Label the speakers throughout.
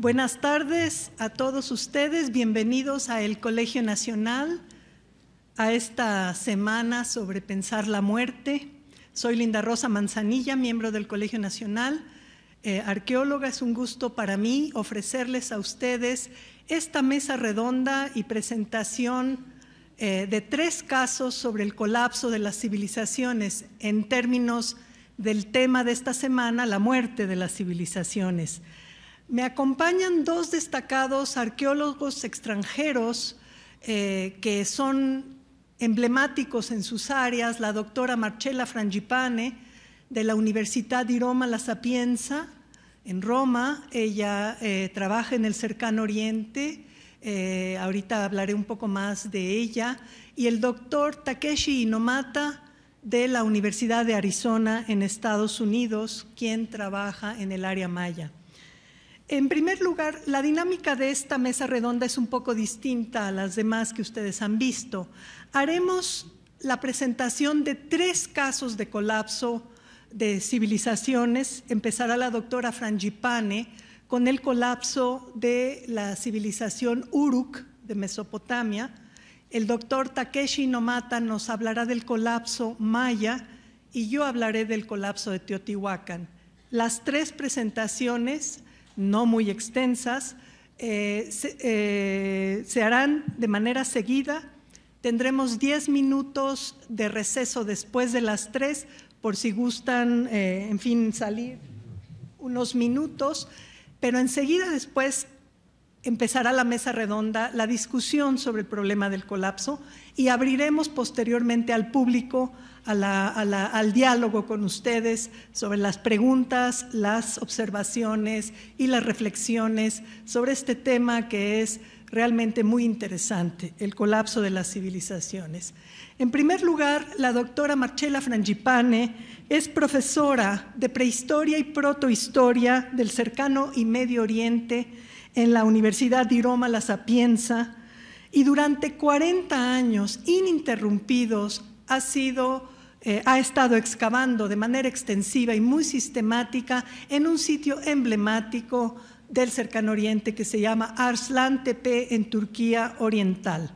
Speaker 1: Buenas tardes a todos ustedes, bienvenidos a el Colegio Nacional, a esta semana sobre pensar la muerte. Soy Linda Rosa Manzanilla, miembro del Colegio Nacional, eh, arqueóloga. Es un gusto para mí ofrecerles a ustedes esta mesa redonda y presentación eh, de tres casos sobre el colapso de las civilizaciones en términos del tema de esta semana, la muerte de las civilizaciones. Me acompañan dos destacados arqueólogos extranjeros eh, que son emblemáticos en sus áreas, la doctora Marcella Frangipane de la Universidad di Roma La Sapienza, en Roma. Ella eh, trabaja en el cercano oriente, eh, ahorita hablaré un poco más de ella, y el doctor Takeshi Inomata de la Universidad de Arizona en Estados Unidos, quien trabaja en el área maya. En primer lugar, la dinámica de esta mesa redonda es un poco distinta a las demás que ustedes han visto. Haremos la presentación de tres casos de colapso de civilizaciones. Empezará la doctora Frangipane con el colapso de la civilización Uruk de Mesopotamia. El doctor Takeshi Nomata nos hablará del colapso maya y yo hablaré del colapso de Teotihuacán. Las tres presentaciones no muy extensas, eh, eh, se, harán de manera seguida. Tendremos 10 minutos de receso después de las 3 por si gustan, eh, en fin, salir unos minutos, pero enseguida después empezará la mesa redonda, la discusión sobre el problema del colapso y abriremos posteriormente al público al diálogo con ustedes sobre las preguntas, las observaciones y las reflexiones sobre este tema que es realmente muy interesante, el colapso de las civilizaciones. En primer lugar, la doctora Marcela Frangipane es profesora de prehistoria y protohistoria del cercano y Medio Oriente en la Universidad de Roma La Sapienza y durante 40 años ininterrumpidos ha sido eh, ha estado excavando de manera extensiva y muy sistemática en un sitio emblemático del cercano oriente que se llama Arslan Tepe en Turquía Oriental.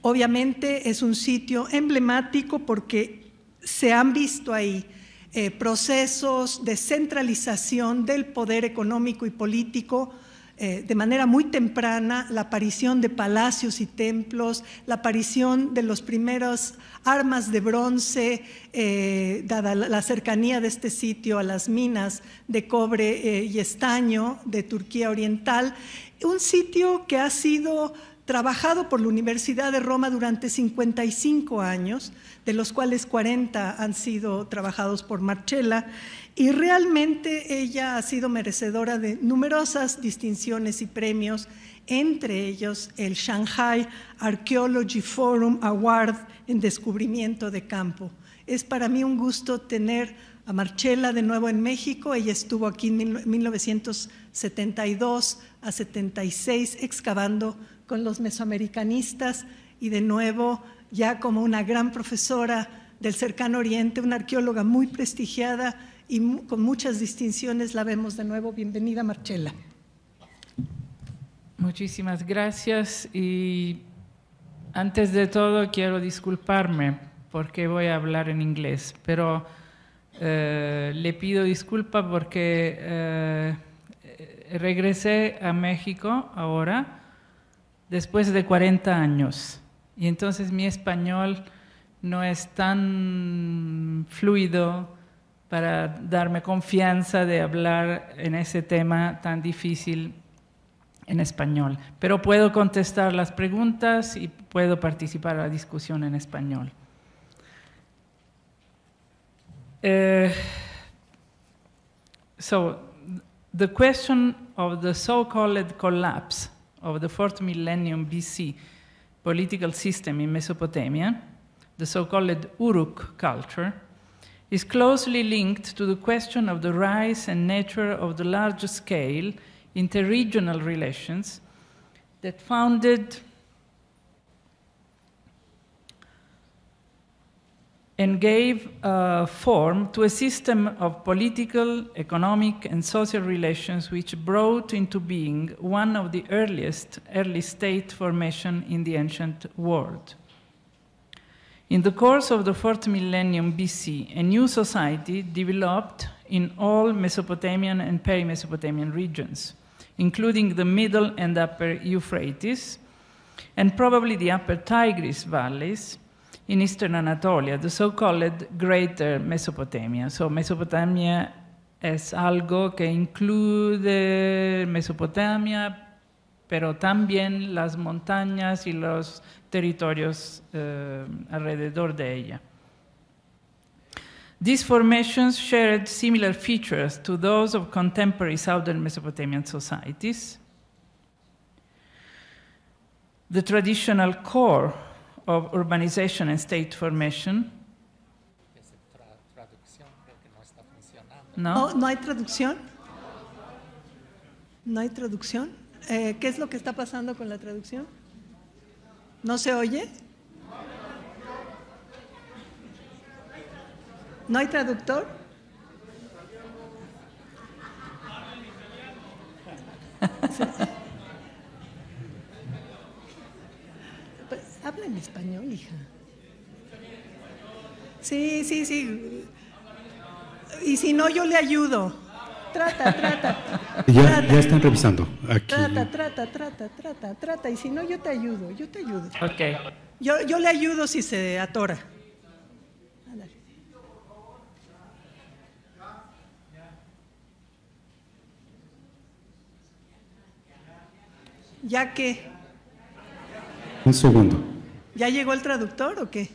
Speaker 1: Obviamente es un sitio emblemático porque se han visto ahí eh, procesos de centralización del poder económico y político eh, de manera muy temprana la aparición de palacios y templos, la aparición de los primeros armas de bronce, eh, dada la cercanía de este sitio a las minas de cobre eh, y estaño de Turquía Oriental, un sitio que ha sido trabajado por la Universidad de Roma durante 55 años, de los cuales 40 han sido trabajados por Marcella. Y realmente ella ha sido merecedora de numerosas distinciones y premios, entre ellos el Shanghai Archaeology Forum Award en descubrimiento de campo. Es para mí un gusto tener a Marchela de nuevo en México. Ella estuvo aquí en 1972 a 76 excavando con los mesoamericanistas y de nuevo ya como una gran profesora del cercano oriente, una arqueóloga muy prestigiada y con muchas distinciones la vemos de nuevo. Bienvenida, Marcela
Speaker 2: Muchísimas gracias y antes de todo quiero disculparme porque voy a hablar en inglés, pero eh, le pido disculpa porque eh, regresé a México ahora después de 40 años y entonces mi español no es tan fluido para darme confianza de hablar en ese tema tan difícil en español. Pero puedo contestar las preguntas y puedo participar en la discusión en español. Eh, so, the question of the so-called collapse of the fourth millennium BC political system in Mesopotamia, the so-called Uruk culture, is closely linked to the question of the rise and nature of the large scale interregional relations that founded and gave uh, form to a system of political, economic, and social relations which brought into being one of the earliest early state formation in the ancient world. In the course of the fourth millennium BC, a new society developed in all Mesopotamian and peri-Mesopotamian regions, including the middle and upper Euphrates, and probably the upper Tigris valleys in eastern Anatolia, the so-called Greater Mesopotamia. So Mesopotamia es algo que incluye Mesopotamia, pero también las montañas y los territorios eh, alrededor de ella. These formations shared similar features to those of contemporary southern Mesopotamian societies. The traditional core of urbanization and state formation.
Speaker 3: no, no hay traducción.
Speaker 1: No hay traducción. Eh, ¿Qué es lo que está pasando con la traducción? ¿No se oye? ¿No hay traductor? habla en español, hija. Sí, sí, sí. Y si no, yo le ayudo trata, trata. Ya, trata. están revisando. Aquí. Trata, trata, trata, trata, trata. Y si no, yo te ayudo, yo te ayudo. Yo, yo le ayudo si se atora. ¿Ya que… Un segundo. ¿Ya llegó el traductor o qué?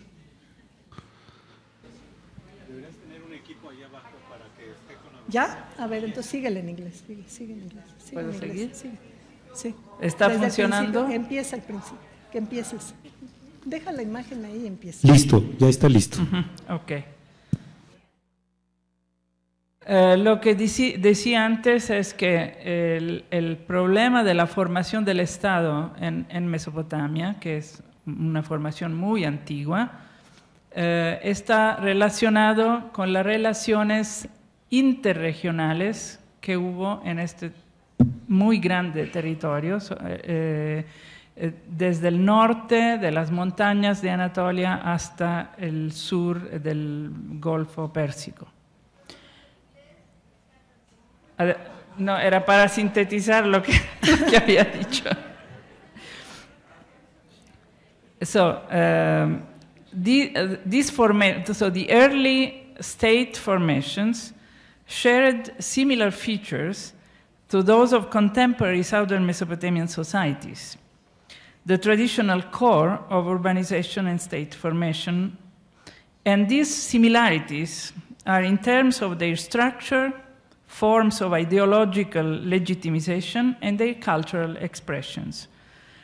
Speaker 1: ¿Ya? A ver, entonces síguele en inglés. Sigue, sigue en ¿Puedo en inglés, seguir? Sí. ¿Está funcionando? empieza al principio. Que empieces. Deja la imagen ahí y empieza. Listo,
Speaker 4: ya está listo.
Speaker 2: Ok. Eh, lo que decía antes es que el, el, problema de la formación del Estado en, en Mesopotamia, que es una formación muy antigua, eh, está relacionado con las relaciones interregionales que hubo en este muy grande territorio, eh, eh, eh, desde el norte de las montañas de Anatolia hasta el sur del Golfo Pérsico. No, era para sintetizar lo que, había dicho. so the early state formations shared similar features to those of contemporary southern Mesopotamian societies. The traditional core of urbanization and state formation. And these similarities are in terms of their structure, forms of ideological legitimization, and their cultural expressions.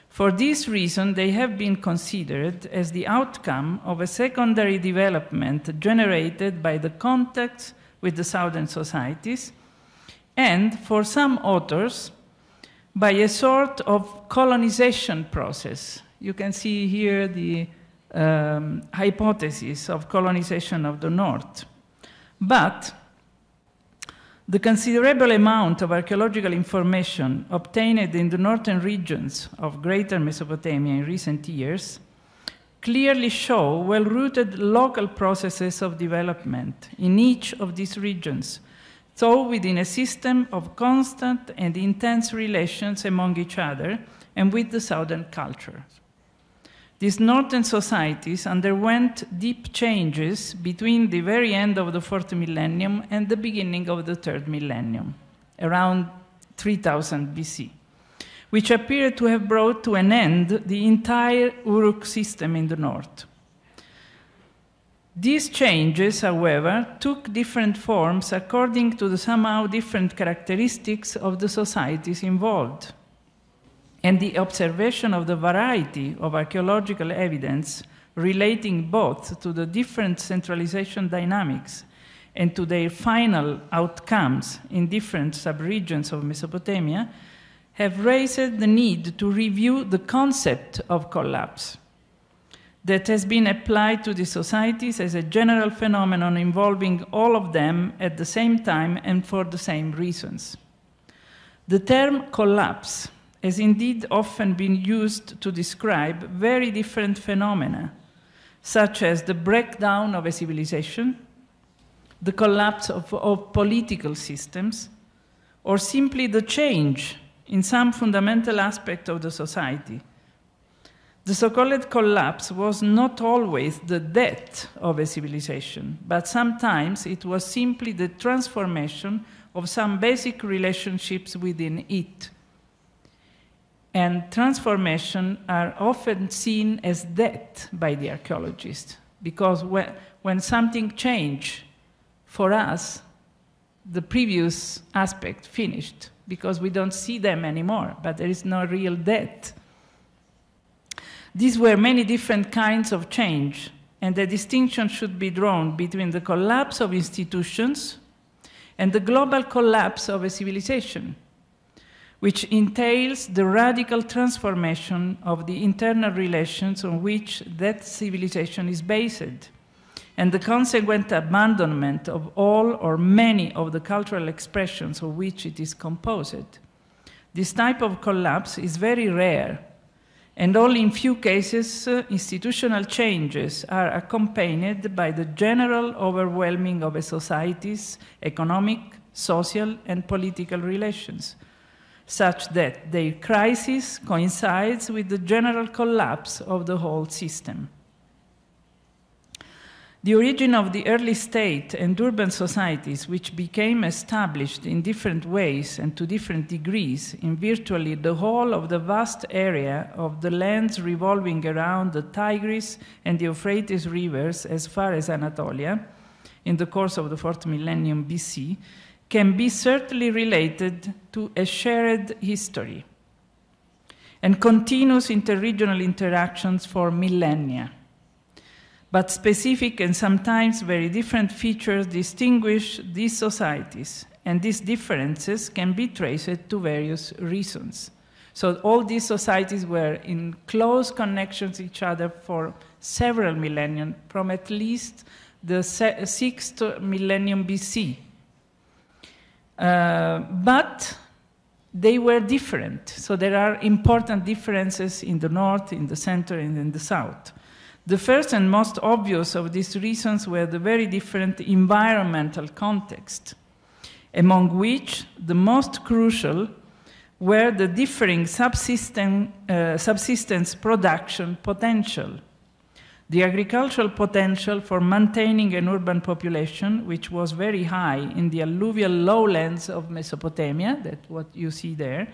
Speaker 2: For this reason, they have been considered as the outcome of a secondary development generated by the context with the Southern societies, and for some authors, by a sort of colonization process. You can see here the um, hypothesis of colonization of the North. But the considerable amount of archaeological information obtained in the northern regions of Greater Mesopotamia in recent years clearly show well rooted local processes of development in each of these regions, so within a system of constant and intense relations among each other and with the southern culture. These northern societies underwent deep changes between the very end of the fourth millennium and the beginning of the third millennium, around 3000 BC which appeared to have brought to an end the entire Uruk system in the north. These changes, however, took different forms according to the somehow different characteristics of the societies involved. And the observation of the variety of archaeological evidence relating both to the different centralization dynamics and to their final outcomes in different subregions of Mesopotamia have raised the need to review the concept of collapse that has been applied to the societies as a general phenomenon involving all of them at the same time and for the same reasons. The term collapse has indeed often been used to describe very different phenomena, such as the breakdown of a civilization, the collapse of, of political systems, or simply the change in some fundamental aspect of the society. The so called collapse was not always the death of a civilization, but sometimes it was simply the transformation of some basic relationships within it. And transformation are often seen as death by the archaeologists, because when something changed for us, the previous aspect finished because we don't see them anymore, but there is no real death. These were many different kinds of change, and the distinction should be drawn between the collapse of institutions and the global collapse of a civilization, which entails the radical transformation of the internal relations on which that civilization is based and the consequent abandonment of all or many of the cultural expressions of which it is composed. This type of collapse is very rare, and only in few cases uh, institutional changes are accompanied by the general overwhelming of a society's economic, social, and political relations, such that their crisis coincides with the general collapse of the whole system. The origin of the early state and urban societies, which became established in different ways and to different degrees in virtually the whole of the vast area of the lands revolving around the Tigris and the Euphrates rivers as far as Anatolia, in the course of the fourth millennium BC, can be certainly related to a shared history and continuous interregional interactions for millennia but specific and sometimes very different features distinguish these societies, and these differences can be traced to various reasons. So all these societies were in close connection to each other for several millennia, from at least the sixth millennium BC. Uh, but they were different. So there are important differences in the north, in the center, and in the south. The first and most obvious of these reasons were the very different environmental context, among which the most crucial were the differing subsistence, uh, subsistence production potential. The agricultural potential for maintaining an urban population, which was very high in the alluvial lowlands of Mesopotamia, that's what you see there,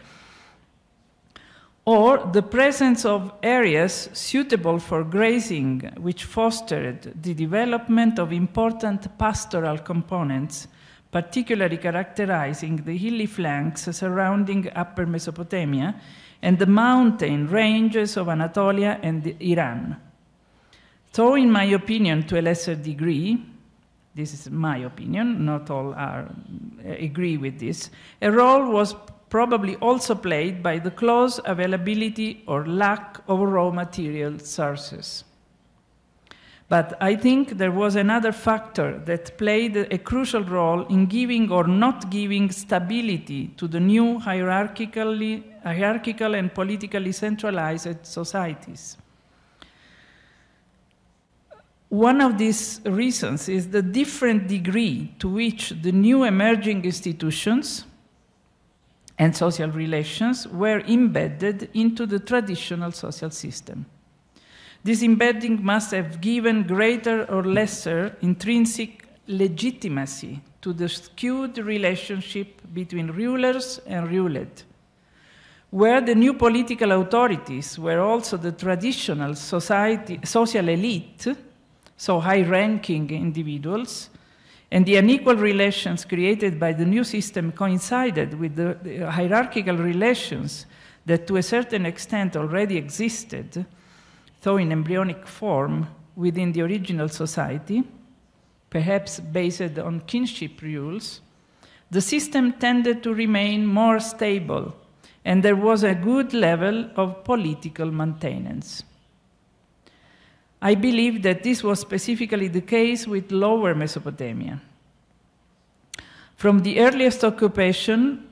Speaker 2: or the presence of areas suitable for grazing, which fostered the development of important pastoral components, particularly characterizing the hilly flanks surrounding Upper Mesopotamia and the mountain ranges of Anatolia and Iran. So, in my opinion, to a lesser degree, this is my opinion, not all are, uh, agree with this, a role was probably also played by the close availability or lack of raw material sources. But I think there was another factor that played a crucial role in giving or not giving stability to the new hierarchically, hierarchical and politically centralized societies. One of these reasons is the different degree to which the new emerging institutions, and social relations were embedded into the traditional social system. This embedding must have given greater or lesser intrinsic legitimacy to the skewed relationship between rulers and ruled, where the new political authorities were also the traditional society, social elite, so high ranking individuals, and the unequal relations created by the new system coincided with the, the hierarchical relations that to a certain extent already existed, though in embryonic form, within the original society, perhaps based on kinship rules, the system tended to remain more stable, and there was a good level of political maintenance. I believe that this was specifically the case with lower Mesopotamia. From the earliest occupation,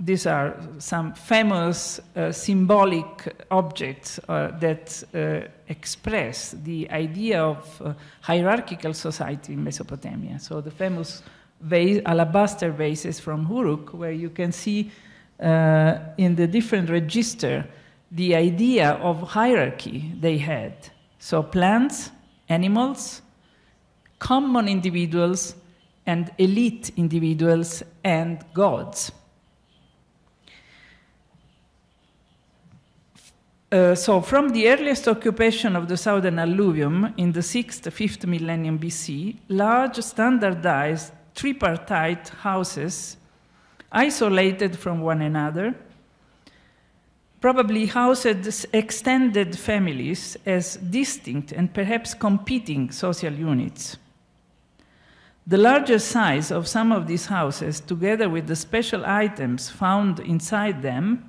Speaker 2: these are some famous uh, symbolic objects uh, that uh, express the idea of uh, hierarchical society in Mesopotamia. So the famous vase, alabaster vases from Uruk, where you can see uh, in the different register the idea of hierarchy they had. So, plants, animals, common individuals, and elite individuals and gods. Uh, so, from the earliest occupation of the southern alluvium in the 6th 5th millennium BC, large standardized tripartite houses, isolated from one another, probably housed extended families as distinct and perhaps competing social units. The larger size of some of these houses, together with the special items found inside them,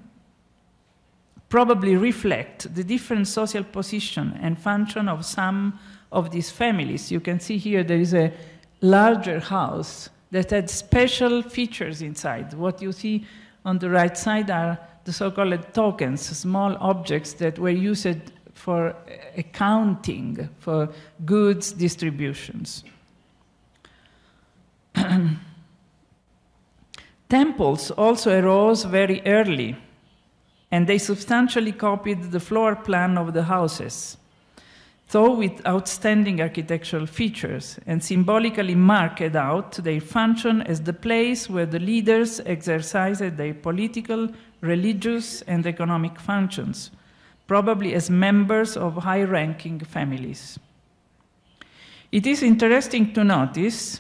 Speaker 2: probably reflect the different social position and function of some of these families. You can see here there is a larger house that had special features inside. What you see on the right side are the so-called tokens, small objects that were used for accounting for goods distributions. Temples also arose very early, and they substantially copied the floor plan of the houses, though with outstanding architectural features, and symbolically marked out their function as the place where the leaders exercised their political, religious, and economic functions, probably as members of high ranking families. It is interesting to notice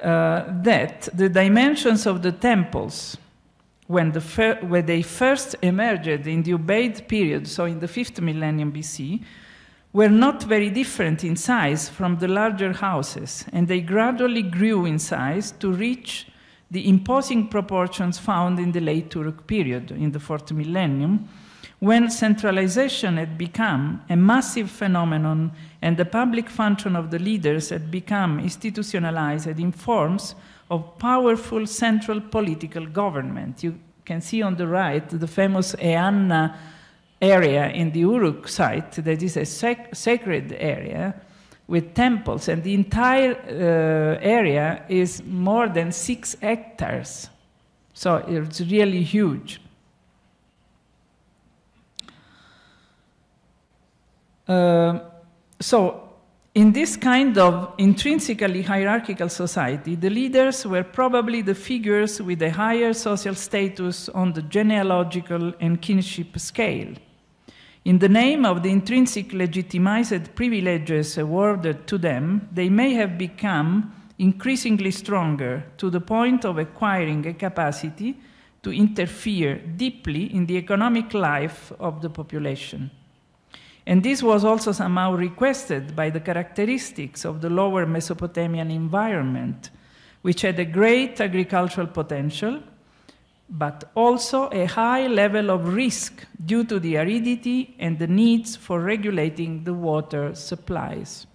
Speaker 2: uh, that the dimensions of the temples, when, the when, they first emerged in the Ubaid period, so in the 5th millennium BC, were not very different in size from the larger houses, and they gradually grew in size to reach the imposing proportions found in the late Turk period, in the fourth millennium, when centralization had become a massive phenomenon and the public function of the leaders had become institutionalized in forms of powerful central political government. You can see on the right the famous Eanna area in the Uruk site that is a sac sacred area with temples, and the entire uh, area is more than six hectares. So it's really huge. Uh, so, in this kind of intrinsically hierarchical society, the leaders were probably the figures with a higher social status on the genealogical and kinship scale. In the name of the intrinsic legitimized privileges awarded to them, they may have become increasingly stronger to the point of acquiring a capacity to interfere deeply in the economic life of the population. And this was also somehow requested by the characteristics of the lower Mesopotamian environment, which had a great agricultural potential but also a high level of risk due to the aridity and the needs for regulating the water supplies.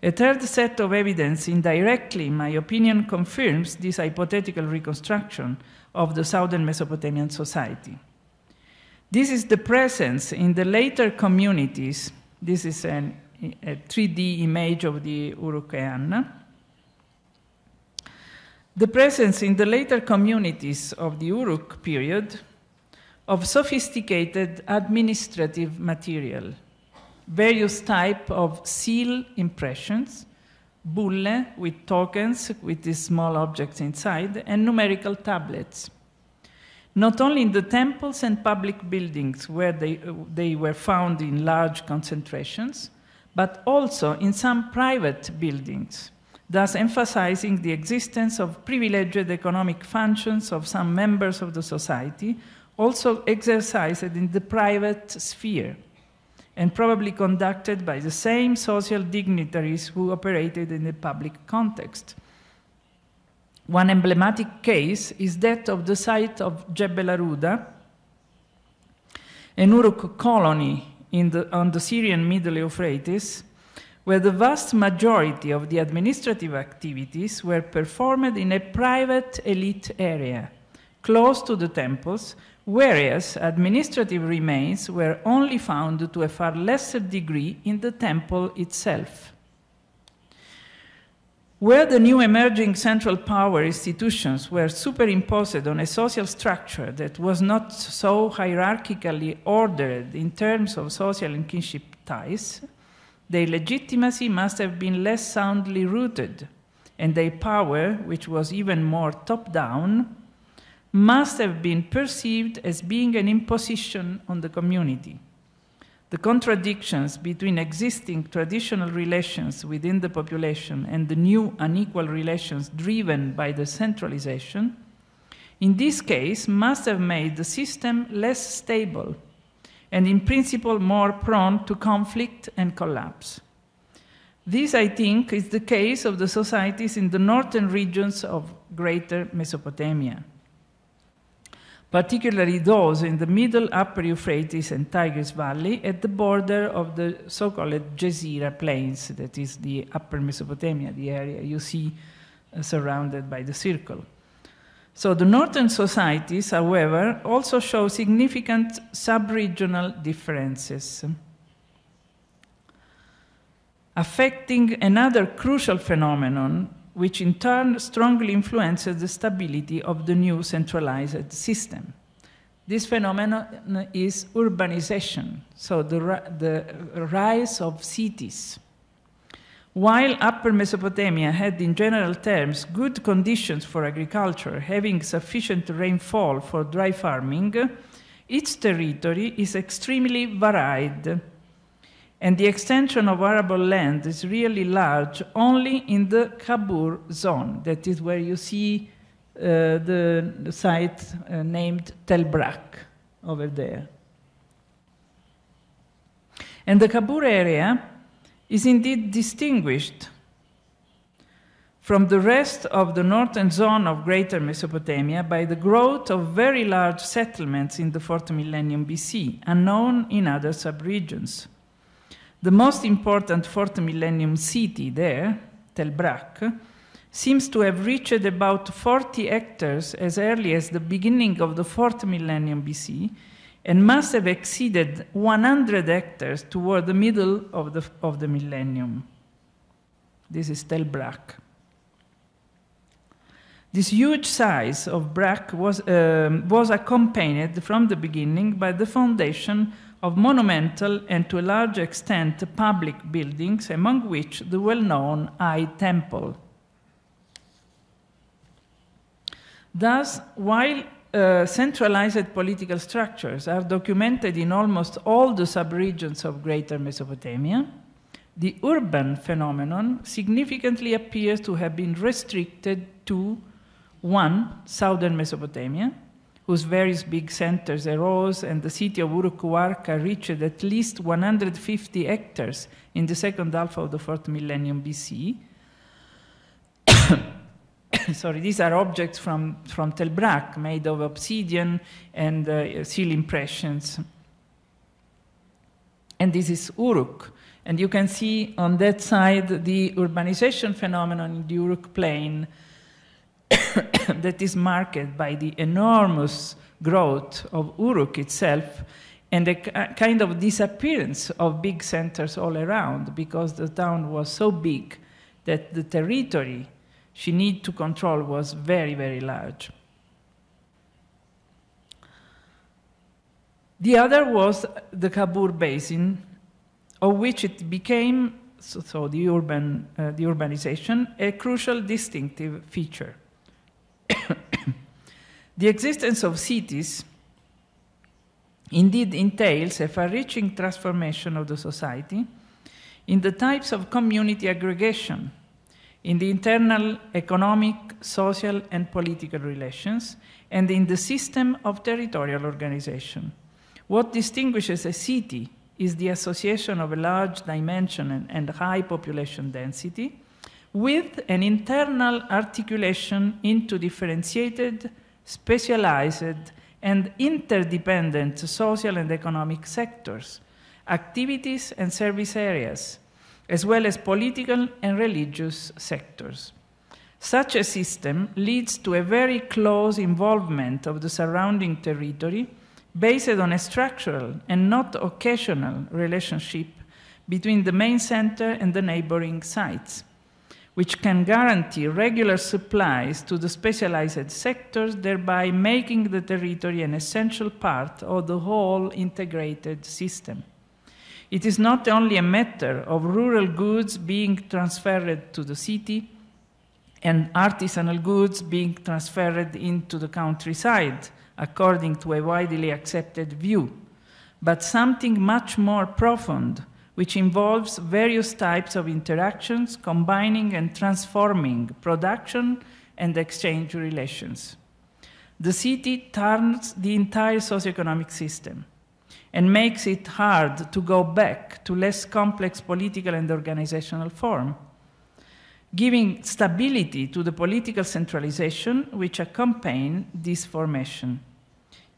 Speaker 2: A third set of evidence indirectly, in my opinion, confirms this hypothetical reconstruction of the southern Mesopotamian society. This is the presence in the later communities, this is an, a 3D image of the Urukayan, the presence in the later communities of the Uruk period of sophisticated administrative material, various type of seal impressions, bulle with tokens with these small objects inside, and numerical tablets. Not only in the temples and public buildings where they, they were found in large concentrations, but also in some private buildings thus emphasizing the existence of privileged economic functions of some members of the society, also exercised in the private sphere, and probably conducted by the same social dignitaries who operated in the public context. One emblematic case is that of the site of Jebel Aruda, an Uruk colony the, on the Syrian Middle Euphrates, where the vast majority of the administrative activities were performed in a private elite area, close to the temples, whereas administrative remains were only found to a far lesser degree in the temple itself. Where the new emerging central power institutions were superimposed on a social structure that was not so hierarchically ordered in terms of social and kinship ties, their legitimacy must have been less soundly rooted, and their power, which was even more top down, must have been perceived as being an imposition on the community. The contradictions between existing traditional relations within the population and the new unequal relations driven by the centralization, in this case, must have made the system less stable and in principle more prone to conflict and collapse. This, I think, is the case of the societies in the northern regions of Greater Mesopotamia, particularly those in the middle Upper Euphrates and Tigris Valley at the border of the so called Jezira Plains, that is the Upper Mesopotamia, the area you see uh, surrounded by the circle. So the northern societies, however, also show significant subregional differences, affecting another crucial phenomenon, which in turn strongly influences the stability of the new centralized system. This phenomenon is urbanization, so the, the rise of cities. While Upper Mesopotamia had, in general terms, good conditions for agriculture, having sufficient rainfall for dry farming, its territory is extremely varied, and the extension of arable land is really large only in the Kabur zone, that is where you see uh, the, site uh, named Tel Brak over there. And the Kabur area is indeed distinguished from the rest of the northern zone of Greater Mesopotamia by the growth of very large settlements in the fourth millennium BC, unknown in other subregions. The most important fourth millennium city there, Tel Brak, seems to have reached about 40 hectares as early as the beginning of the fourth millennium BC and must have exceeded 100 hectares toward the middle of the, of the millennium. This is Tel Brac. This huge size of Brac was, uh, was accompanied from the beginning by the foundation of monumental and to a large extent public buildings, among which the well known Ai Temple. Thus, while uh, centralized political structures are documented in almost all the subregions of Greater Mesopotamia, the urban phenomenon significantly appears to have been restricted to one, southern Mesopotamia, whose various big centers arose, and the city of Uruk-Huarka reached at least 150 hectares in the second half of the fourth millennium BC. sorry, these are objects from, from Telbrac made of obsidian and uh, seal impressions. And this is Uruk. And you can see on that side the urbanization phenomenon in the Uruk plain that is marked by the enormous growth of Uruk itself and a kind of disappearance of big centers all around because the town was so big that the territory she need to control was very, very large. The other was the Kabur Basin, of which it became, so, so the, urban, uh, the urbanization, a crucial distinctive feature. the existence of cities indeed entails a far-reaching transformation of the society in the types of community aggregation in the internal economic, social, and political relations, and in the system of territorial organization. What distinguishes a city is the association of a large dimension and, and high population density with an internal articulation into differentiated, specialized, and interdependent social and economic sectors, activities, and service areas as well as political and religious sectors. Such a system leads to a very close involvement of the surrounding territory based on a structural and not occasional relationship between the main center and the neighboring sites, which can guarantee regular supplies to the specialized sectors, thereby making the territory an essential part of the whole integrated system. It is not only a matter of rural goods being transferred to the city and artisanal goods being transferred into the countryside, according to a widely accepted view, but something much more profound, which involves various types of interactions combining and transforming production and exchange relations. The city turns the entire socioeconomic system and makes it hard to go back to less complex political and organizational form, giving stability to the political centralization which accompanied this formation.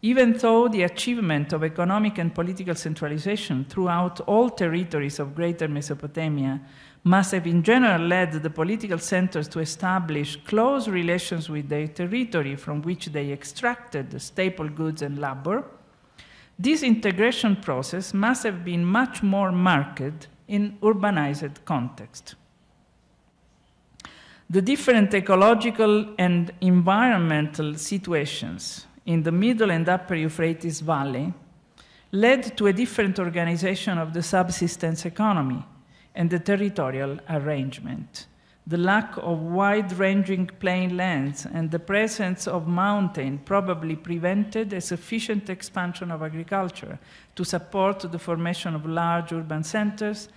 Speaker 2: Even though the achievement of economic and political centralization throughout all territories of Greater Mesopotamia must have in general led the political centers to establish close relations with their territory from which they extracted the staple goods and labor, this integration process must have been much more marked in urbanized context. The different ecological and environmental situations in the middle and upper Euphrates Valley led to a different organization of the subsistence economy and the territorial arrangement the lack of wide-ranging plain lands and the presence of mountain probably prevented a sufficient expansion of agriculture to support the formation of large urban centers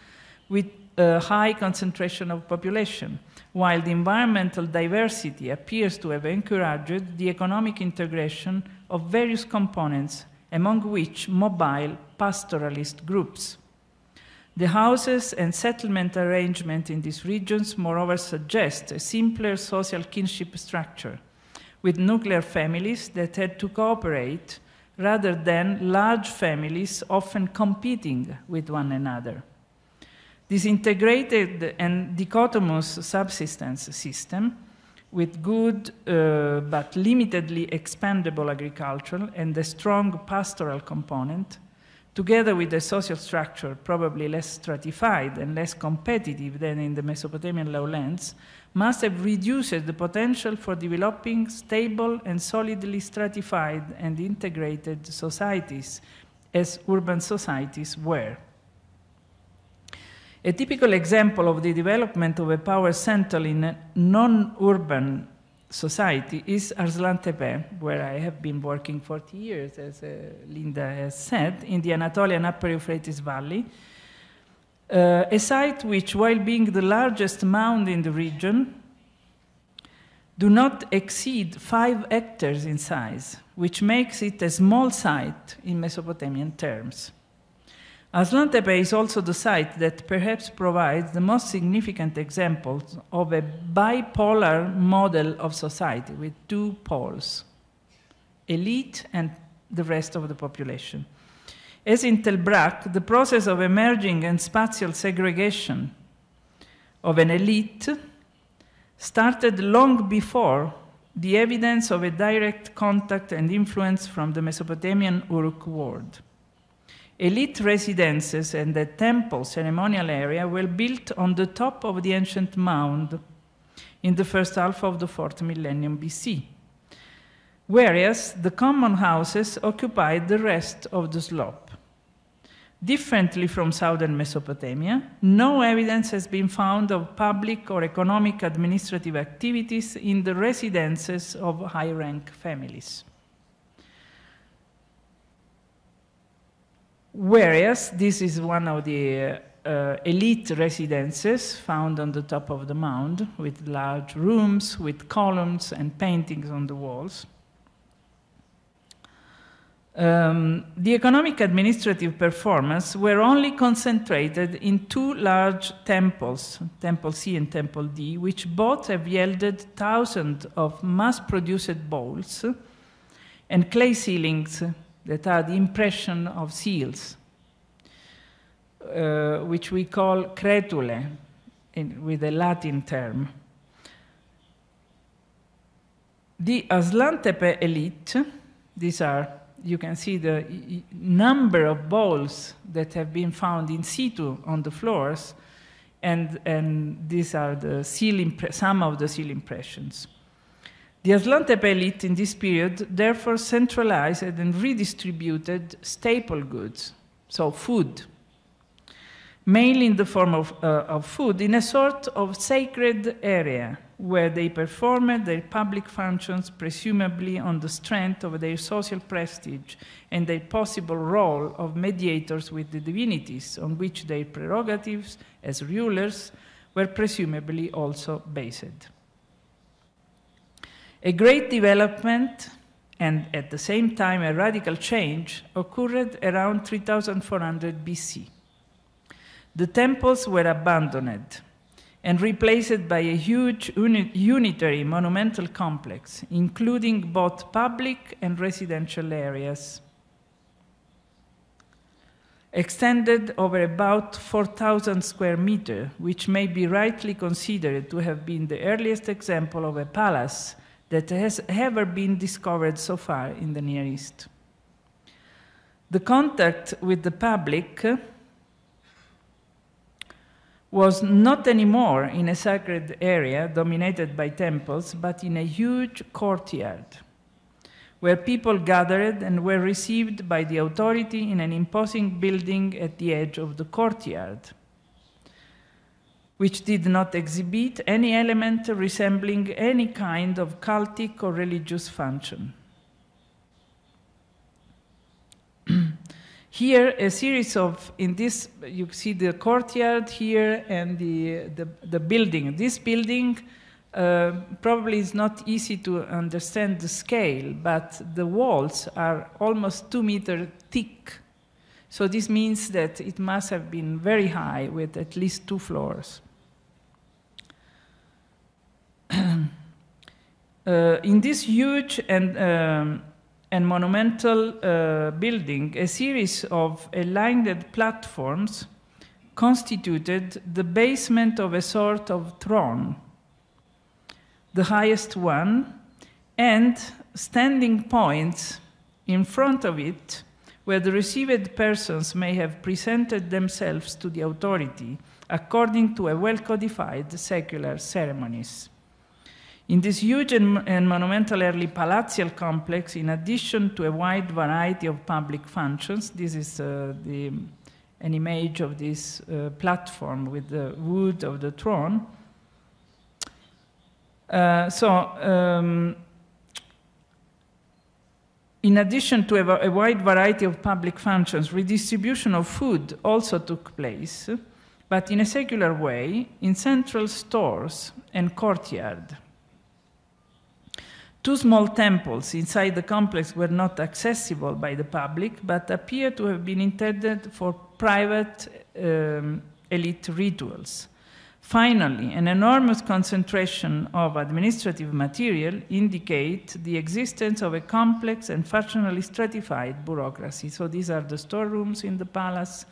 Speaker 2: with a high concentration of population, while the environmental diversity appears to have encouraged the economic integration of various components, among which mobile pastoralist groups. The houses and settlement arrangement in these regions, moreover, suggest a simpler social kinship structure with nuclear families that had to cooperate rather than large families often competing with one another. This integrated and dichotomous subsistence system with good uh, but limitedly expandable agricultural and a strong pastoral component together with a social structure probably less stratified and less competitive than in the Mesopotamian lowlands, must have reduced the potential for developing stable and solidly stratified and integrated societies, as urban societies were. A typical example of the development of a power center in a non urban society is Arslan Tepe, where I have been working 40 years, as uh, Linda has said, in the Anatolian Upper Euphrates Valley, uh, a site which, while being the largest mound in the region, do not exceed five hectares in size, which makes it a small site in Mesopotamian terms. Aslantepe is also the site that perhaps provides the most significant examples of a bipolar model of society with two poles, elite and the rest of the population. As in Telbrak, the process of emerging and spatial segregation of an elite started long before the evidence of a direct contact and influence from the Mesopotamian Uruk world. Elite residences and the temple ceremonial area were built on the top of the ancient mound in the first half of the fourth millennium BC, whereas the common houses occupied the rest of the slope. Differently from southern Mesopotamia, no evidence has been found of public or economic administrative activities in the residences of high rank families. Whereas this is one of the uh, elite residences found on the top of the mound with large rooms, with columns and paintings on the walls. Um, the economic administrative performance were only concentrated in two large temples, Temple C and Temple D, which both have yielded thousands of mass produced bowls and clay ceilings that are the impression of seals, uh, which we call cretule in, with a Latin term. The Aslantepe elite, these are, you can see the number of balls that have been found in situ on the floors, and, and these are the seal some of the seal impressions. The Aslantep elite in this period therefore centralized and redistributed staple goods, so food, mainly in the form of, uh, of food, in a sort of sacred area where they performed their public functions, presumably on the strength of their social prestige and their possible role of mediators with the divinities, on which their prerogatives as rulers were presumably also based. A great development and at the same time a radical change occurred around 3400 BC. The temples were abandoned and replaced by a huge uni unitary monumental complex, including both public and residential areas, extended over about 4,000 square meters, which may be rightly considered to have been the earliest example of a palace that has ever been discovered so far in the Near East. The contact with the public was not anymore in a sacred area dominated by temples, but in a huge courtyard where people gathered and were received by the authority in an imposing building at the edge of the courtyard which did not exhibit any element resembling any kind of cultic or religious function. here, a series of, in this, you see the courtyard here and the, the, the building. This building uh, probably is not easy to understand the scale, but the walls are almost two meter thick so this means that it must have been very high with at least two floors. Uh, in this huge and, um, and monumental uh, building, a series of aligned platforms constituted the basement of a sort of throne, the highest one, and standing points in front of it where the received persons may have presented themselves to the authority according to a well codified secular ceremonies. In this huge and, and, monumental early palatial complex, in addition to a wide variety of public functions, this is uh, the, an image of this uh, platform with the wood of the throne. Uh, so, um, in addition to a, a wide variety of public functions, redistribution of food also took place, but in a secular way in central stores and courtyard. Two small temples inside the complex were not accessible by the public, but appear to have been intended for private um, elite rituals. Finally, an enormous concentration of administrative material indicate the existence of a complex and functionally stratified bureaucracy. So these are the storerooms in the palace.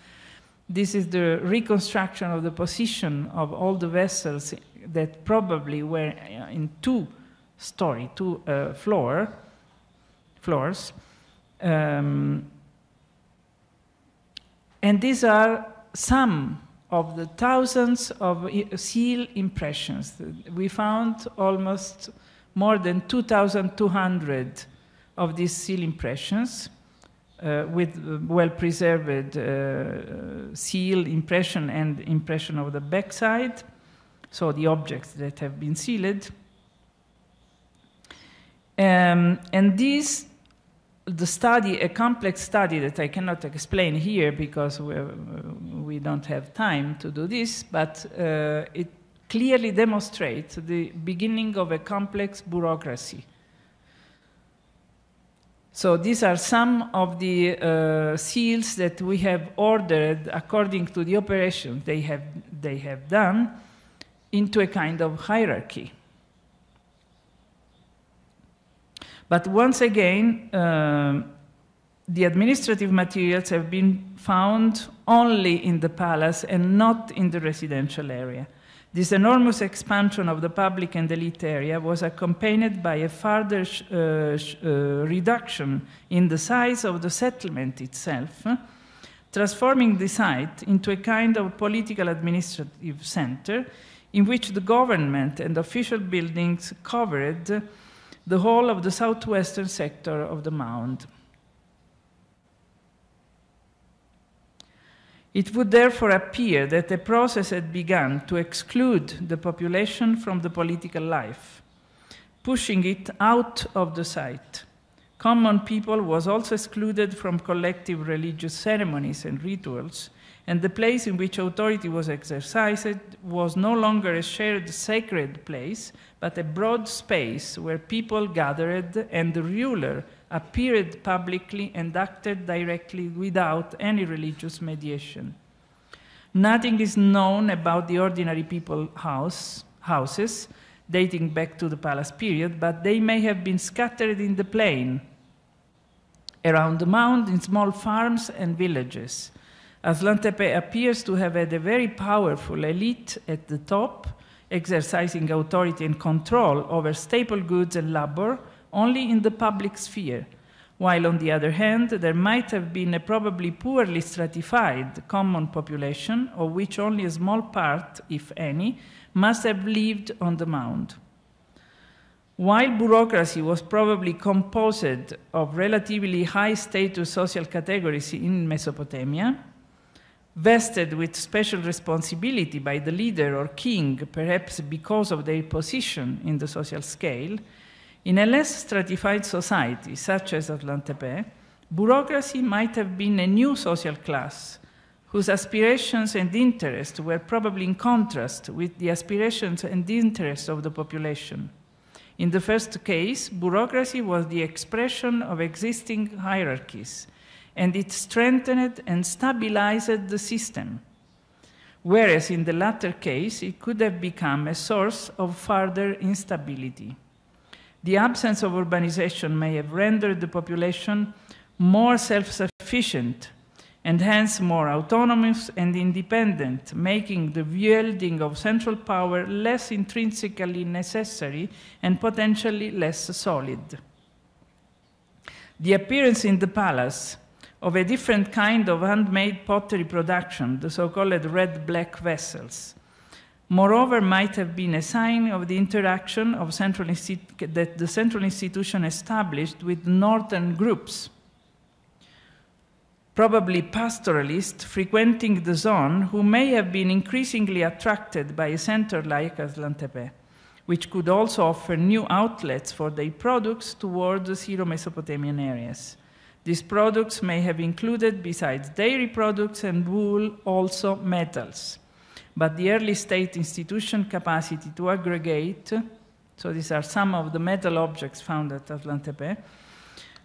Speaker 2: This is the reconstruction of the position of all the vessels that probably were uh, in two story, two uh, floor, floors. Um, and these are some of the thousands of seal impressions. We found almost more than 2,200 of these seal impressions uh, with uh, well-preserved uh, seal impression and impression of the backside, so the objects that have been sealed. Um, and these the study, a complex study that I cannot explain here because we don't have time to do this, but uh, it clearly demonstrates the beginning of a complex bureaucracy. So these are some of the uh, seals that we have ordered according to the operations they have, they have done into a kind of hierarchy. But once again, uh, the administrative materials have been found only in the palace and not in the residential area. This enormous expansion of the public and elite area was accompanied by a further uh, uh, reduction in the size of the settlement itself, transforming the site into a kind of political administrative center in which the government and official buildings covered the whole of the southwestern sector of the mound. It would therefore appear that a process had begun to exclude the population from the political life, pushing it out of the site. Common people was also excluded from collective religious ceremonies and rituals, and the place in which authority was exercised was no longer a shared sacred place, but a broad space where people gathered and the ruler appeared publicly and acted directly without any religious mediation. Nothing is known about the ordinary people house, houses dating back to the palace period, but they may have been scattered in the plain, around the mound, in small farms and villages. Aslantepe appears to have had a very powerful elite at the top exercising authority and control over staple goods and labor only in the public sphere, while on the other hand, there might have been a probably poorly stratified common population, of which only a small part, if any, must have lived on the mound. While bureaucracy was probably composed of relatively high status social categories in Mesopotamia, vested with special responsibility by the leader or king, perhaps because of their position in the social scale, in a less stratified society, such as Atlantepé, bureaucracy might have been a new social class whose aspirations and interests were probably in contrast with the aspirations and interests of the population. In the first case, bureaucracy was the expression of existing hierarchies, and it strengthened and stabilized the system. Whereas in the latter case, it could have become a source of further instability. The absence of urbanization may have rendered the population more self sufficient and hence more autonomous and independent, making the wielding of central power less intrinsically necessary and potentially less solid. The appearance in the palace of a different kind of handmade pottery production, the so-called red-black vessels. Moreover, might have been a sign of the interaction of central that the central institution established with northern groups, probably pastoralists frequenting the zone who may have been increasingly attracted by a center like Aslantepe, which could also offer new outlets for their products toward the Syro-Mesopotamian areas. These products may have included, besides dairy products and wool, also metals. But the early state institution capacity to aggregate, so these are some of the metal objects found at atlantepe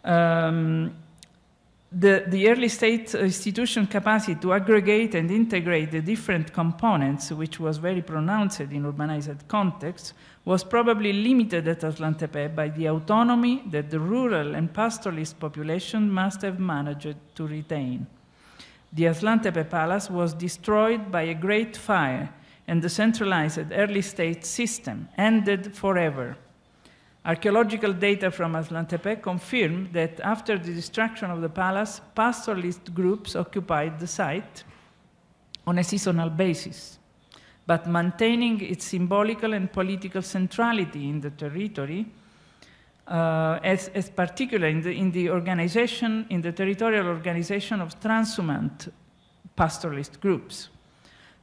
Speaker 2: um, the, the, early state institution capacity to aggregate and integrate the different components, which was very pronounced in urbanized contexts, was probably limited at Aslantepec by the autonomy that the rural and pastoralist population must have managed to retain. The Aslantepec palace was destroyed by a great fire, and the centralized early state system ended forever. Archaeological data from Aslantepec confirm that after the destruction of the palace, pastoralist groups occupied the site on a seasonal basis but maintaining its symbolical and political centrality in the territory, uh, as, as particular in the, in the organization, in the territorial organization of transhumant pastoralist groups.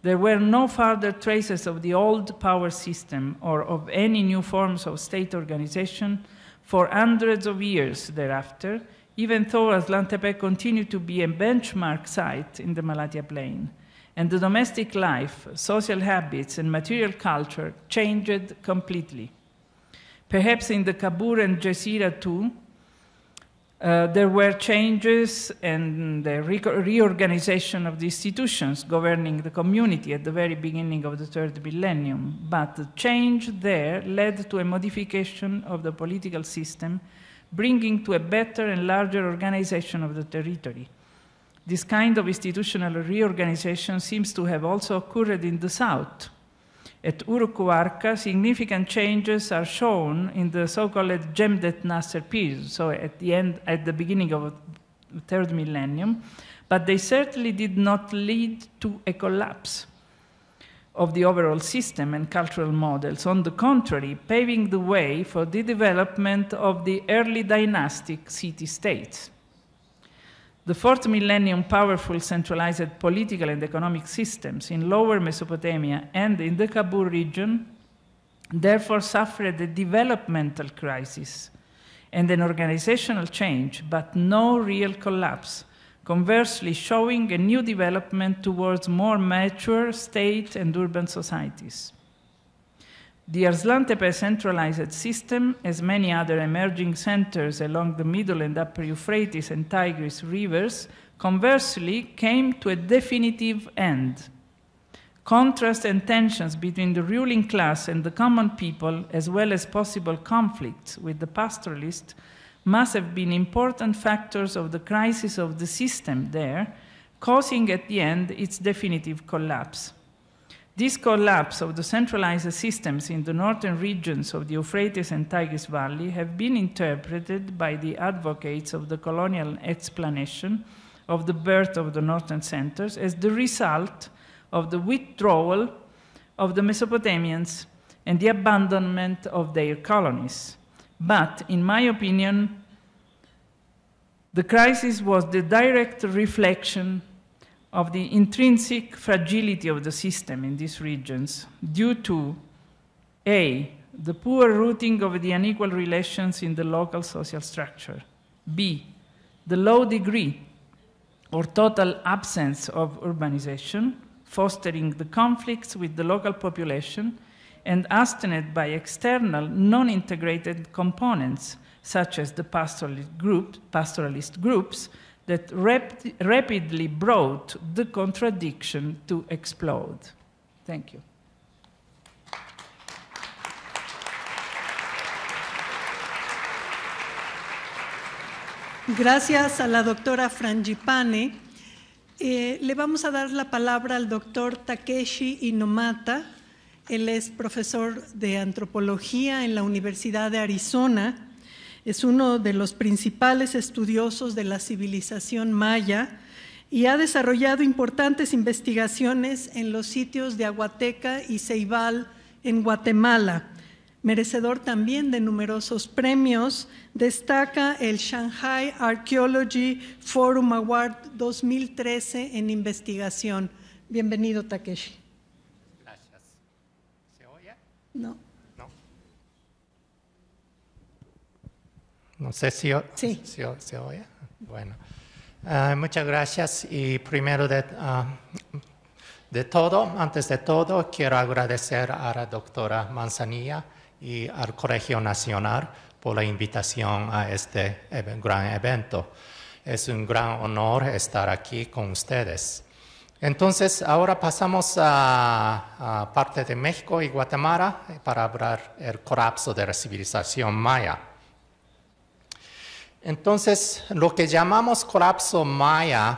Speaker 2: There were no further traces of the old power system or of any new forms of state organization for hundreds of years thereafter, even though Aslantepec continued to be a benchmark site in the Malatia Plain and the domestic life, social habits, and material culture changed completely. Perhaps in the Kabur and Jazeera too, uh, there were changes and the re reorganization of the institutions governing the community at the very beginning of the third millennium. But the change there led to a modification of the political system, bringing to a better and larger organization of the territory. This kind of institutional reorganization seems to have also occurred in the south. At Urukuarka, significant changes are shown in the so-called Gemdet Nasser period, so at the, end, at the beginning of the third millennium, but they certainly did not lead to a collapse of the overall system and cultural models, on the contrary, paving the way for the development of the early dynastic city states. The fourth millennium powerful centralized political and economic systems in lower Mesopotamia and in the Kabul region therefore suffered a developmental crisis and an organizational change, but no real collapse, conversely showing a new development towards more mature state and urban societies. The Arslantepe centralized system, as many other emerging centers along the Middle and Upper Euphrates and Tigris rivers, conversely came to a definitive end. Contrast and tensions between the ruling class and the common people, as well as possible conflicts with the pastoralists, must have been important factors of the crisis of the system there, causing at the end its definitive collapse. This collapse of the centralized systems in the northern regions of the Euphrates and Tigris Valley have been interpreted by the advocates of the colonial explanation of the birth of the northern centers as the result of the withdrawal of the Mesopotamians and the abandonment of their colonies. But, in my opinion, the crisis was the direct reflection of the intrinsic fragility of the system in these regions due to A, the poor rooting of the unequal relations in the local social structure, B, the low degree or total absence of urbanization, fostering the conflicts with the local population and hastened by external non-integrated components such as the pastoralist, group, pastoralist groups that rapidly brought the contradiction to explode.
Speaker 1: Gracias a la doctora Frangipane. Eh, le vamos a dar la palabra al doctor Takeshi Inomata. Él es profesor de antropología en la Universidad de Arizona es uno de los principales estudiosos de la civilización maya y ha desarrollado importantes investigaciones en los sitios de Aguateca y Ceibal en Guatemala. Merecedor también de numerosos premios, destaca el Shanghai Archaeology Forum Award 2013 en investigación. Bienvenido, Takeshi.
Speaker 3: Gracias. ¿Se oye? No. No sé si, sí. si, oye. Bueno. Ah, muchas gracias y primero de, ah, de todo, antes de todo, quiero agradecer a la doctora Manzanilla y al Colegio Nacional por la invitación a este gran evento. Es un gran honor estar aquí con ustedes. Entonces, ahora pasamos a, parte de México y Guatemala para hablar el colapso de la civilización maya. Entonces, lo que llamamos colapso maya,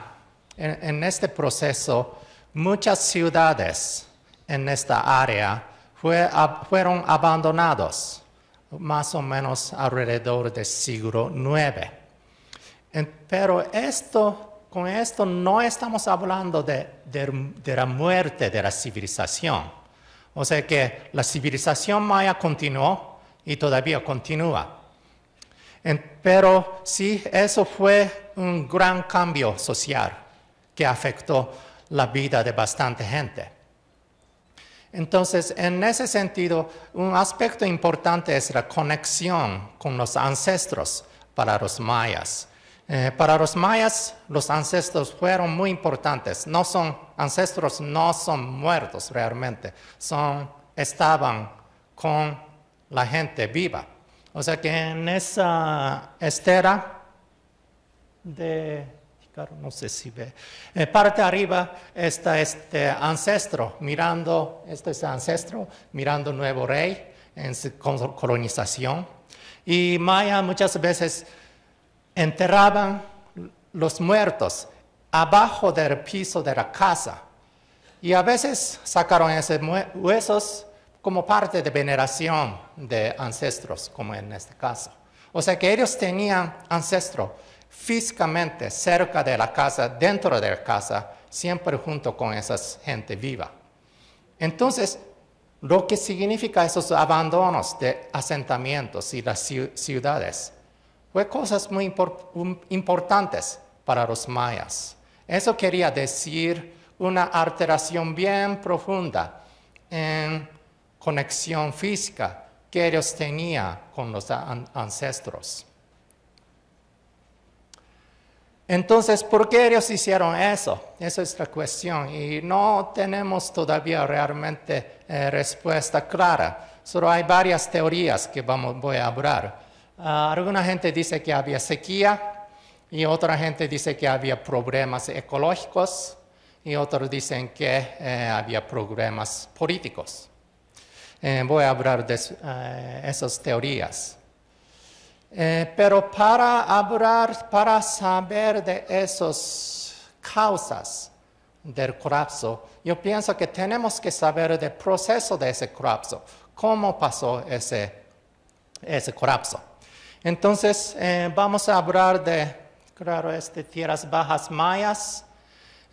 Speaker 3: en, este proceso, muchas ciudades en esta área fueron abandonadas más o menos alrededor del siglo IX. pero esto, con esto no estamos hablando de la muerte de la civilización. O sea que la civilización maya continuó y todavía continúa pero sí, eso fue un gran cambio social que afectó la vida de bastante gente. Entonces, en ese sentido, un aspecto importante es la conexión con los ancestros para los mayas. Eh, para los mayas, los ancestros fueron muy importantes. No son ancestros, no son muertos realmente, estaban con la gente viva. O sea que en esa estera de, no sé si ve, eh, parte arriba está este ancestro mirando, este es ancestro mirando nuevo rey en su colonización. Y Maya muchas veces enterraban los muertos abajo del piso de la casa. Y a veces sacaron esos huesos como parte de veneración de ancestros, como en este caso. O sea que ellos tenían ancestros físicamente cerca de la casa, dentro de la casa, siempre junto con esa gente viva. Entonces, lo que significa esos abandonos de asentamientos y las ciudades fue cosas muy importantes para los mayas. Eso quería decir una alteración bien profunda en conexión física que ellos tenían con los ancestros. Entonces, ¿por qué ellos hicieron eso? Esa es la cuestión. Y no tenemos todavía realmente eh, respuesta clara. Solo hay varias teorías que voy a hablar. Ah, alguna gente dice que había sequía y otra gente dice que había problemas ecológicos y otros dicen que eh, había problemas políticos. Eh, voy a hablar de eh, esas teorías. Eh, pero para hablar, para saber de esas causas del colapso, yo pienso que tenemos que saber del proceso de ese colapso, cómo pasó ese, ese colapso. Entonces, vamos a hablar de, claro, este, tierras bajas mayas,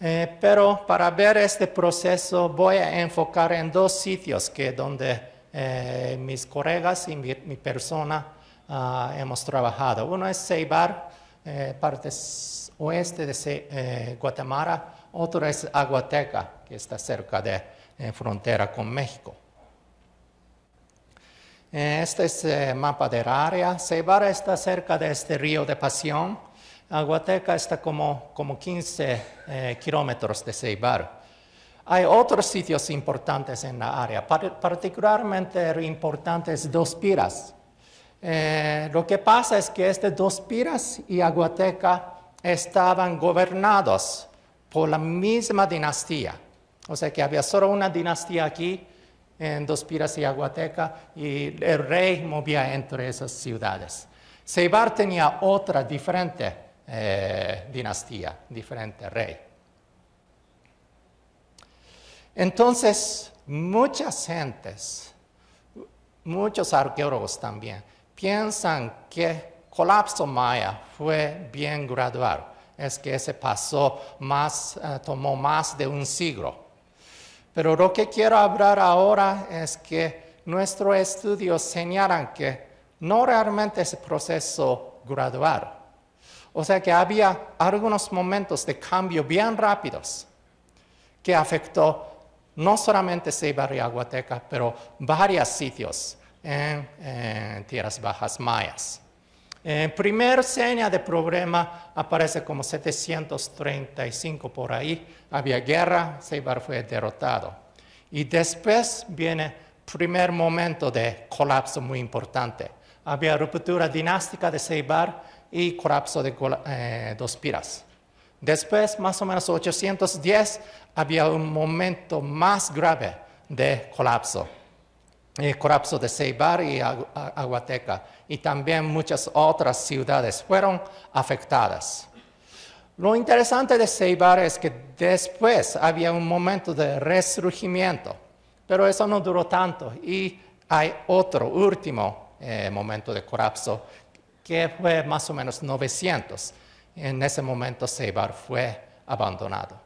Speaker 3: eh, pero para ver este proceso voy a enfocar en dos sitios que donde eh, mis colegas y mi, persona ah, hemos trabajado. Uno es Ceibar, eh, parte oeste de Guatemala. Otro es Aguateca, que está cerca de frontera con México. Este es el mapa del área. Ceibar está cerca de este río de Pasión Aguateca está como, 15 eh, kilómetros de Ceibar. Hay otros sitios importantes en la área, particularmente importantes dos piras. Eh, lo que pasa es que este dos piras y Aguateca estaban gobernados por la misma dinastía. O sea que había solo una dinastía aquí, en Dos Piras y Aguateca, y el rey movía entre esas ciudades. Ceibar tenía otra diferente, eh, dinastía, diferente rey. Entonces, muchas gentes, muchos arqueólogos también, piensan que colapso maya fue bien gradual. Es que se pasó más, eh, tomó más de un siglo. Pero lo que quiero hablar ahora es que nuestros estudios señalan que no realmente es proceso gradual, o sea que había algunos momentos de cambio bien rápidos que afectó no solamente Ceibar y Aguateca, pero varios sitios en, tierras bajas mayas. En eh, primer seña de problema aparece como 735 por ahí. Había guerra, Ceibar fue derrotado. Y después viene primer momento de colapso muy importante. Había ruptura dinástica de Ceibar y colapso de eh, dos Piras. Después, más o menos 810, había un momento más grave de colapso. El eh, colapso de Ceibar y Aguateca. Y también muchas otras ciudades fueron afectadas. Lo interesante de Ceibar es que después había un momento de resurgimiento, pero eso no duró tanto y hay otro último eh, momento de colapso que fue más o menos 900. En ese momento Seibar fue abandonado.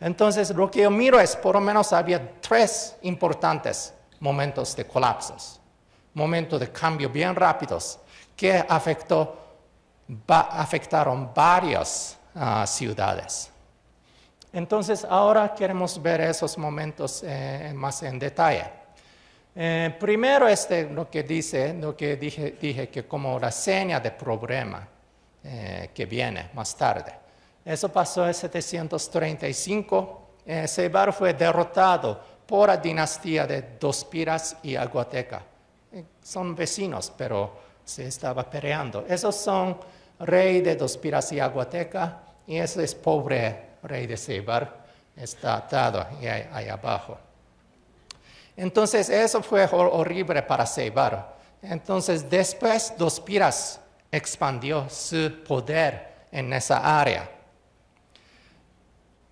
Speaker 3: Entonces, lo que yo miro es, por lo menos había tres importantes momentos de colapsos, momentos de cambio bien rápidos, que afectaron varias ah, ciudades. Entonces, ahora queremos ver esos momentos eh, más en detalle. Eh, primero este lo que dice, lo que dije, que como la seña de problema eh, que viene más tarde. Eso pasó en 735. Eh, fue derrotado por la dinastía de Dos Dospiras y Aguateca. Eh, son vecinos, pero se estaba peleando. Esos son rey de Dospiras y Aguateca y ese es pobre rey de Seibar. Está atado y ahí abajo. Entonces eso fue horrible para Seibar. Entonces después dos piras expandió su poder en esa área.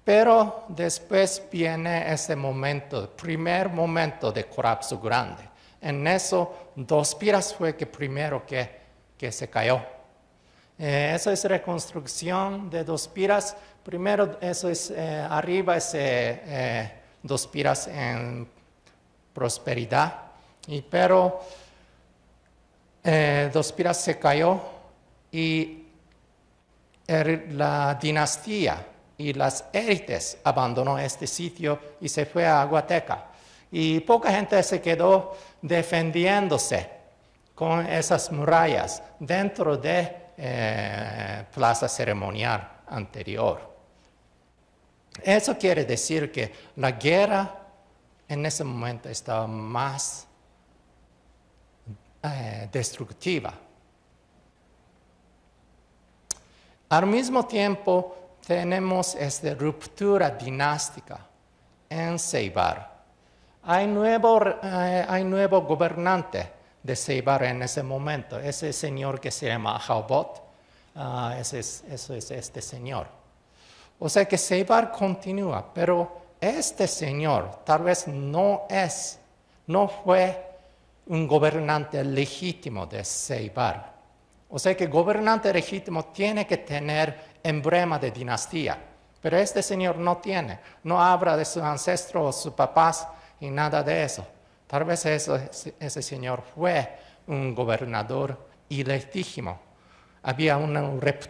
Speaker 3: Pero después viene ese momento, primer momento de colapso grande. En eso, dos piras fue que primero que, se cayó. Eh, eso es reconstrucción de dos piras. Primero, eso es eh, arriba, ese eh, dos piras en prosperidad. Y, pero eh, se cayó y er, la dinastía y las élites abandonó este sitio y se fue a Aguateca. Y poca gente se quedó defendiéndose con esas murallas dentro de eh, plaza ceremonial anterior. Eso quiere decir que la guerra en ese momento estaba más eh, destructiva. Al mismo tiempo, tenemos esta ruptura dinástica en Ceibar. Hay nuevo, eh, hay nuevo gobernante de Ceibar en ese momento, ese señor que se llama Jobot, Eso ah, ese, es, es este señor. O sea que Ceibar continúa, pero este señor tal vez no es, no fue un gobernante legítimo de Ceibar. O sea que gobernante legítimo tiene que tener emblema de dinastía, pero este señor no tiene, no habla de sus ancestros o sus papás y nada de eso. Tal vez ese, ese señor fue un gobernador ilegítimo. Había una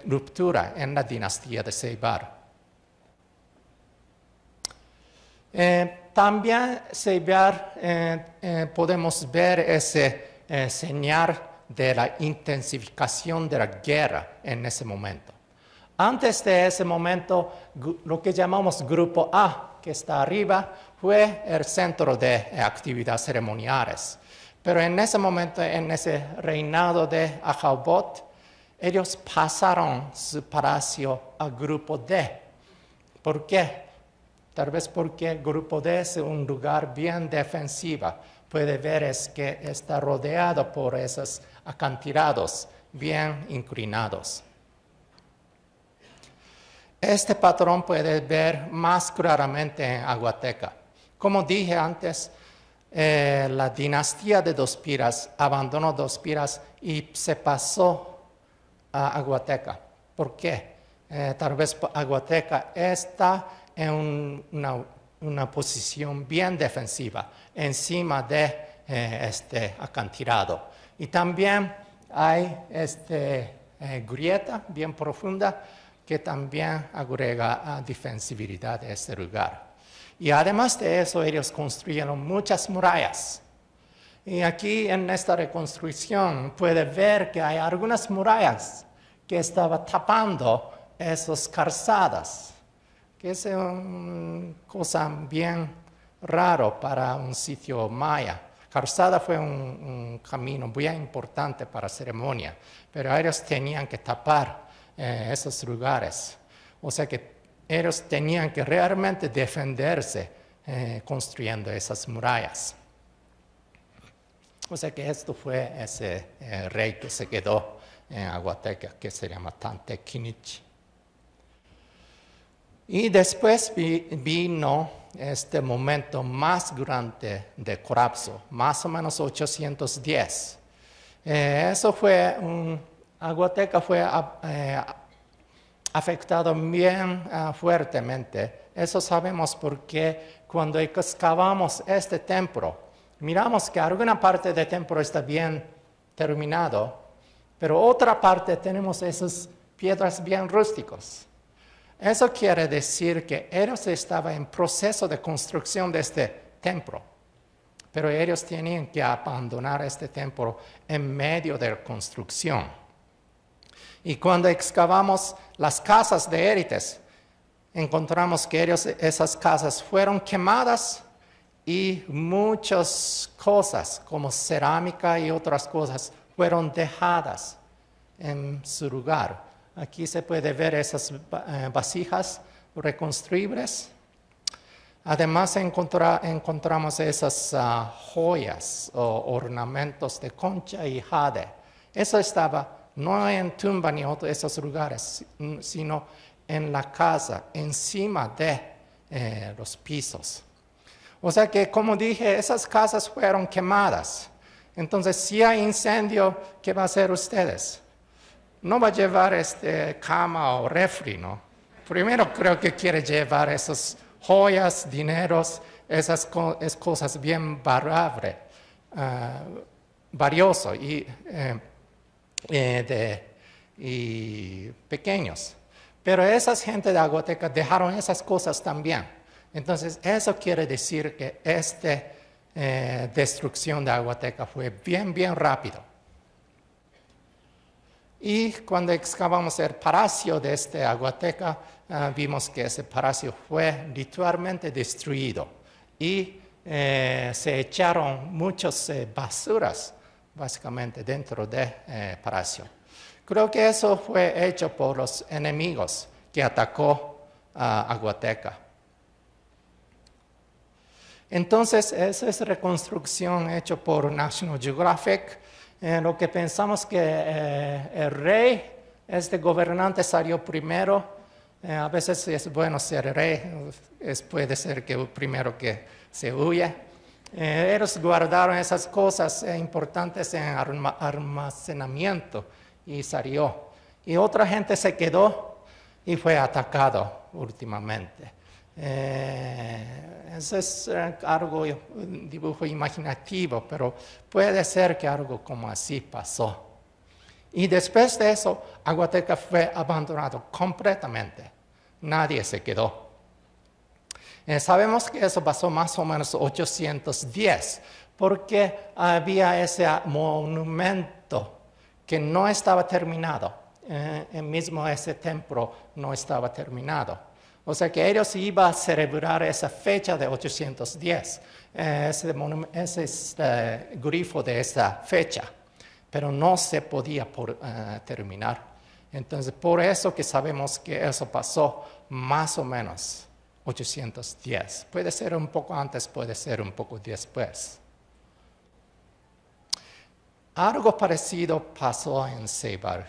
Speaker 3: ruptura en la dinastía de Ceibar. Eh, también eh, eh, podemos ver ese señal de la intensificación de la guerra en ese momento. Antes de ese momento, lo que llamamos grupo A, que está arriba, fue el centro de actividades ceremoniales. Pero en ese momento, en ese reinado de Ahabot, ellos pasaron su palacio a grupo D. ¿Por qué? Tal vez porque el grupo D es un lugar bien defensiva Puede ver es que está rodeado por esos acantilados bien inclinados. Este patrón puede ver más claramente en Aguateca. Como dije antes, eh, la dinastía de Dos Piras abandonó Dos Piras y se pasó a Aguateca. ¿Por qué? Eh, tal vez Aguateca está en una, posición bien defensiva, encima de eh, este acantilado. Y también hay esta eh, grieta bien profunda que también agrega a ah, defensibilidad a este lugar. Y además de eso, ellos construyeron muchas murallas. Y aquí en esta reconstrucción puede ver que hay algunas murallas que estaban tapando esas calzadas que es una cosa bien raro para un sitio maya. Calzada fue un, camino muy importante para ceremonia, pero ellos tenían que tapar eh, esos lugares. O sea que ellos tenían que realmente defenderse eh, construyendo esas murallas. O sea que esto fue ese eh, rey que se quedó en Aguateca, que se llama Tante Kinichi. Y después vino este momento más grande de colapso, más o menos 810. Eh, eso fue, un, Aguateca fue ah, eh, afectado bien ah, fuertemente. Eso sabemos porque cuando excavamos este templo, miramos que alguna parte del templo está bien terminado, pero otra parte tenemos esas piedras bien rústicas. Eso quiere decir que ellos estaba en proceso de construcción de este templo, pero ellos tenían que abandonar este templo en medio de la construcción. Y cuando excavamos las casas de Érites, encontramos que esas casas fueron quemadas y muchas cosas como cerámica y otras cosas fueron dejadas en su lugar Aquí se puede ver esas eh, vasijas reconstruibles. Además encontramos esas ah, joyas o ornamentos de concha y jade. Eso estaba no en tumba ni otros esos lugares, mm, sino en la casa, encima de eh, los pisos. O sea que, como dije, esas casas fueron quemadas. Entonces, si hay incendio, ¿qué va a hacer ustedes? no va a llevar este cama o refri, ¿no? Primero creo que quiere llevar esas joyas, dineros, esas, cosas bien variables, uh, ah, eh, eh, y, pequeños. Pero esas gente de Aguateca dejaron esas cosas también. Entonces, eso quiere decir que esta eh, destrucción de Aguateca fue bien, bien rápido. Y cuando excavamos el palacio de este Aguateca, eh, vimos que ese palacio fue literalmente destruido y eh, se echaron muchas eh, basuras básicamente dentro del palacio. Creo que eso fue hecho por los enemigos que atacó Aguateca. Entonces, esa es reconstrucción hecha por National Geographic lo que pensamos que eh, el rey, este gobernante salió primero. Eh, a veces es bueno ser rey, es, puede ser que primero que se huya. Eh, ellos guardaron esas cosas importantes en almacenamiento y salió. Y otra gente se quedó y fue atacado últimamente. Eh, eso es algo, un dibujo imaginativo, pero puede ser que algo como así pasó. Y después de eso, Aguateca fue abandonado completamente. Nadie se quedó. Eh, sabemos que eso pasó más o menos 810, porque había ese monumento que no estaba terminado. Eh, el mismo ese templo no estaba terminado. O sea que ellos iban a celebrar esa fecha de 810, ese, este, grifo de esa fecha, pero no se podía eh, terminar. Entonces, por eso que sabemos que eso pasó más o menos 810. Puede ser un poco antes, puede ser un poco después. Algo parecido pasó en Seibar.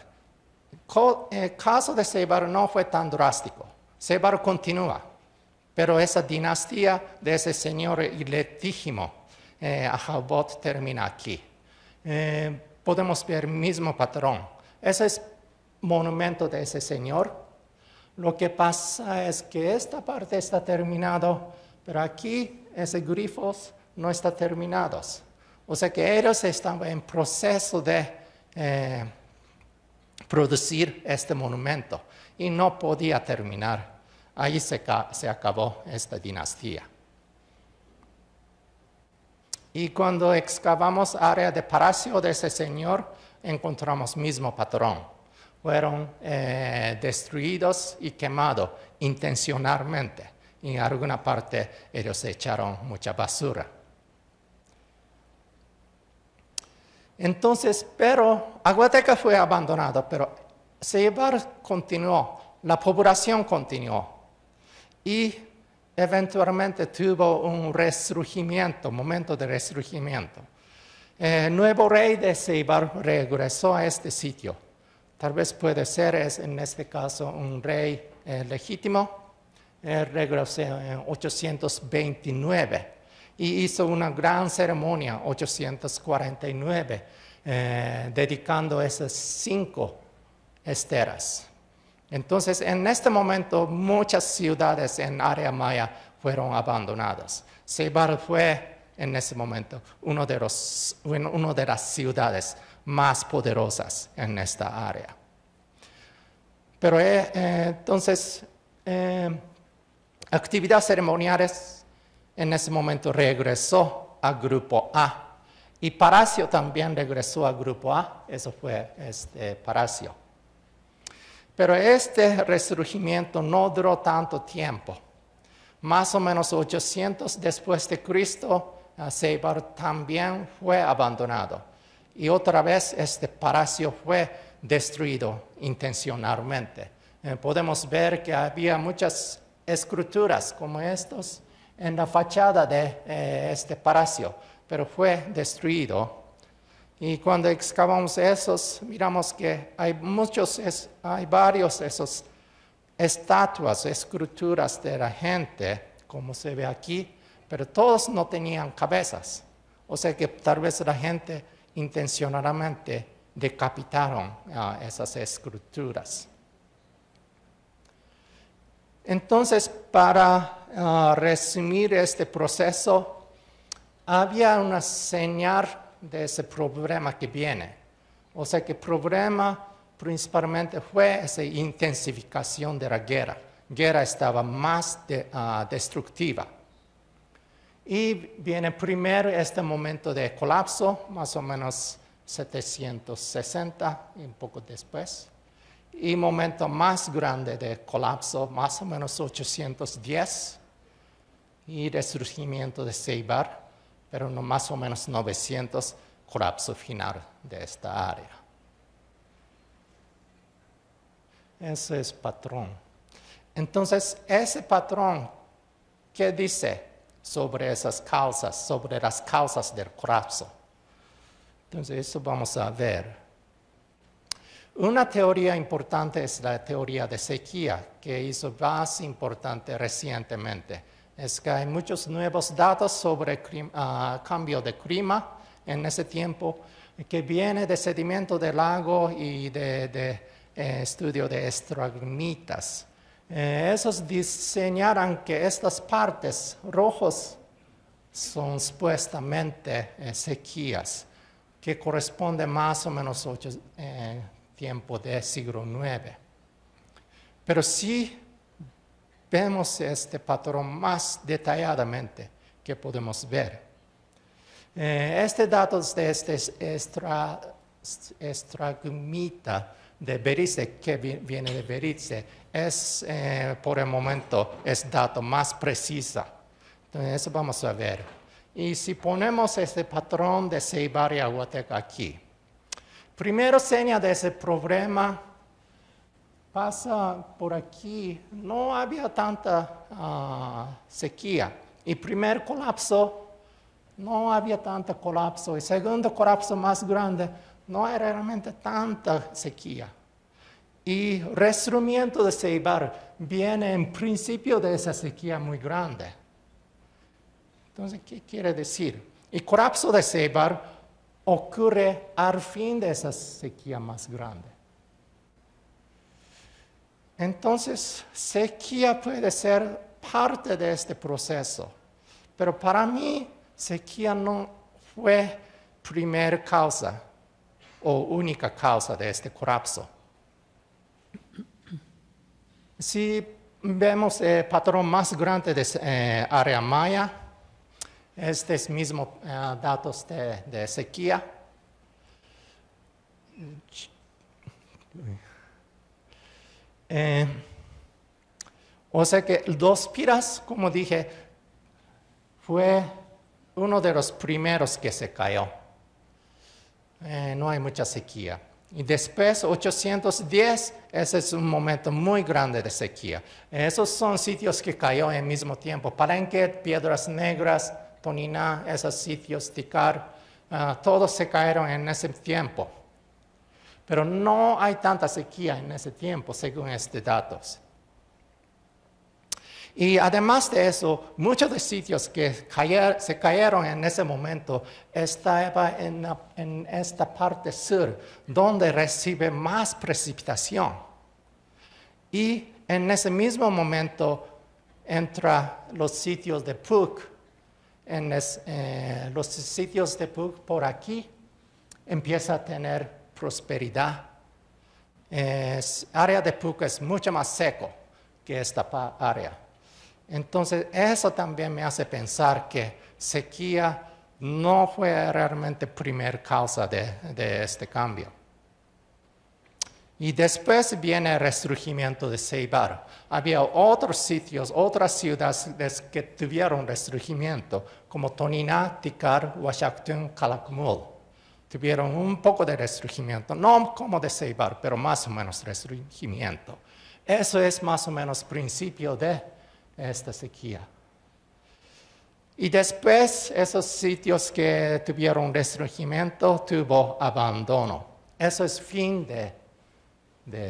Speaker 3: El eh, caso de Seibar no fue tan drástico Sebar continúa, pero esa dinastía de ese señor ilegítimo eh, a Jabot termina aquí. Eh, podemos ver el mismo patrón. Ese es monumento de ese señor. Lo que pasa es que esta parte está terminado, pero aquí ese grifos no están terminados. O sea que ellos están en proceso de eh, producir este monumento y no podía terminar. Ahí se, acabó esta dinastía. Y cuando excavamos área de palacio de ese señor, encontramos mismo patrón. Fueron eh, destruidos y quemados intencionalmente. en alguna parte ellos echaron mucha basura. Entonces, pero Aguateca fue abandonado, pero Seibar continuó, la población continuó y eventualmente tuvo un resurgimiento, momento de resurgimiento. El nuevo rey de Seibar regresó a este sitio. Tal vez puede ser es en este caso un rey eh, legítimo. regresó en 829 y hizo una gran ceremonia 849, eh, dedicando esos cinco esteras. Entonces, en este momento, muchas ciudades en área maya fueron abandonadas. Seibar fue, en ese momento, una de las ciudades más poderosas en esta área. Pero eh, eh, entonces, eh, actividades ceremoniales en ese momento regresó a Grupo A. Y Palacio también regresó a Grupo A, eso fue este, Palacio. Pero este resurgimiento no duró tanto tiempo. Más o menos 800 después de Cristo, ah, Seibar también fue abandonado. Y otra vez este palacio fue destruido intencionalmente. Eh, podemos ver que había muchas esculturas como estas en la fachada de eh, este palacio, pero fue destruido y cuando excavamos esos, miramos que hay muchos, hay varios esos estatuas, esculturas de la gente, como se ve aquí, pero todos no tenían cabezas. O sea que tal vez la gente intencionadamente decapitaron ah, esas esculturas. Entonces, para ah, resumir este proceso, había una señal de ese problema que viene. O sea que el problema principalmente fue esa intensificación de la guerra. Guerra estaba más ah, destructiva. Y viene primero este momento de colapso, más o menos 760, un poco después. Y momento más grande de colapso, más o menos 810, y resurgimiento de Seibar pero no más o menos 900 colapso final de esta área. Ese es patrón. Entonces, ese patrón, ¿qué dice sobre esas causas, sobre las causas del colapso? Entonces, eso vamos a ver. Una teoría importante es la teoría de sequía, que hizo más importante recientemente es que hay muchos nuevos datos sobre ah, cambio de clima en ese tiempo que viene de sedimento del lago y de, eh, estudio de estragnitas. Eh, esos diseñaron que estas partes rojos son supuestamente eh, sequías, que corresponde más o menos ocho tiempo del siglo IX. Pero sí vemos este patrón más detalladamente que podemos ver. Eh, este dato de este estragmita de Berice, que viene de Berice, es eh, por el momento es dato más precisa. Entonces eso vamos a ver. Y si ponemos este patrón de y Aguateca aquí, primero seña de ese problema pasa por aquí, no había tanta ah, sequía. Y primer colapso, no había tanto colapso. Y segundo colapso más grande, no era realmente tanta sequía. Y resurgimiento de Ceibar viene en principio de esa sequía muy grande. Entonces, ¿qué quiere decir? El colapso de Ceibar ocurre al fin de esa sequía más grande. Entonces, sequía puede ser parte de este proceso, pero para mí sequía no fue primera causa o única causa de este colapso. Si vemos eh, el patrón más grande de eh, área maya, este es mismo eh, datos de sequía. Eh, o sea que dos piras, como dije, fue uno de los primeros que se cayó. Eh, no hay mucha sequía. Y después, 810, ese es un momento muy grande de sequía. Esos son sitios que cayó en mismo tiempo. Palenque, Piedras Negras, Toniná, esos sitios, Tikar, ah, todos se cayeron en ese tiempo. Pero no hay tanta sequía en ese tiempo, según estos datos. Y además de eso, muchos de los sitios que se cayeron en ese momento estaba en, esta parte sur, donde recibe más precipitación. Y en ese mismo momento entra los sitios de Puc, eh, los sitios de Puc por aquí empieza a tener prosperidad. Es, área de Puca es mucho más seco que esta área. Entonces, eso también me hace pensar que sequía no fue realmente primer causa de, este cambio. Y después viene el restringimiento de Ceibar. Había otros sitios, otras ciudades que tuvieron restringimiento, como Tonina, Tikar, Washington, Calakmul tuvieron un poco de restringimiento, no como de Seibar, pero más o menos restringimiento. Eso es más o menos principio de esta sequía. Y después esos sitios que tuvieron restringimiento tuvo abandono. Eso es fin de,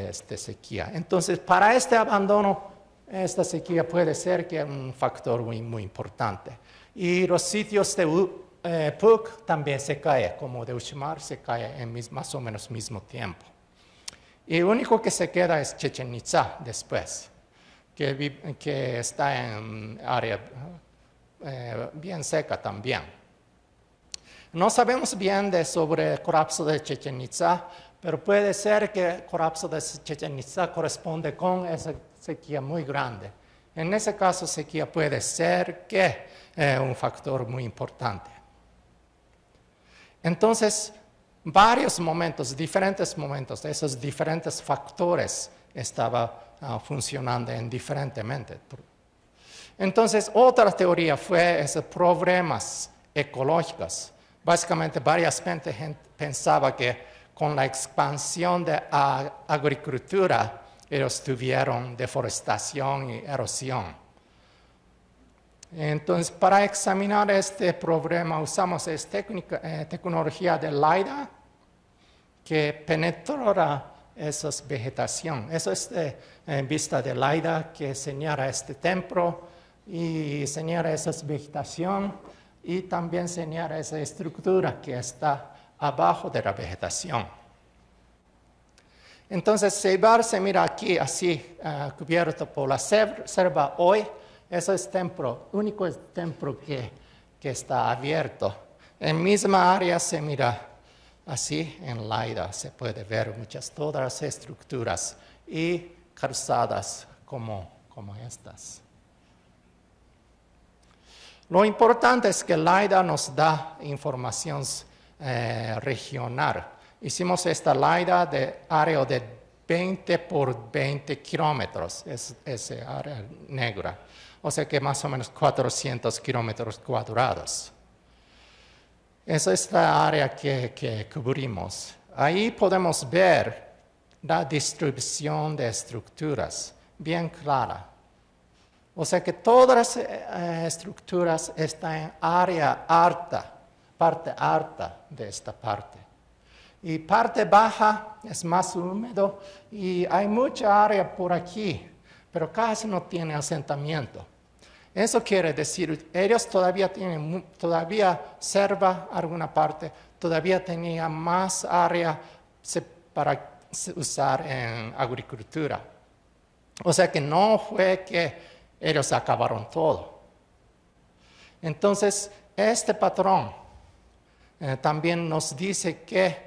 Speaker 3: esta sequía. Entonces, para este abandono, esta sequía puede ser que es un factor muy, muy importante. Y los sitios de eh, Puk también se cae, como de Ushimar, se cae en más o menos mismo tiempo. Y lo único que se queda es Checheniza después, que, está en área eh, bien seca también. No sabemos bien sobre el colapso de Checheniza, pero puede ser que el colapso de Checheniza corresponde con esa sequía muy grande. En ese caso, sequía puede ser que eh, un factor muy importante. Entonces, varios momentos, diferentes momentos, esos diferentes factores estaban ah, funcionando indiferentemente. Entonces, otra teoría fue esos problemas ecológicos. Básicamente, varias gente pensaba que con la expansión de la agricultura, ellos tuvieron deforestación y erosión. Entonces, para examinar este problema usamos esta eh, tecnología de LIDAR que penetra esa vegetación. Eso es eh, en vista de LIDAR que señala este templo y señala esa vegetación y también señala esa estructura que está abajo de la vegetación. Entonces, Seibar se mira aquí así, eh, cubierto por la selva hoy, eso es templo, único templo que, que está abierto. En misma área se mira así en Laida, se puede ver muchas, todas las estructuras y calzadas como, estas. Lo importante es que Laida nos da información eh, regional. Hicimos esta Laida de área de 20 por 20 kilómetros, es, esa área negra o sea que más o menos 400 kilómetros cuadrados. Esa es la área que, cubrimos. Ahí podemos ver la distribución de estructuras bien clara. O sea que todas las eh, estructuras están en área alta, parte alta de esta parte. Y parte baja es más húmedo y hay mucha área por aquí pero casi no tiene asentamiento. Eso quiere decir, ellos todavía tienen, todavía serva alguna parte, todavía tenía más área para usar en agricultura. O sea que no fue que ellos acabaron todo. Entonces, este patrón eh, también nos dice que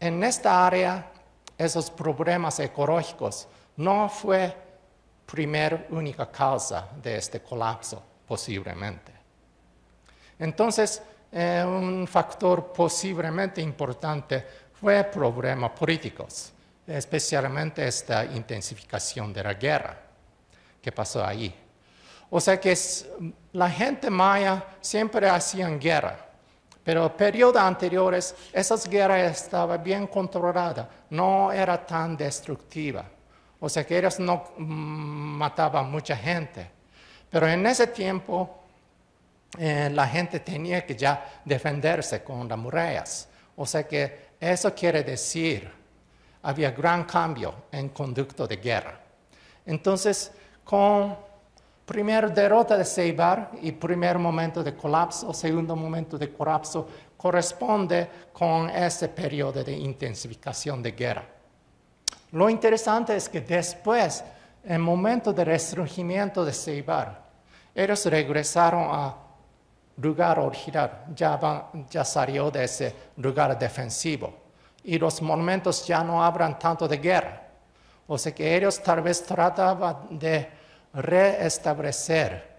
Speaker 3: en esta área esos problemas ecológicos no fue Primera única causa de este colapso, posiblemente. Entonces, eh, un factor posiblemente importante fue problemas políticos, especialmente esta intensificación de la guerra que pasó ahí. O sea que la gente maya siempre hacían guerra, pero en periodos anteriores esas guerras estaban bien controladas, no era tan destructiva. O sea, que ellos no mm, mataban mucha gente. Pero en ese tiempo eh, la gente tenía que ya defenderse con las murallas. O sea que eso quiere decir, había gran cambio en conducto de guerra. Entonces, con primera derrota de Seibar y primer momento de colapso, segundo momento de colapso, corresponde con ese periodo de intensificación de guerra. Lo interesante es que después, en momento del restringimiento de Seibar, ellos regresaron a lugar original, ya, salió de ese lugar defensivo. Y los monumentos ya no hablan tanto de guerra. O sea que ellos tal vez trataban de reestablecer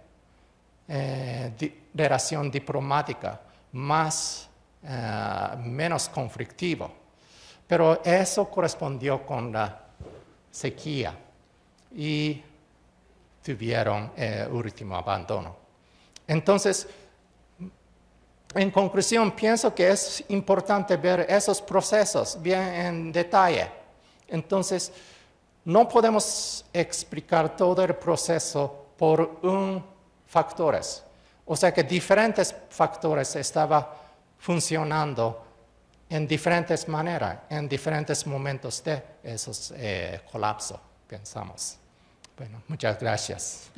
Speaker 3: eh, relación diplomática más, eh, menos conflictiva. Pero eso correspondió con la sequía y tuvieron el eh, último abandono. Entonces, en conclusión, pienso que es importante ver esos procesos bien en detalle. Entonces, no podemos explicar todo el proceso por un factores. O sea que diferentes factores estaban funcionando en diferentes maneras, en diferentes momentos de esos eh, colapsos, pensamos. Bueno, muchas gracias.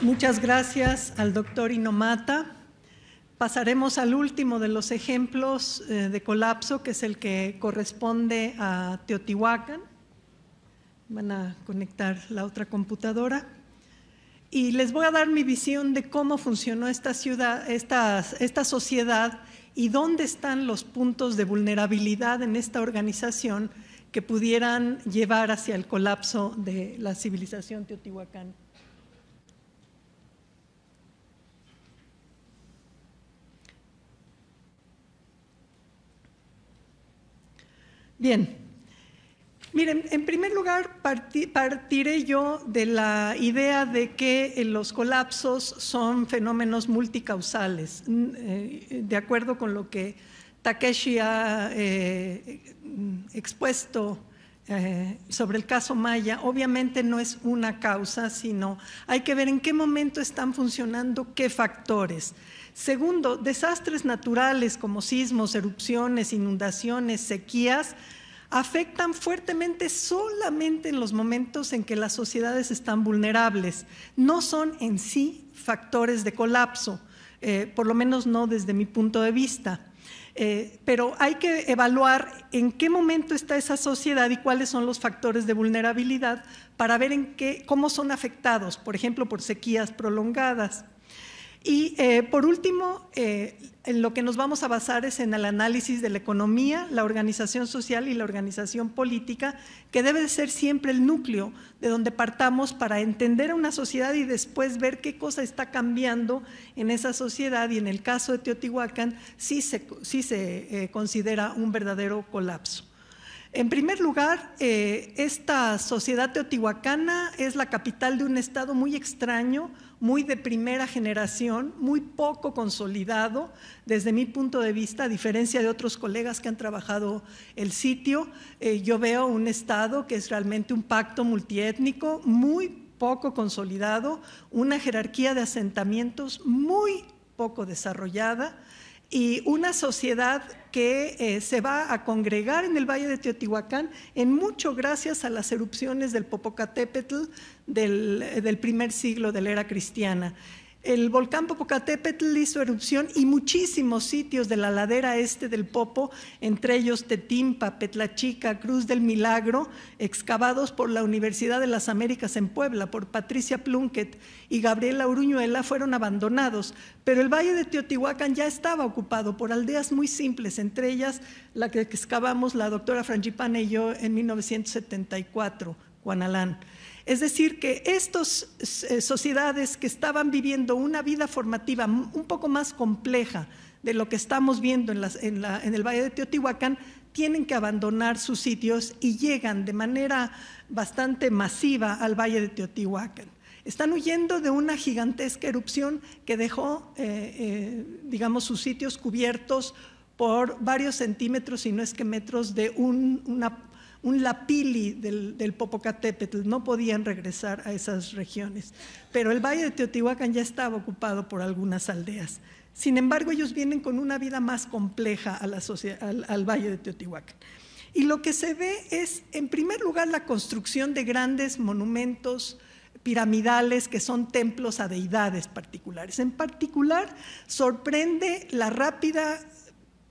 Speaker 1: Muchas gracias al doctor Inomata. Pasaremos al último de los ejemplos eh, de colapso, que es el que corresponde a Teotihuacán. Van a conectar la otra computadora. Y les voy a dar mi visión de cómo funcionó esta ciudad, esta, sociedad y dónde están los puntos de vulnerabilidad en esta organización que pudieran llevar hacia el colapso de la civilización teotihuacán. Bien, Miren, en primer lugar, partiré yo de la idea de que eh, los colapsos son fenómenos multicausales, eh, de acuerdo con lo que Takeshi ha eh, expuesto sobre el caso Maya, obviamente no es una causa, sino hay que ver en qué momento están funcionando qué factores. Segundo, desastres naturales como sismos, erupciones, inundaciones, sequías afectan fuertemente solamente en los momentos en que las sociedades están vulnerables. No son en sí factores de colapso, eh, por lo menos no desde mi punto de vista. Eh, pero hay que evaluar en qué momento está esa sociedad y cuáles son los factores de vulnerabilidad para ver en qué, cómo son afectados, por ejemplo, por sequías prolongadas. Y eh, por último, en lo que nos vamos a basar es en el análisis de la economía, la organización social y la organización política, que debe ser siempre el núcleo de donde partamos para entender a una sociedad y después ver qué cosa está cambiando en esa sociedad. Y en el caso de Teotihuacán, sí se, eh, considera un verdadero colapso. En primer lugar, eh, esta sociedad teotihuacana es la capital de un estado muy extraño, muy de primera generación, muy poco consolidado desde mi punto de vista, a diferencia de otros colegas que han trabajado el sitio. Eh, yo veo un Estado que es realmente un pacto multiétnico, muy poco consolidado, una jerarquía de asentamientos muy poco desarrollada, y una sociedad que eh, se va a congregar en el Valle de Teotihuacán, en mucho gracias a las erupciones del Popocatépetl del, eh, del primer siglo de la era cristiana. El volcán Popocatépetl hizo erupción y muchísimos sitios de la ladera este del Popo, entre ellos Tetimpa, Petlachica, Cruz del Milagro, excavados por la Universidad de las Américas en Puebla, por Patricia Plunkett y Gabriela Uruñuela, fueron abandonados. Pero el valle de Teotihuacán ya estaba ocupado por aldeas muy simples, entre ellas la que excavamos la doctora Frangipane y yo en 1974, Guanalán. Es decir, que estas eh, sociedades que estaban viviendo una vida formativa un poco más compleja de lo que estamos viendo en, el Valle de Teotihuacán, tienen que abandonar sus sitios y llegan de manera bastante masiva al Valle de Teotihuacán. Están huyendo de una gigantesca erupción que dejó, eh, eh, digamos, sus sitios cubiertos por varios centímetros, si no es que metros, de una un lapili del, Popocatépetl, no podían regresar a esas regiones. Pero el valle de Teotihuacán ya estaba ocupado por algunas aldeas. Sin embargo, ellos vienen con una vida más compleja al, al valle de Teotihuacán. Y lo que se ve es, en primer lugar, la construcción de grandes monumentos, piramidales que son templos a deidades particulares. En particular, sorprende la rápida,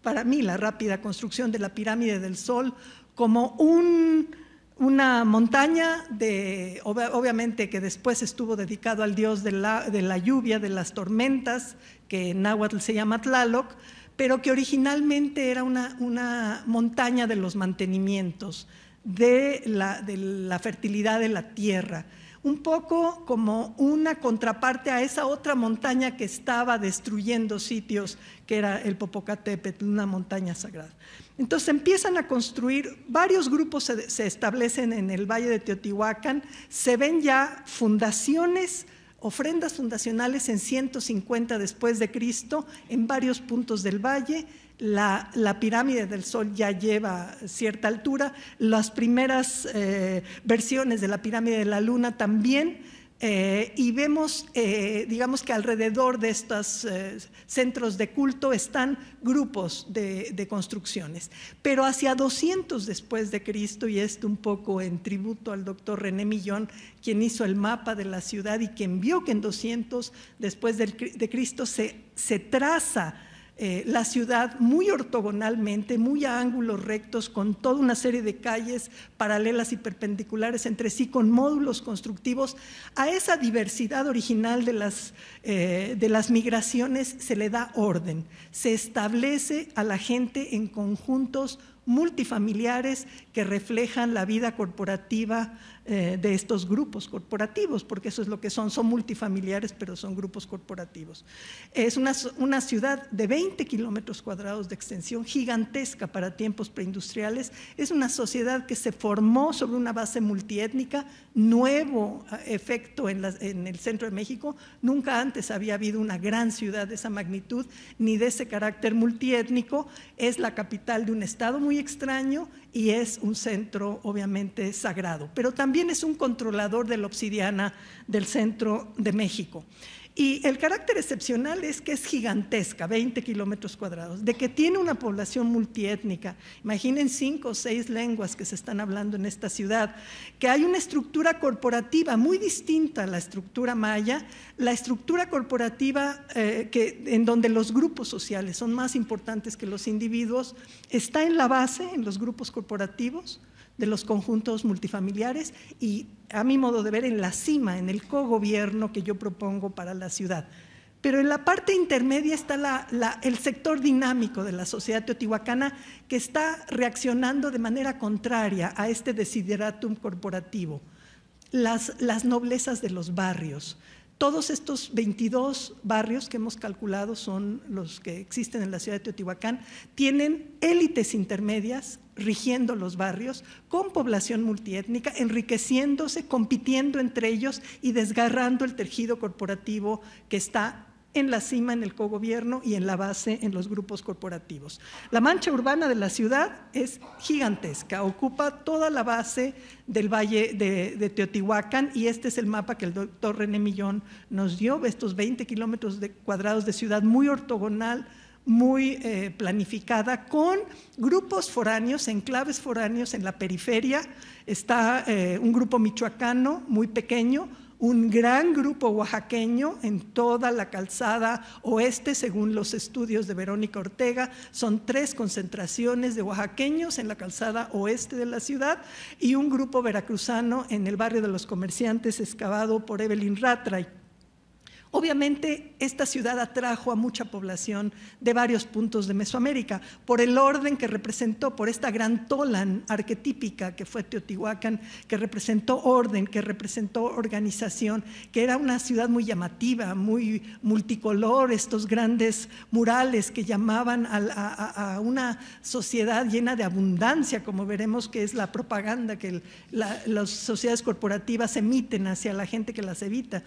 Speaker 1: para mí, la rápida construcción de la pirámide del Sol como una montaña, de, obviamente que después estuvo dedicado al dios de la, lluvia, de las tormentas, que en náhuatl se llama Tlaloc, pero que originalmente era una, montaña de los mantenimientos, de la fertilidad de la tierra un poco como una contraparte a esa otra montaña que estaba destruyendo sitios, que era el Popocatépetl, una montaña sagrada. Entonces empiezan a construir, varios grupos se, establecen en el Valle de Teotihuacán, se ven ya fundaciones ofrendas fundacionales en 150 después de Cristo en varios puntos del valle, la, pirámide del Sol ya lleva cierta altura, las primeras eh, versiones de la pirámide de la Luna también, eh, y vemos, eh, digamos que alrededor de estos centros de culto están grupos de, construcciones. Pero hacia 200 después de Cristo, y esto un poco en tributo al doctor René Millón, quien hizo el mapa de la ciudad y quien vio que en 200 después de Cristo se, se traza eh, la ciudad muy ortogonalmente, muy a ángulos rectos, con toda una serie de calles paralelas y perpendiculares entre sí, con módulos constructivos. A esa diversidad original de las eh, migraciones se le da orden, se establece a la gente en conjuntos multifamiliares que reflejan la vida corporativa eh, de estos grupos corporativos, porque eso es lo que son, son multifamiliares, pero son grupos corporativos. Es una, ciudad de 20 kilómetros cuadrados de extensión, gigantesca para tiempos preindustriales, es una sociedad que se formó sobre una base multiétnica, nuevo ah, efecto en, en el centro de México, nunca antes había habido una gran ciudad de esa magnitud, ni de ese carácter multiétnico, es la capital de un estado muy extraño, y es un centro obviamente sagrado, pero también es un controlador de la obsidiana del centro de México. Y el carácter excepcional es que es gigantesca, 20 kilómetros cuadrados, de que tiene una población multiétnica. Imaginen cinco o seis lenguas que se están hablando en esta ciudad, que hay una estructura corporativa muy distinta a la estructura maya, la estructura corporativa eh, en donde los grupos sociales son más importantes que los individuos, está en la base, en los grupos corporativos de los conjuntos multifamiliares y, a mi modo de ver, en la cima, en el cogobierno que yo propongo para la ciudad. Pero en la parte intermedia está la, el sector dinámico de la sociedad teotihuacana que está reaccionando de manera contraria a este desideratum corporativo. Las, las noblezas de los barrios, todos estos 22 barrios que hemos calculado son los que existen en la ciudad de Teotihuacán, tienen élites intermedias rigiendo los barrios, con población multiétnica, enriqueciéndose, compitiendo entre ellos y desgarrando el tejido corporativo que está en la cima, en el cogobierno y en la base, en los grupos corporativos. La mancha urbana de la ciudad es gigantesca, ocupa toda la base del valle de, de Teotihuacán y este es el mapa que el doctor René Millón nos dio, estos 20 kilómetros cuadrados de ciudad muy ortogonal, muy eh, planificada con grupos foráneos, enclaves foráneos en la periferia. Está eh, un grupo michoacano muy pequeño, un gran grupo oaxaqueño en toda la calzada oeste, según los estudios de Verónica Ortega. Son tres concentraciones de oaxaqueños en la calzada oeste de la ciudad y un grupo veracruzano en el barrio de los comerciantes excavado por Evelyn Ratray. Obviamente, esta ciudad atrajo a mucha población de varios puntos de Mesoamérica, por el orden que representó, por esta gran tolan arquetípica que fue Teotihuacán, que representó orden, que representó organización, que era una ciudad muy llamativa, muy multicolor, estos grandes murales que llamaban a, una sociedad llena de abundancia, como veremos que es la propaganda que las sociedades corporativas emiten hacia la gente que las evita.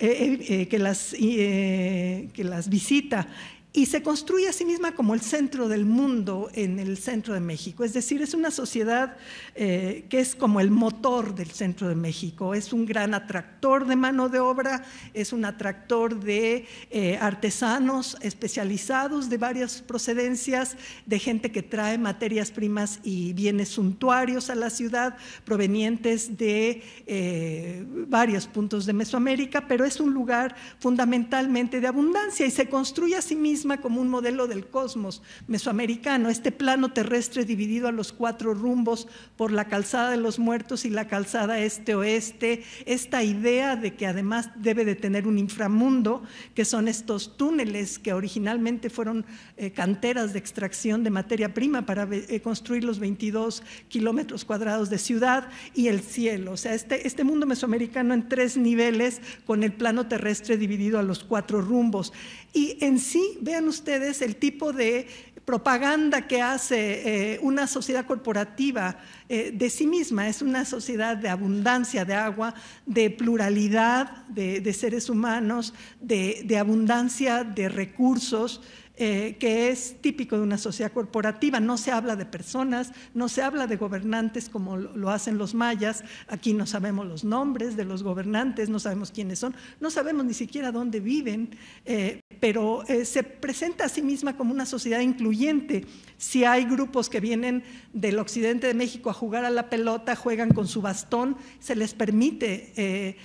Speaker 1: Eh, eh, eh, que, las, eh, que las visita y se construye a sí misma como el centro del mundo en el centro de México. Es decir, es una sociedad eh, que es como el motor del centro de México, es un gran atractor de mano de obra, es un atractor de eh, artesanos especializados de varias procedencias, de gente que trae materias primas y bienes suntuarios a la ciudad provenientes de eh, varios puntos de Mesoamérica, pero es un lugar fundamentalmente de abundancia y se construye a sí misma como un modelo del cosmos mesoamericano, este plano terrestre dividido a los cuatro rumbos por la calzada de los muertos y la calzada este-oeste, esta idea de que además debe de tener un inframundo, que son estos túneles que originalmente fueron eh, canteras de extracción de materia prima para eh, construir los 22 kilómetros cuadrados de ciudad y el cielo. O sea, este, este mundo mesoamericano en tres niveles con el plano terrestre dividido a los cuatro rumbos. Y en sí, vean ustedes el tipo de propaganda que hace eh, una sociedad corporativa eh, de sí misma. Es una sociedad de abundancia de agua, de pluralidad de, seres humanos, de, abundancia de recursos. Eh, que es típico de una sociedad corporativa. No se habla de personas, no se habla de gobernantes como lo hacen los mayas. Aquí no sabemos los nombres de los gobernantes, no sabemos quiénes son, no sabemos ni siquiera dónde viven, eh, pero eh, se presenta a sí misma como una sociedad incluyente. Si hay grupos que vienen del occidente de México a jugar a la pelota, juegan con su bastón, se les permite eh,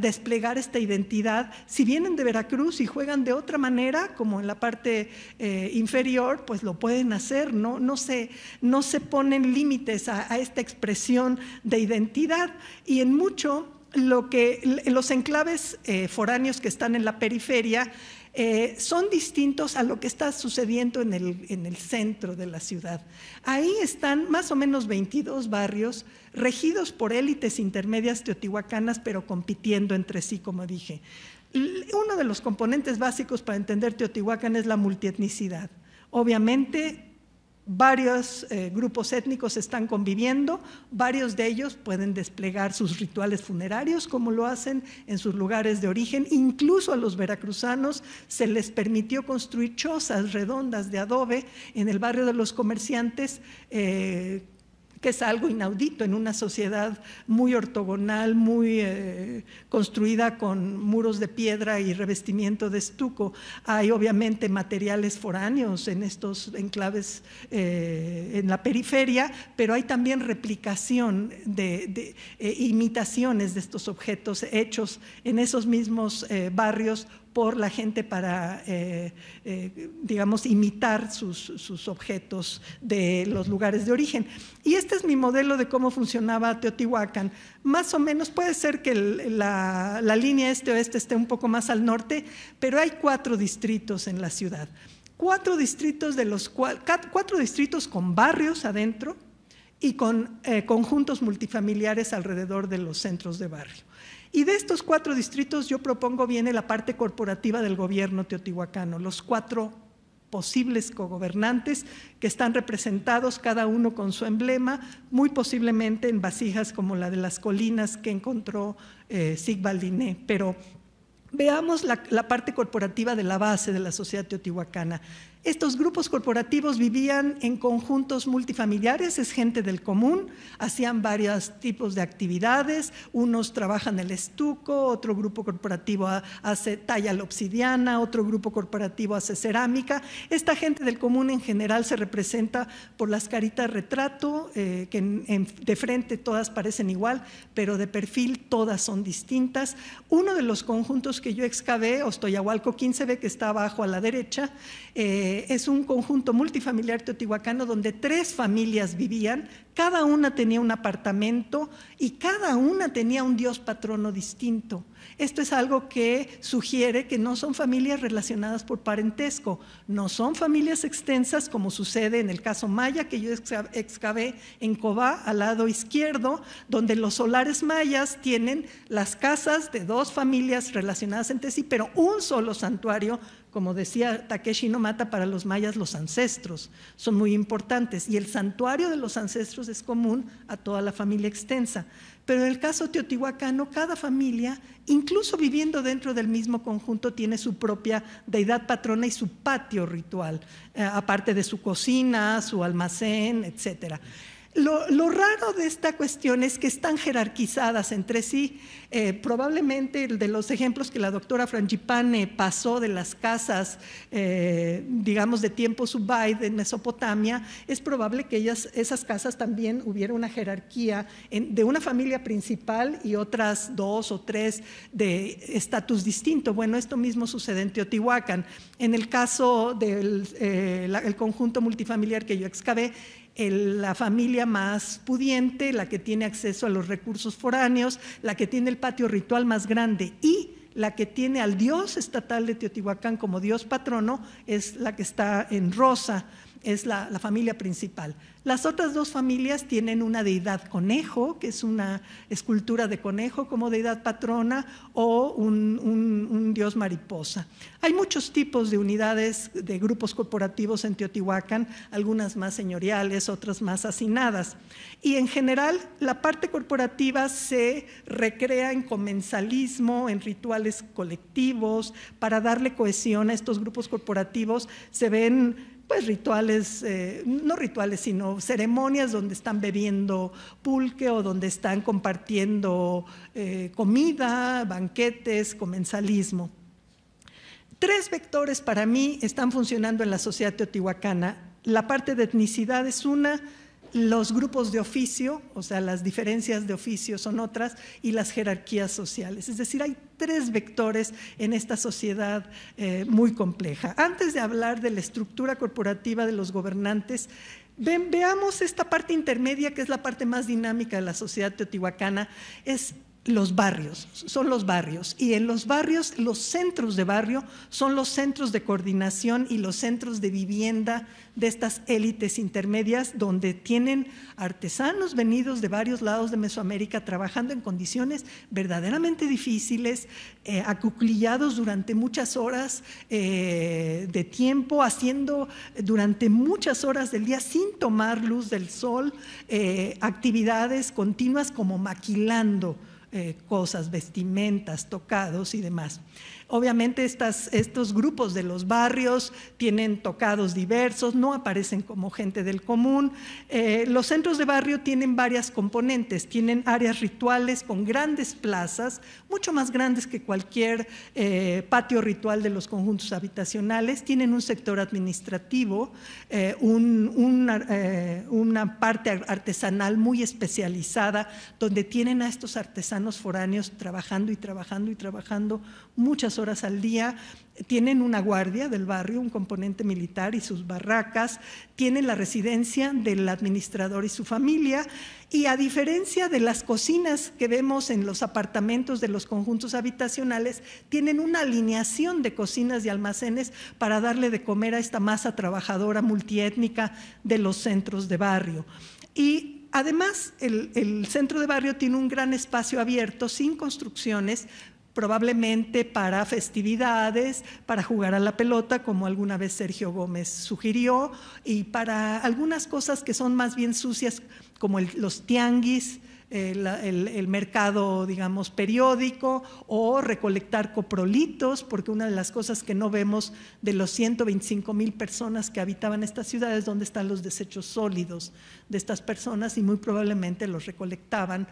Speaker 1: desplegar esta identidad. Si vienen de Veracruz y juegan de otra manera, como en la parte eh, inferior, pues lo pueden hacer, ¿no? se, no se ponen límites a, esta expresión de identidad. Y en mucho lo que los enclaves eh, foráneos que están en la periferia eh, son distintos a lo que está sucediendo en el, en el centro de la ciudad. Ahí están más o menos 22 barrios regidos por élites intermedias teotihuacanas, pero compitiendo entre sí, como dije. Uno de los componentes básicos para entender Teotihuacán es la multietnicidad. Obviamente, varios eh, grupos étnicos están conviviendo, varios de ellos pueden desplegar sus rituales funerarios como lo hacen en sus lugares de origen, incluso a los veracruzanos se les permitió construir chozas redondas de adobe en el barrio de los comerciantes. Eh, que es algo inaudito en una sociedad muy ortogonal, muy eh, construida con muros de piedra y revestimiento de estuco. Hay obviamente materiales foráneos en estos enclaves eh, en la periferia, pero hay también replicación de, eh, imitaciones de estos objetos hechos en esos mismos barrios por la gente para, eh, eh, digamos, imitar sus, objetos de los lugares de origen. Y este es mi modelo de cómo funcionaba Teotihuacán. Más o menos puede ser que la, línea este-oeste esté un poco más al norte, pero hay cuatro distritos en la ciudad. Cuatro distritos, de los cuatro distritos con barrios adentro y con eh, conjuntos multifamiliares alrededor de los centros de barrio. Y de estos cuatro distritos yo propongo viene la parte corporativa del gobierno teotihuacano, los cuatro posibles cogobernantes que están representados cada uno con su emblema, muy posiblemente en vasijas como la de las colinas que encontró eh, Sigvaldiné. Pero veamos la parte corporativa de la base de la sociedad teotihuacana. Estos grupos corporativos vivían en conjuntos multifamiliares, es gente del común, hacían varios tipos de actividades, unos trabajan el estuco, otro grupo corporativo hace talla la obsidiana, otro grupo corporativo hace cerámica. Esta gente del común en general se representa por las caritas retrato, eh, que de frente todas parecen igual, pero de perfil todas son distintas. Uno de los conjuntos que yo excavé, Ostoyahualco 15B, que está abajo a la derecha, eh, eh, es un conjunto multifamiliar teotihuacano donde tres familias vivían, cada una tenía un apartamento y cada una tenía un dios patrono distinto. Esto es algo que sugiere que no son familias relacionadas por parentesco, no son familias extensas como sucede en el caso maya que yo excavé en Cobá al lado izquierdo, donde los solares mayas tienen las casas de dos familias relacionadas entre sí, pero un solo santuario como decía Takeshi no mata para los mayas los ancestros son muy importantes y el santuario de los ancestros es común a toda la familia extensa. Pero en el caso teotihuacano, cada familia, incluso viviendo dentro del mismo conjunto, tiene su propia deidad patrona y su patio ritual, eh, aparte de su cocina, su almacén, etcétera. Lo, raro de esta cuestión es que están jerarquizadas entre sí. Eh, probablemente de los ejemplos que la doctora Frangipane pasó de las casas, eh, digamos, de tiempo subay de Mesopotamia, es probable que ellas, esas casas también hubiera una jerarquía de una familia principal y otras dos o tres de estatus distinto. Bueno, esto mismo sucede en Teotihuacán. En el caso del eh, conjunto multifamiliar que yo excavé, la familia más pudiente, la que tiene acceso a los recursos foráneos, la que tiene el patio ritual más grande y la que tiene al dios estatal de Teotihuacán como dios patrono es la que está en rosa es la, familia principal. Las otras dos familias tienen una deidad conejo, que es una escultura de conejo como deidad patrona, o un, un dios mariposa. Hay muchos tipos de unidades de grupos corporativos en Teotihuacán, algunas más señoriales, otras más hacinadas. Y en general, la parte corporativa se recrea en comensalismo, en rituales colectivos, para darle cohesión a estos grupos corporativos. Se ven pues rituales, eh, no rituales, sino ceremonias donde están bebiendo pulque o donde están compartiendo eh, comida, banquetes, comensalismo. Tres vectores para mí están funcionando en la sociedad teotihuacana. La parte de etnicidad es una, los grupos de oficio, o sea, las diferencias de oficio son otras, y las jerarquías sociales. Es decir, hay tres vectores en esta sociedad eh, muy compleja. Antes de hablar de la estructura corporativa de los gobernantes, Veamos esta parte intermedia, que es la parte más dinámica de la sociedad teotihuacana. Es los barrios, son los barrios. Y en los barrios, los centros de barrio son los centros de coordinación y los centros de vivienda de estas élites intermedias, donde tienen artesanos venidos de varios lados de Mesoamérica trabajando en condiciones verdaderamente difíciles, eh, acuclillados durante muchas horas eh, de tiempo, haciendo durante muchas horas del día sin tomar luz del sol, eh, actividades continuas como maquilando eh, cosas, vestimentas, tocados y demás obviamente estos grupos de los barrios tienen tocados diversos, no aparecen como gente del común. Eh, los centros de barrio tienen varias componentes, tienen áreas rituales con grandes plazas, mucho más grandes que cualquier eh, patio ritual de los conjuntos habitacionales, tienen un sector administrativo, eh, una, una parte artesanal muy especializada, donde tienen a estos artesanos foráneos trabajando y trabajando y trabajando muchas horas horas al día, tienen una guardia del barrio, un componente militar y sus barracas, tienen la residencia del administrador y su familia, y a diferencia de las cocinas que vemos en los apartamentos de los conjuntos habitacionales, tienen una alineación de cocinas y almacenes para darle de comer a esta masa trabajadora multiétnica de los centros de barrio. Y además, el, el, centro de barrio tiene un gran espacio abierto, sin construcciones, probablemente para festividades, para jugar a la pelota, como alguna vez Sergio Gómez sugirió, y para algunas cosas que son más bien sucias, como los tianguis, el, mercado, digamos, periódico o recolectar coprolitos, porque una de las cosas que no vemos de los 125 mil personas que habitaban estas ciudades es dónde están los desechos sólidos de estas personas y muy probablemente los recolectaban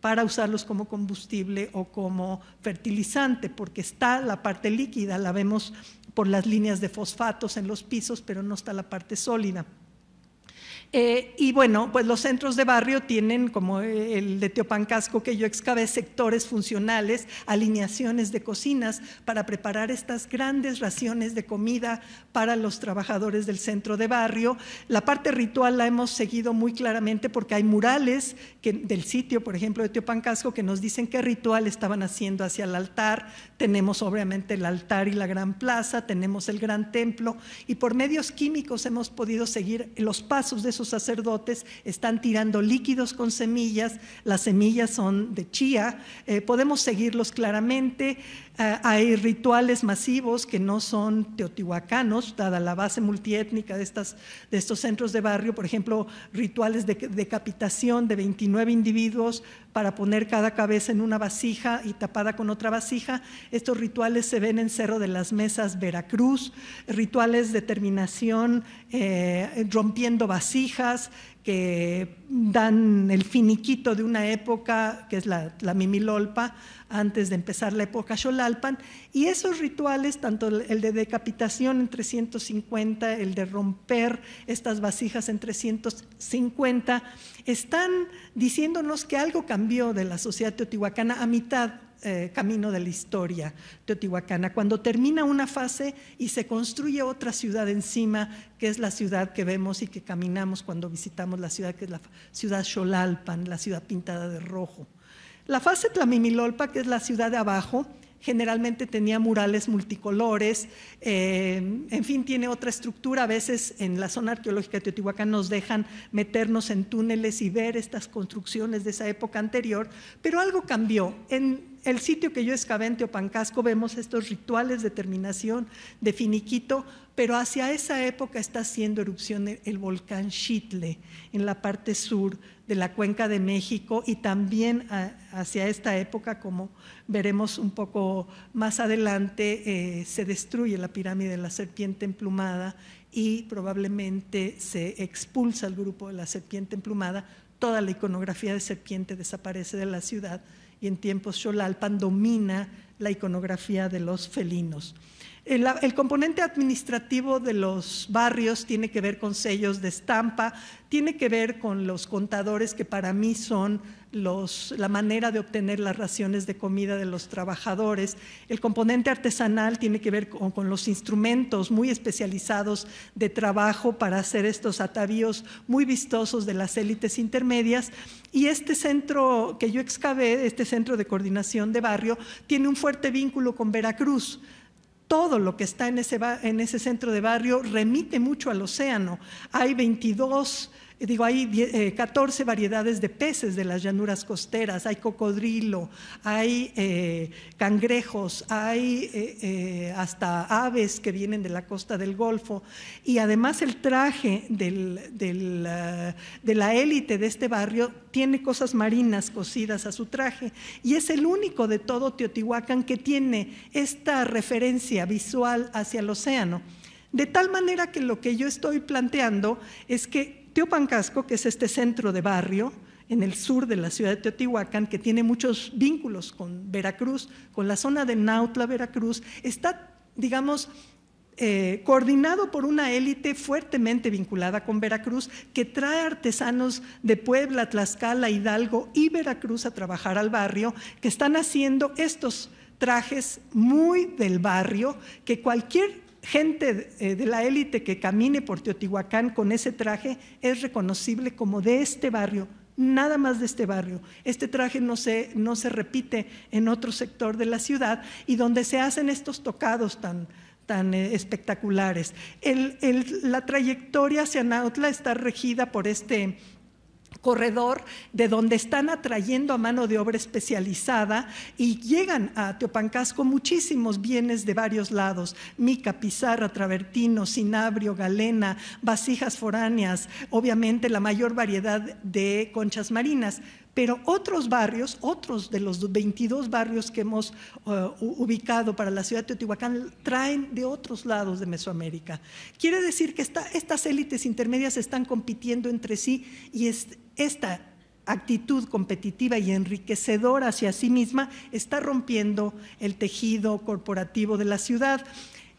Speaker 1: para usarlos como combustible o como fertilizante, porque está la parte líquida, la vemos por las líneas de fosfatos en los pisos, pero no está la parte sólida. Eh, y bueno, pues los centros de barrio tienen, como eh, el de Teopancasco que yo excavé, sectores funcionales, alineaciones de cocinas para preparar estas grandes raciones de comida para los trabajadores del centro de barrio. La parte ritual la hemos seguido muy claramente porque hay murales que, del sitio, por ejemplo, de Teopancasco, que nos dicen qué ritual estaban haciendo hacia el altar. Tenemos obviamente el altar y la gran plaza, tenemos el gran templo y por medios químicos hemos podido seguir los pasos de sacerdotes están tirando líquidos con semillas, las semillas son de chía, eh, podemos seguirlos claramente. Eh, hay rituales masivos que no son teotihuacanos, dada la base multiétnica de, estas, de estos centros de barrio, por ejemplo, rituales de decapitación de 29 individuos para poner cada cabeza en una vasija y tapada con otra vasija. Estos rituales se ven en Cerro de las Mesas, Veracruz, rituales de terminación eh, rompiendo vasijas, que dan el finiquito de una época, que es la, Mimilolpa, antes de empezar la época Xolalpan, y esos rituales, tanto el de decapitación en 350, el de romper estas vasijas en 350, están diciéndonos que algo cambió de la sociedad teotihuacana a mitad eh, camino de la historia teotihuacana, cuando termina una fase y se construye otra ciudad encima, que es la ciudad que vemos y que caminamos cuando visitamos la ciudad, que es la ciudad Xolalpan, la ciudad pintada de rojo. La fase Tlamimilolpa, que es la ciudad de abajo, generalmente tenía murales multicolores, eh, en fin, tiene otra estructura. A veces en la zona arqueológica de Teotihuacán nos dejan meternos en túneles y ver estas construcciones de esa época anterior, pero algo cambió. En el sitio que yo excavé en Teopancasco vemos estos rituales de terminación de finiquito, pero hacia esa época está haciendo erupción el, volcán Xitle en la parte sur de la cuenca de México y también hacia esta época, como veremos un poco más adelante, eh, se destruye la pirámide de la serpiente emplumada y probablemente se expulsa el grupo de la serpiente emplumada, toda la iconografía de serpiente desaparece de la ciudad y en tiempos Xolalpan domina la iconografía de los felinos. El, el, componente administrativo de los barrios tiene que ver con sellos de estampa, tiene que ver con los contadores que para mí son la manera de obtener las raciones de comida de los trabajadores. El componente artesanal tiene que ver con, los instrumentos muy especializados de trabajo para hacer estos atavíos muy vistosos de las élites intermedias. Y este centro que yo excavé, este centro de coordinación de barrio, tiene un fuerte vínculo con Veracruz todo lo que está en ese, en ese centro de barrio remite mucho al océano. Hay 22 eh, digo, hay 14 eh, variedades de peces de las llanuras costeras, hay cocodrilo, hay eh, cangrejos, hay hasta aves que vienen de la costa del Golfo, y además el traje de la élite de este barrio tiene cosas marinas cosidas a su traje, y es el único de todo Teotihuacán que tiene esta referencia visual hacia el océano. De tal manera que lo que yo estoy planteando es que Teopancasco, que es este centro de barrio en el sur de la ciudad de Teotihuacán, que tiene muchos vínculos con Veracruz, con la zona de Nautla, Veracruz, está, digamos, eh, coordinado por una élite fuertemente vinculada con Veracruz, que trae artesanos de Puebla, Tlaxcala, Hidalgo y Veracruz a trabajar al barrio, que están haciendo estos trajes muy del barrio, que cualquier gente eh, de la élite que camine por Teotihuacán con ese traje es reconocible como de este barrio, nada más de este barrio. Este traje no se, repite en otro sector de la ciudad y donde se hacen estos tocados tan, tan eh, espectaculares. la trayectoria hacia Nautla está regida por este corredor de donde están atrayendo a mano de obra especializada y llegan a Teopancasco muchísimos bienes de varios lados, mica, pizarra, travertino, cinabrio, galena, vasijas foráneas, obviamente la mayor variedad de conchas marinas, pero otros barrios, otros de los 22 barrios que hemos eh, ubicado para la ciudad de Teotihuacán, traen de otros lados de Mesoamérica. Quiere decir que estas élites intermedias están compitiendo entre sí y esta actitud competitiva y enriquecedora hacia sí misma está rompiendo el tejido corporativo de la ciudad.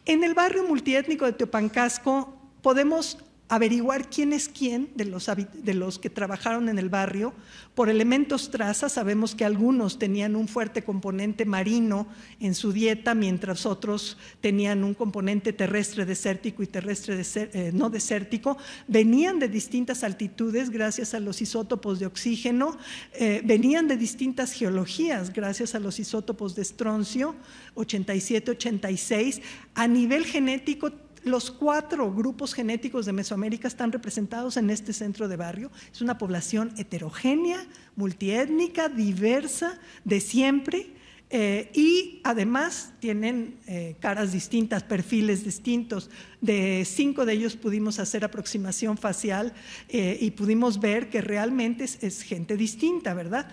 Speaker 1: En el barrio multiétnico de Teopancasco podemos averiguar quién es quién de los, de los que trabajaron en el barrio. Por elementos traza sabemos que algunos tenían un fuerte componente marino en su dieta, mientras otros tenían un componente terrestre desértico y terrestre eh, no desértico. Venían de distintas altitudes gracias a los isótopos de oxígeno, eh, venían de distintas geologías gracias a los isótopos de estroncio 87-86. A nivel genético los cuatro grupos genéticos de Mesoamérica están representados en este centro de barrio. Es una población heterogénea, multiétnica, diversa, de siempre, eh, y además tienen eh, caras distintas, perfiles distintos. De cinco de ellos pudimos hacer aproximación facial eh, y pudimos ver que realmente es, gente distinta, ¿verdad?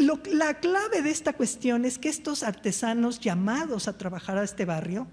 Speaker 1: la clave de esta cuestión es que estos artesanos llamados a trabajar a este barrio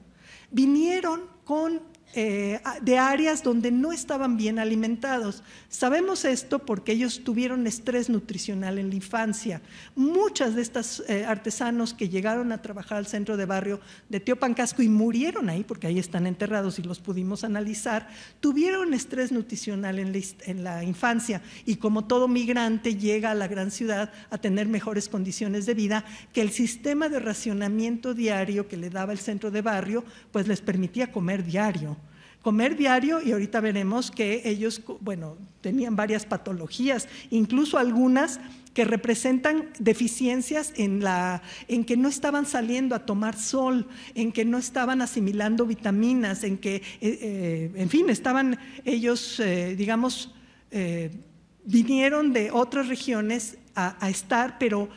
Speaker 1: vinieron con eh, de áreas donde no estaban bien alimentados. Sabemos esto porque ellos tuvieron estrés nutricional en la infancia. Muchas de estas eh, artesanos que llegaron a trabajar al centro de barrio de Teopancasco y murieron ahí, porque ahí están enterrados y los pudimos analizar, tuvieron estrés nutricional en la, en la infancia y como todo migrante llega a la gran ciudad a tener mejores condiciones de vida que el sistema de racionamiento diario que le daba el centro de barrio, pues les permitía comer diario comer diario y ahorita veremos que ellos, bueno, tenían varias patologías, incluso algunas que representan deficiencias en, la, en que no estaban saliendo a tomar sol, en que no estaban asimilando vitaminas, en que, eh, eh, en fin, estaban ellos, eh, digamos, vinieron de otras regiones a estar, pero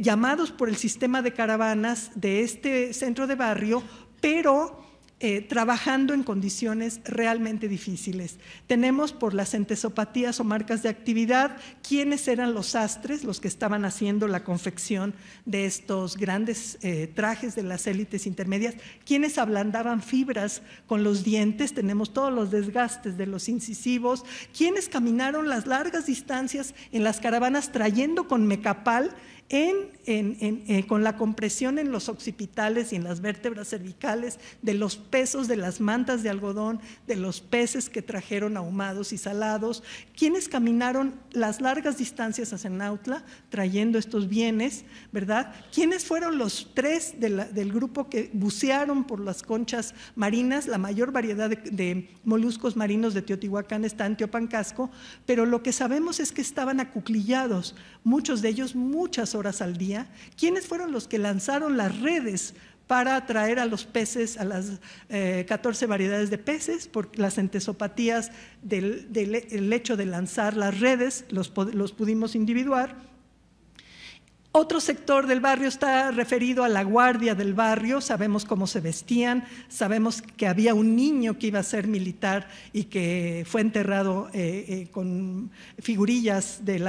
Speaker 1: llamados por el sistema de caravanas de este centro de barrio, pero eh, trabajando en condiciones realmente difíciles. Tenemos por las entesopatías o marcas de actividad quiénes eran los astres, los que estaban haciendo la confección de estos grandes eh, trajes de las élites intermedias, quienes ablandaban fibras con los dientes, tenemos todos los desgastes de los incisivos, quienes caminaron las largas distancias en las caravanas trayendo con mecapal eh, con la compresión en los occipitales y en las vértebras cervicales de los pesos de las mantas de algodón, de los peces que trajeron ahumados y salados, quienes caminaron las largas distancias hacia Nautla trayendo estos bienes, ¿verdad? ¿Quiénes fueron los tres del grupo que bucearon por las conchas marinas? La mayor variedad de, moluscos marinos de Teotihuacán está en Teopancasco, pero lo que sabemos es que estaban acuclillados, muchos de ellos muchas horas al día? ¿Quiénes fueron los que lanzaron las redes para atraer a los peces, a las 14 eh, variedades de peces, por las entesopatías del, hecho de lanzar las redes, los pudimos individuar. Otro sector del barrio está referido a la guardia del barrio, sabemos cómo se vestían, sabemos que había un niño que iba a ser militar y que fue enterrado eh, eh, con figurillas de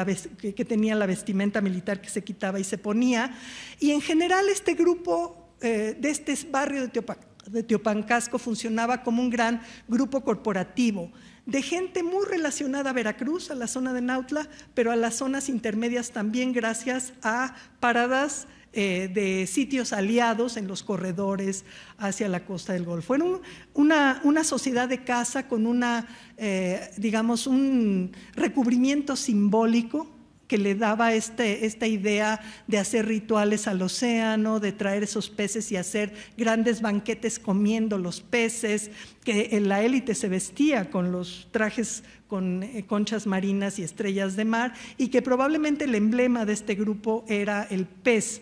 Speaker 1: que tenía la vestimenta militar que se quitaba y se ponía. Y en general este grupo eh, de este barrio de, de Teopancasco funcionaba como un gran grupo corporativo de gente muy relacionada a Veracruz, a la zona de Nautla, pero a las zonas intermedias también gracias a paradas eh, de sitios aliados en los corredores hacia la costa del Golfo. Era una, sociedad de casa con una, eh, digamos, un recubrimiento simbólico que le daba este, esta idea de hacer rituales al océano, de traer esos peces y hacer grandes banquetes comiendo los peces, que la élite se vestía con los trajes con eh, conchas marinas y estrellas de mar, y que probablemente el emblema de este grupo era el pez.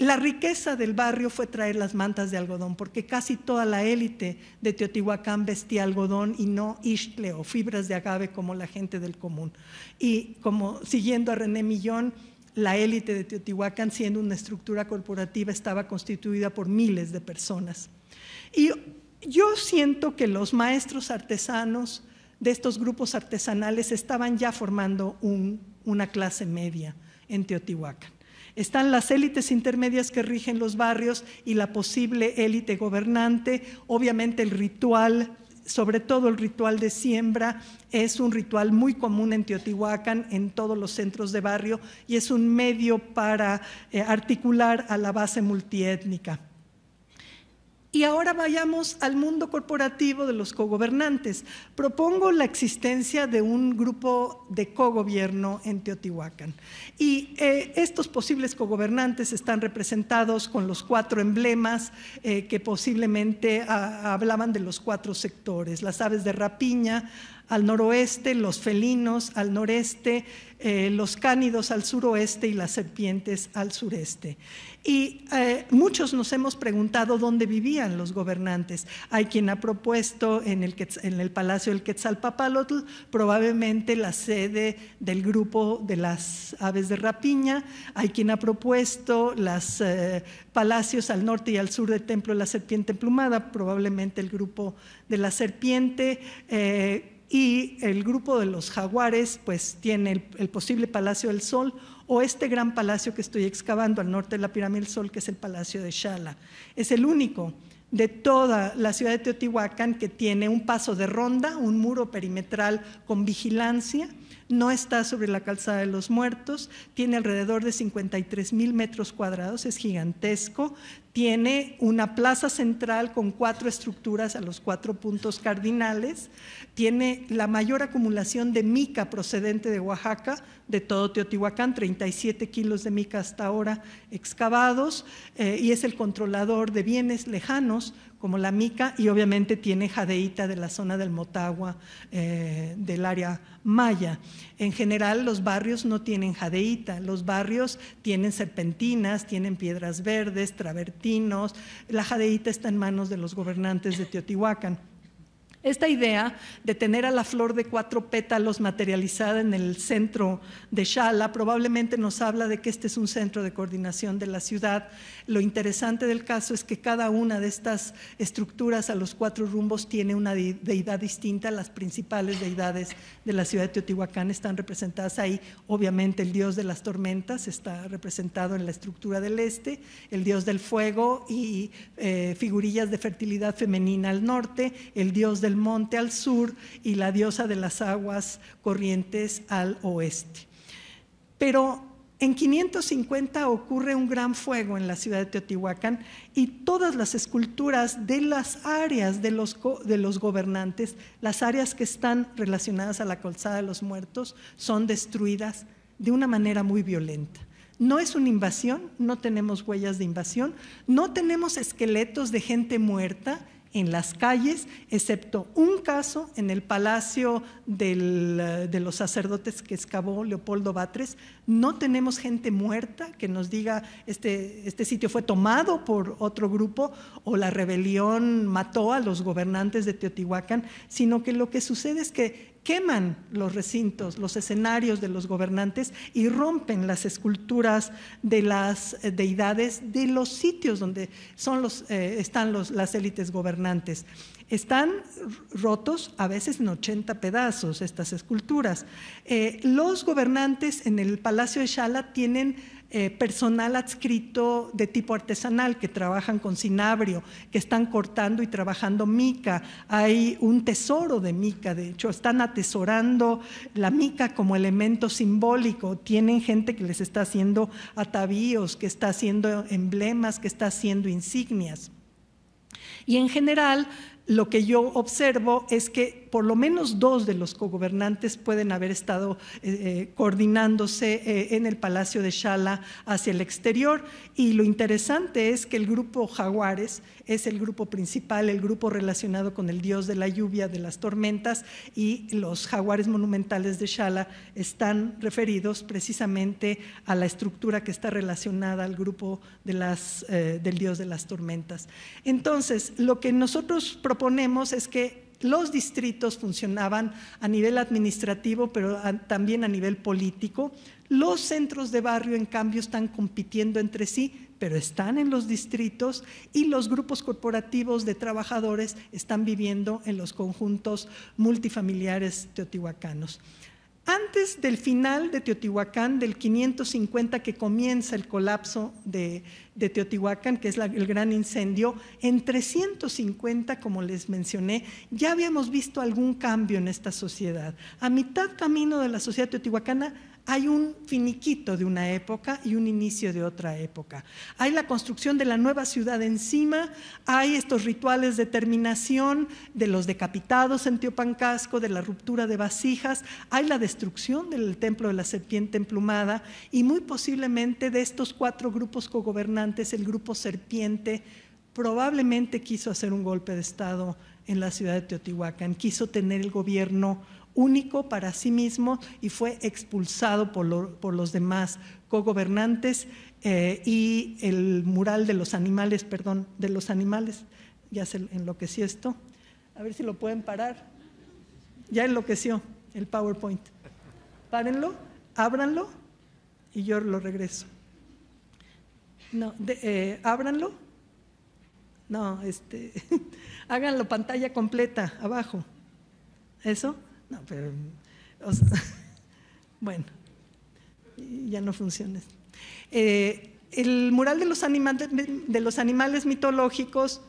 Speaker 1: La riqueza del barrio fue traer las mantas de algodón, porque casi toda la élite de Teotihuacán vestía algodón y no ishtle o fibras de agave como la gente del común. Y como siguiendo a René Millón, la élite de Teotihuacán, siendo una estructura corporativa, estaba constituida por miles de personas. Y yo siento que los maestros artesanos de estos grupos artesanales estaban ya formando una clase media en Teotihuacán. Están las élites intermedias que rigen los barrios y la posible élite gobernante, obviamente el ritual sobre todo el ritual de siembra, es un ritual muy común en Teotihuacán, en todos los centros de barrio, y es un medio para eh, articular a la base multiétnica. Y ahora vayamos al mundo corporativo de los cogobernantes. Propongo la existencia de un grupo de cogobierno en Teotihuacán. Y eh, estos posibles cogobernantes están representados con los cuatro emblemas eh, que posiblemente ah, hablaban de los cuatro sectores, las aves de rapiña, al noroeste los felinos, al noreste eh, los cánidos al suroeste y las serpientes al sureste. Y eh, muchos nos hemos preguntado dónde vivían los gobernantes. Hay quien ha propuesto en el, en el Palacio del Quetzalpapalotl, probablemente la sede del grupo de las aves de rapiña. Hay quien ha propuesto los eh, palacios al norte y al sur del Templo de la Serpiente Emplumada, probablemente el grupo de la serpiente y el grupo de los jaguares pues tiene el, posible Palacio del Sol o este gran palacio que estoy excavando al norte de la pirámide del Sol que es el Palacio de Shala. Es el único de toda la ciudad de Teotihuacán que tiene un paso de ronda, un muro perimetral con vigilancia, no está sobre la calzada de los muertos, tiene alrededor de 53 mil metros cuadrados, es gigantesco, tiene una plaza central con cuatro estructuras a los cuatro puntos cardinales, tiene la mayor acumulación de mica procedente de Oaxaca, de todo Teotihuacán, 37 kilos de mica hasta ahora excavados, eh, y es el controlador de bienes lejanos como la mica, y obviamente tiene jadeíta de la zona del Motagua, eh, del área maya. En general, los barrios no tienen jadeíta, los barrios tienen serpentinas, tienen piedras verdes, travertinos. La jadeíta está en manos de los gobernantes de Teotihuacán. Esta idea de tener a la flor de cuatro pétalos materializada en el centro de Shala probablemente nos habla de que este es un centro de coordinación de la ciudad. Lo interesante del caso es que cada una de estas estructuras a los cuatro rumbos tiene una deidad distinta. Las principales deidades de la ciudad de Teotihuacán están representadas ahí. Obviamente el dios de las tormentas está representado en la estructura del este, el dios del fuego y eh, figurillas de fertilidad femenina al norte, el dios del monte al sur y la diosa de las aguas corrientes al oeste. Pero en 550 ocurre un gran fuego en la ciudad de Teotihuacán y todas las esculturas de las áreas de los, de los, gobernantes, las áreas que están relacionadas a la calzada de los muertos, son destruidas de una manera muy violenta. No es una invasión, no tenemos huellas de invasión, no tenemos esqueletos de gente muerta en las calles, excepto un caso en el Palacio de los Sacerdotes que excavó Leopoldo Batres. No tenemos gente muerta que nos diga este, este sitio fue tomado por otro grupo o la rebelión mató a los gobernantes de Teotihuacán, sino que lo que sucede es que queman los recintos, los escenarios de los gobernantes y rompen las esculturas de las eh, deidades de los sitios donde son los, eh, están las élites gobernantes. Están rotos a veces en 80 pedazos estas esculturas. Eh, los gobernantes en el Palacio de Shala tienen eh, personal adscrito de tipo artesanal que trabajan con cinabrio, que están cortando y trabajando mica. Hay un tesoro de mica, de hecho, están atesorando la mica como elemento simbólico. Tienen gente que les está haciendo atavíos, que está haciendo emblemas, que está haciendo insignias. Y en general, lo que yo observo es que por lo menos dos de los cogobernantes pueden haber estado eh, eh, coordinándose eh, en el Palacio de Shala hacia el exterior. Y lo interesante es que el grupo Jaguares es el grupo principal, el grupo relacionado con el dios de la lluvia, de las tormentas, y los jaguares monumentales de Shala están referidos precisamente a la estructura que está relacionada al grupo de las, del dios de las tormentas. Entonces, lo que nosotros proponemos es que los distritos funcionaban a nivel administrativo, pero también a nivel político. Los centros de barrio, en cambio, están compitiendo entre sí, pero están en los distritos y los grupos corporativos de trabajadores están viviendo en los conjuntos multifamiliares teotihuacanos antes del final de Teotihuacán, del 550 que comienza el colapso de, Teotihuacán, que es el gran incendio, en 350, como les mencioné, ya habíamos visto algún cambio en esta sociedad. A mitad camino de la sociedad teotihuacana, hay un finiquito de una época y un inicio de otra época. Hay la construcción de la nueva ciudad encima, hay estos rituales de terminación de los decapitados en Teopancasco, de la ruptura de vasijas, hay la destrucción del templo de la serpiente emplumada y muy posiblemente de estos cuatro grupos cogobernantes, el grupo serpiente probablemente quiso hacer un golpe de Estado en la ciudad de Teotihuacán, quiso tener el gobierno único para sí mismo y fue expulsado por, los demás cogobernantes eh, y el mural de los animales, perdón, de los animales, ya se enloqueció esto, a ver si lo pueden parar, ya enloqueció el PowerPoint, párenlo, ábranlo y yo lo regreso. No, eh, ábranlo. No, este, háganlo pantalla completa abajo. Eso. No, pero. bueno, ya no funciona. Eh, el mural de los, animales, mitológicos,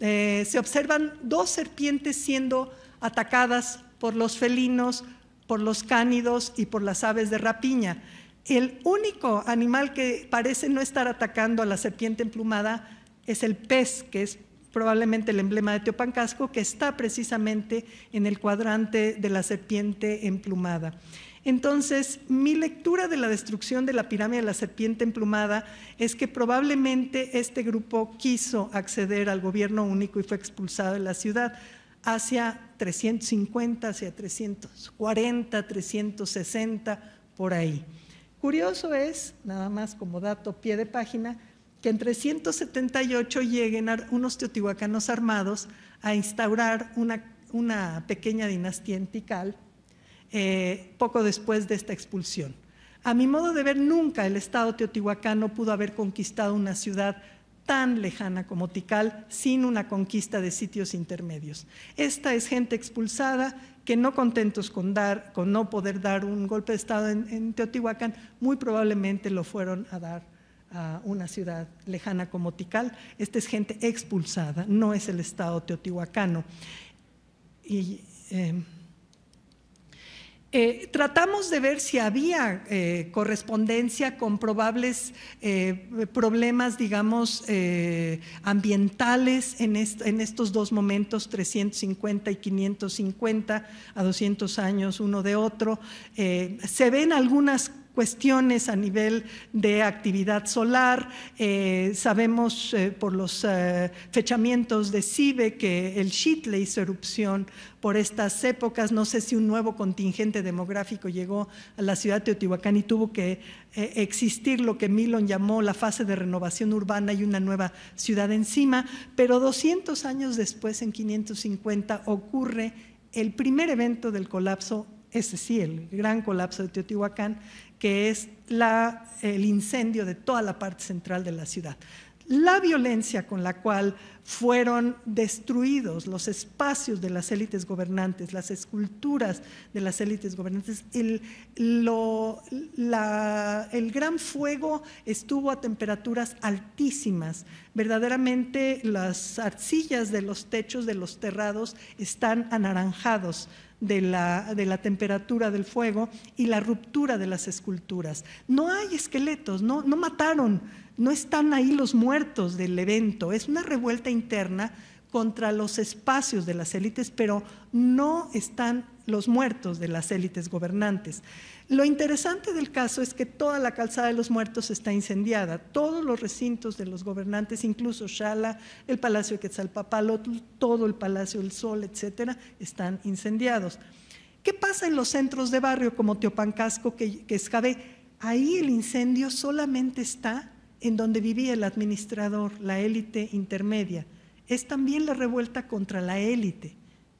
Speaker 1: eh, se observan dos serpientes siendo atacadas por los felinos, por los cánidos y por las aves de rapiña. El único animal que parece no estar atacando a la serpiente emplumada es el pez, que es probablemente el emblema de Teopancasco, que está precisamente en el cuadrante de la serpiente emplumada. Entonces, mi lectura de la destrucción de la pirámide de la serpiente emplumada es que probablemente este grupo quiso acceder al gobierno único y fue expulsado de la ciudad hacia 350, hacia 340, 360, por ahí. Curioso es, nada más como dato pie de página, que en 378 lleguen unos teotihuacanos armados a instaurar una, pequeña dinastía en Tikal eh, poco después de esta expulsión. A mi modo de ver, nunca el Estado teotihuacano pudo haber conquistado una ciudad tan lejana como Tikal sin una conquista de sitios intermedios. Esta es gente expulsada que no contentos con, dar, con no poder dar un golpe de Estado en Teotihuacán, muy probablemente lo fueron a dar a una ciudad lejana como Tikal. Esta es gente expulsada, no es el Estado teotihuacano. Y, em, eh, tratamos de ver si había eh, correspondencia con probables eh, problemas, digamos, ambientales en, en, estos dos momentos, 350 y 550, a 200 años uno de otro. se ven algunas cuestiones a nivel de actividad solar. Eh, sabemos eh, por los eh, fechamientos de CIBE que el Shitle hizo erupción por estas épocas. No sé si un nuevo contingente demográfico llegó a la ciudad de Teotihuacán y tuvo que existir lo que Milon llamó la fase de renovación urbana y una nueva ciudad encima. Pero 200 años después, en 550, ocurre el primer evento del colapso ese sí, el gran colapso de Teotihuacán, que es el incendio de toda la parte central de la ciudad. La violencia con la cual fueron destruidos los espacios de las élites gobernantes, las esculturas de las élites gobernantes, el, el gran fuego estuvo a temperaturas altísimas. Verdaderamente las arcillas de los techos de los terrados están anaranjados de la, de la, temperatura del fuego y la ruptura de las esculturas. No hay esqueletos, no, no mataron, no están ahí los muertos del evento, es una revuelta interna contra los espacios de las élites, pero no están los muertos de las élites gobernantes. Lo interesante del caso es que toda la calzada de los muertos está incendiada, todos los recintos de los gobernantes, incluso Shala, el Palacio de Quetzalpapalotl, todo el Palacio del Sol, etcétera, están incendiados. ¿Qué pasa en los centros de barrio como Teopancasco, que, que es Ahí el incendio solamente está en donde vivía el administrador, la élite intermedia es también la revuelta contra la élite.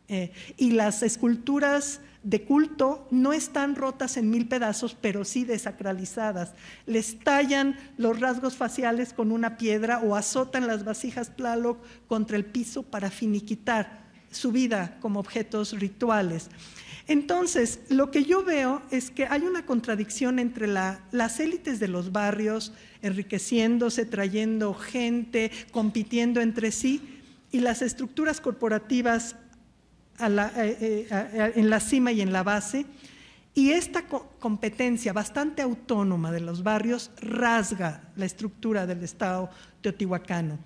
Speaker 1: Eh, y las esculturas de culto no están rotas en mil pedazos, pero sí desacralizadas. Les tallan los rasgos faciales con una piedra o azotan las vasijas Tlaloc contra el piso para finiquitar su vida como objetos rituales. Entonces, lo que yo veo es que hay una contradicción entre las élites de los barrios enriqueciéndose, trayendo gente, compitiendo entre sí, y las estructuras corporativas eh, eh, eh, en la cima y en la base. Y esta competencia bastante autónoma de los barrios rasga la estructura del Estado teotihuacano.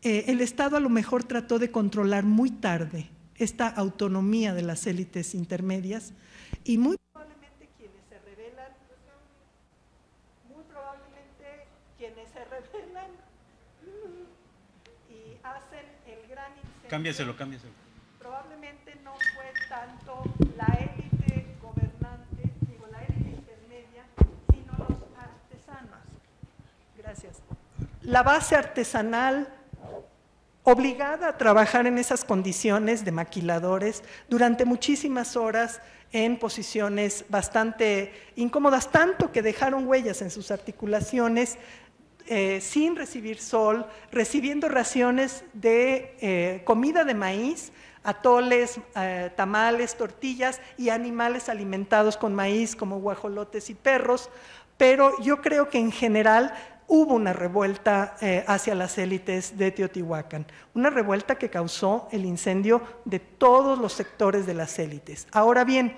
Speaker 1: el Estado a lo mejor trató de controlar muy tarde esta autonomía de las élites intermedias y muy Cámbiaselo, cámbiaselo. Probablemente no fue tanto la élite gobernante, digo, la élite intermedia, sino los artesanos. Gracias. La base artesanal obligada a trabajar en esas condiciones de maquiladores durante muchísimas horas en posiciones bastante incómodas, tanto que dejaron huellas en sus articulaciones eh, sin recibir sol, recibiendo raciones de eh, comida de maíz, atoles, eh, tamales, tortillas y animales alimentados con maíz como guajolotes y perros, pero yo creo que en general hubo una revuelta hacia las élites de Teotihuacán, una revuelta que causó el incendio de todos los sectores de las élites. Ahora bien,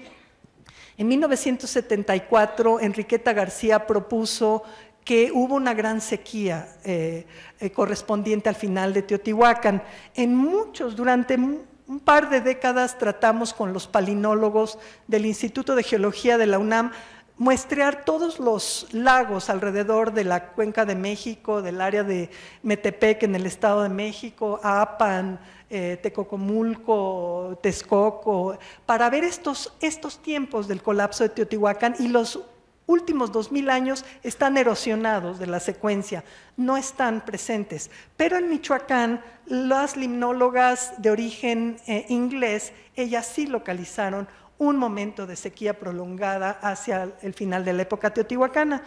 Speaker 1: en 1974, Enriqueta García propuso que hubo una gran sequía eh, eh, correspondiente al final de Teotihuacán. En muchos, durante un par de décadas tratamos con los palinólogos del Instituto de Geología de la UNAM muestrear todos los lagos alrededor de la Cuenca de México, del área de Metepec en el Estado de México, Apan, eh, Tecocomulco, Texcoco, para ver estos, estos tiempos del colapso de Teotihuacán y los últimos 2000 años están erosionados de la secuencia, no están presentes. Pero en Michoacán, las limnólogas de origen eh, inglés, ellas sí localizaron un momento de sequía prolongada hacia el final de la época teotihuacana.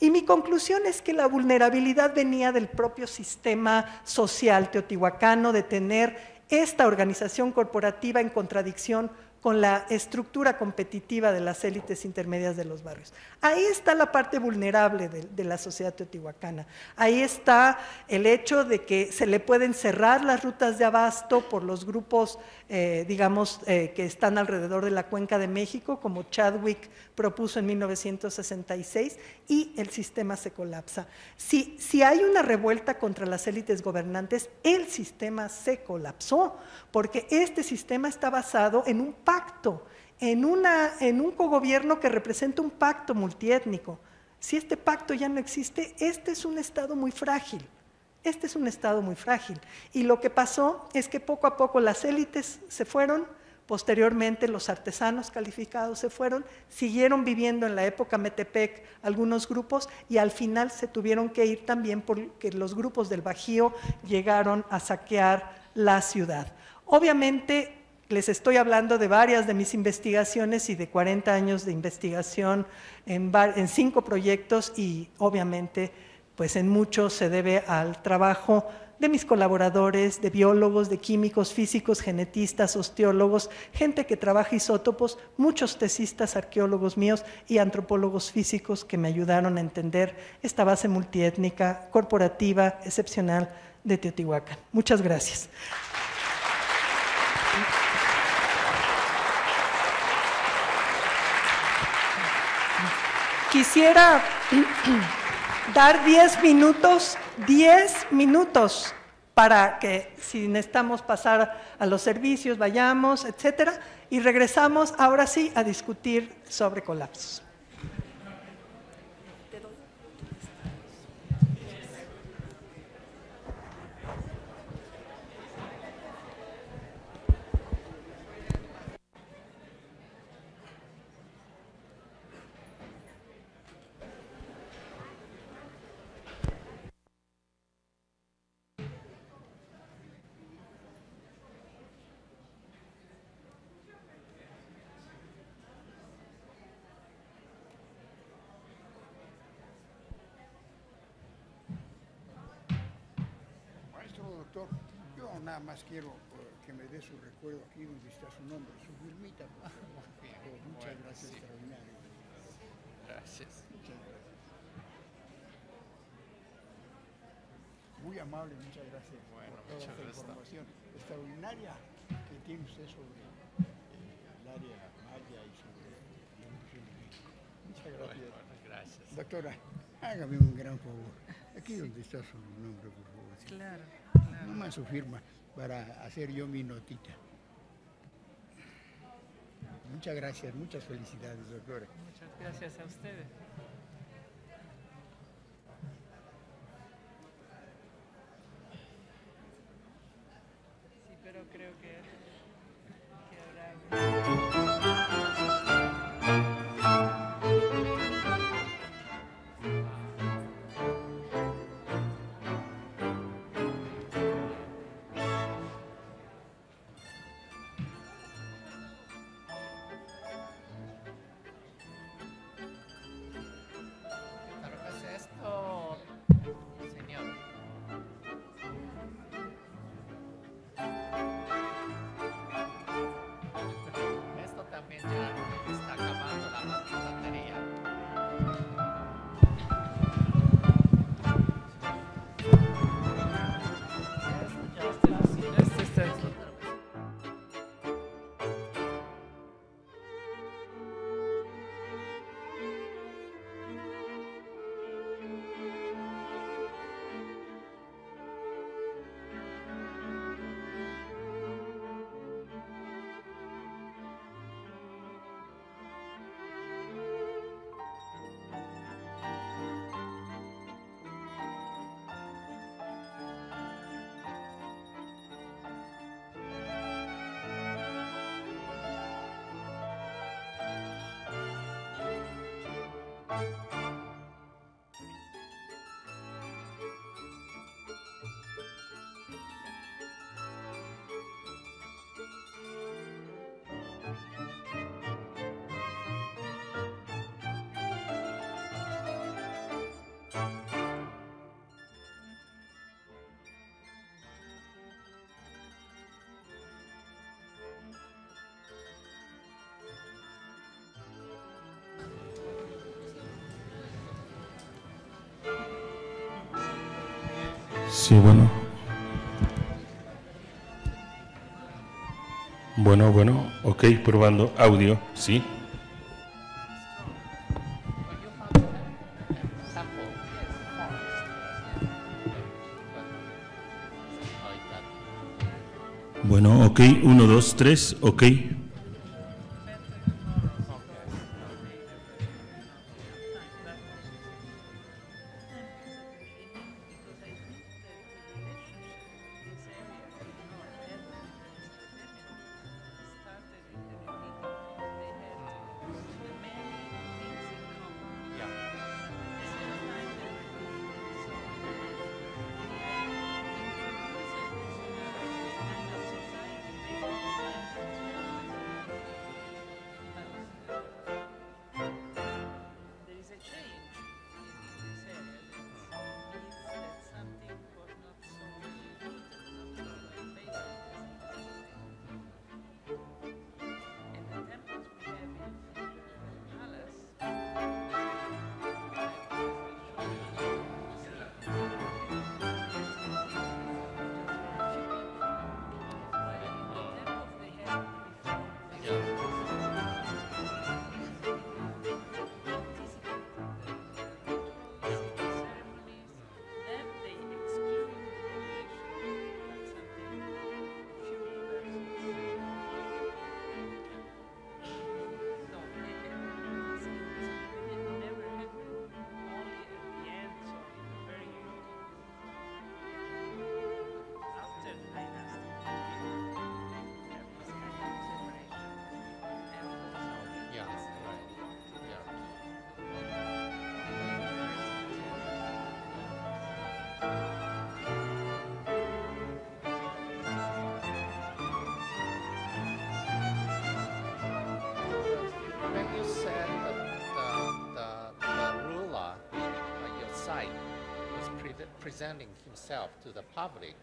Speaker 1: Y mi conclusión es que la vulnerabilidad venía del propio sistema social teotihuacano, de tener esta organización corporativa en contradicción con la estructura competitiva de las élites intermedias de los barrios. Ahí está la parte vulnerable de, la sociedad teotihuacana. Ahí está el hecho de que se le pueden cerrar las rutas de abasto por los grupos eh, digamos, eh, que están alrededor de la cuenca de México, como Chadwick propuso en 1966, y el sistema se colapsa. Si, si hay una revuelta contra las élites gobernantes, el sistema se colapsó, porque este sistema está basado en un pacto, en, una, en un cogobierno que representa un pacto multiétnico. Si este pacto ya no existe, este es un Estado muy frágil. Este es un estado muy frágil. Y lo que pasó es que poco a poco las élites se fueron, posteriormente los artesanos calificados se fueron, siguieron viviendo en la época Metepec algunos grupos y al final se tuvieron que ir también porque los grupos del Bajío llegaron a saquear la ciudad. Obviamente les estoy hablando de varias de mis investigaciones y de 40 años de investigación en, en cinco proyectos y obviamente pues en mucho se debe al trabajo de mis colaboradores, de biólogos, de químicos, físicos, genetistas, osteólogos, gente que trabaja isótopos, muchos tesistas, arqueólogos míos y antropólogos físicos que me ayudaron a entender esta base multiétnica, corporativa, excepcional de Teotihuacán. Muchas gracias. Quisiera dar 10 minutos, 10 minutos para que si necesitamos pasar a los servicios, vayamos, etcétera, y regresamos ahora sí a discutir sobre colapsos.
Speaker 5: nada más quiero eh, que me dé su recuerdo aquí donde está su nombre, su firmita. muchas gracias, extraordinario. Gracias. Muchas gracias. Muy amable, muchas gracias bueno, por toda esta información extraordinaria que tiene usted sobre eh, el área maya y sobre
Speaker 3: la Muchas gracias.
Speaker 6: Doctora,
Speaker 5: hágame un gran favor.
Speaker 3: Aquí donde está su nombre, por favor. Claro, claro. más su firma para hacer yo mi notita. Muchas gracias, muchas felicidades, doctora. Muchas gracias a ustedes.
Speaker 4: Sí, bueno. Bueno, bueno, ok, probando audio, sí. Bueno, ok, uno, dos, tres, ok.
Speaker 3: poverty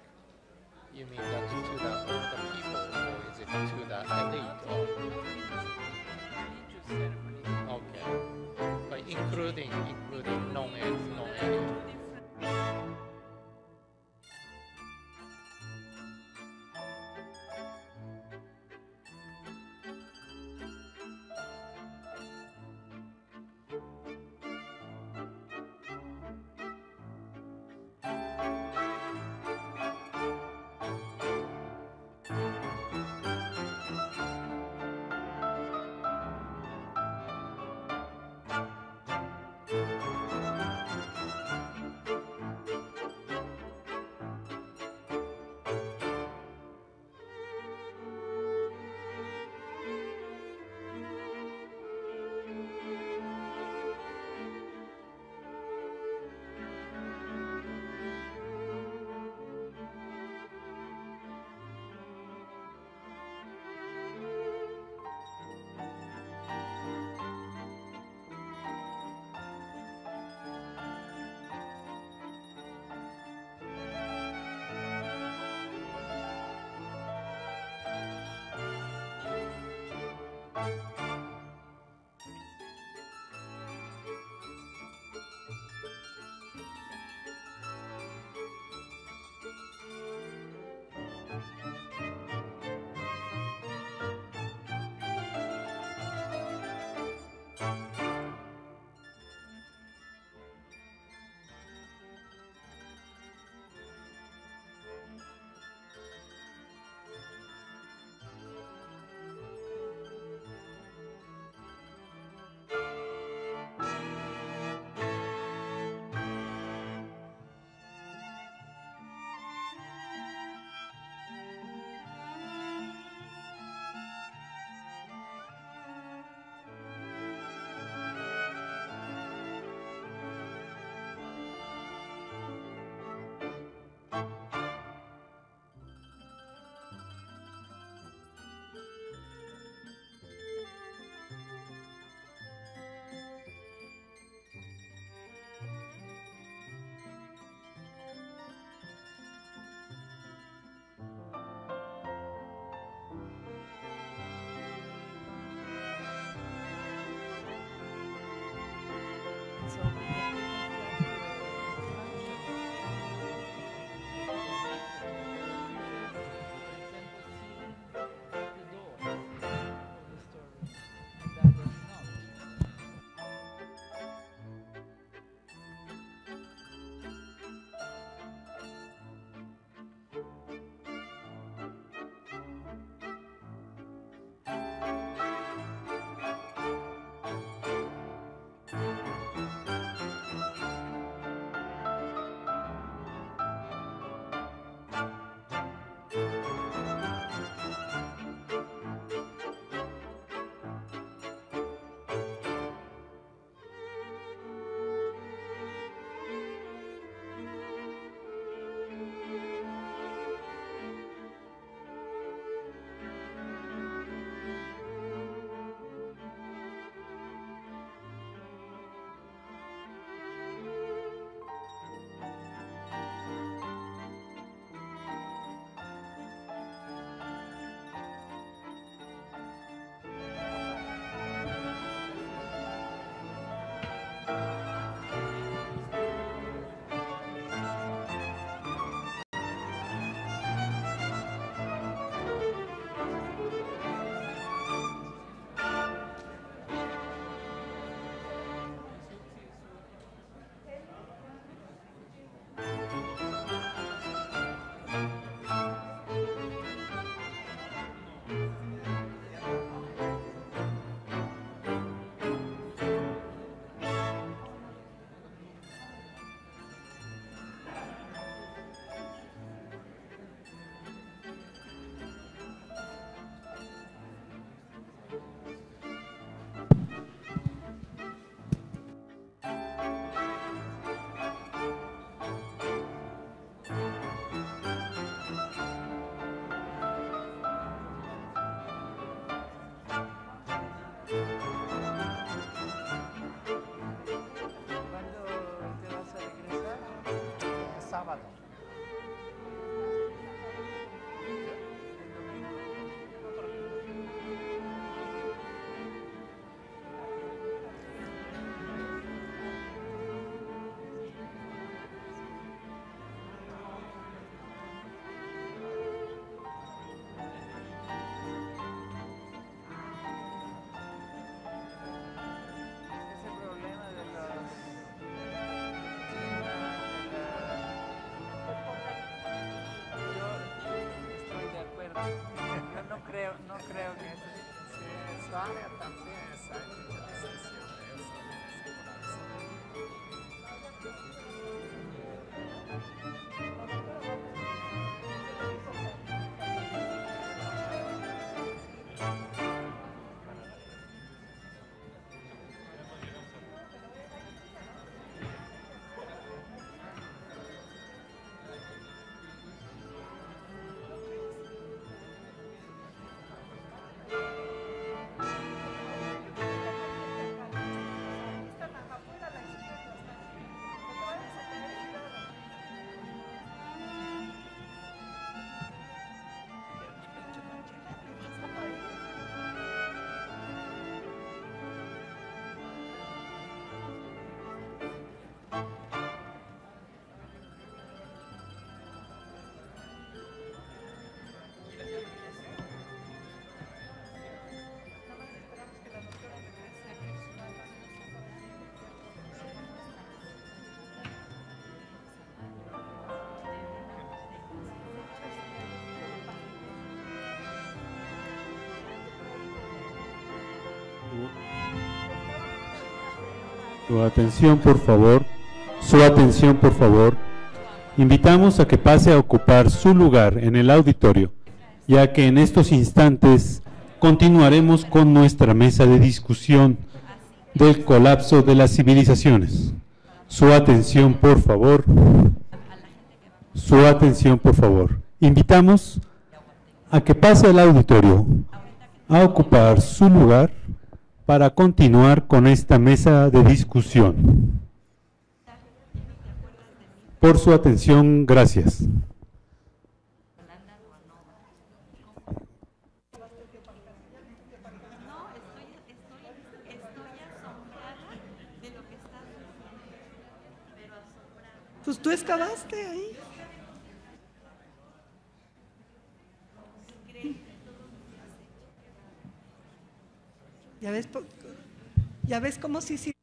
Speaker 2: Tá?
Speaker 4: Su atención, por favor. Su atención, por favor. Invitamos a que pase a ocupar su lugar en el auditorio, ya que en estos instantes continuaremos con nuestra mesa de discusión del colapso de las civilizaciones. Su atención, por favor. Su atención, por favor. Invitamos a que pase al auditorio a ocupar su lugar para continuar con esta mesa de discusión. Por su atención, gracias.
Speaker 1: Pues tú excavaste ahí. ¿Ya ves, ¿Ya ves cómo sí sí.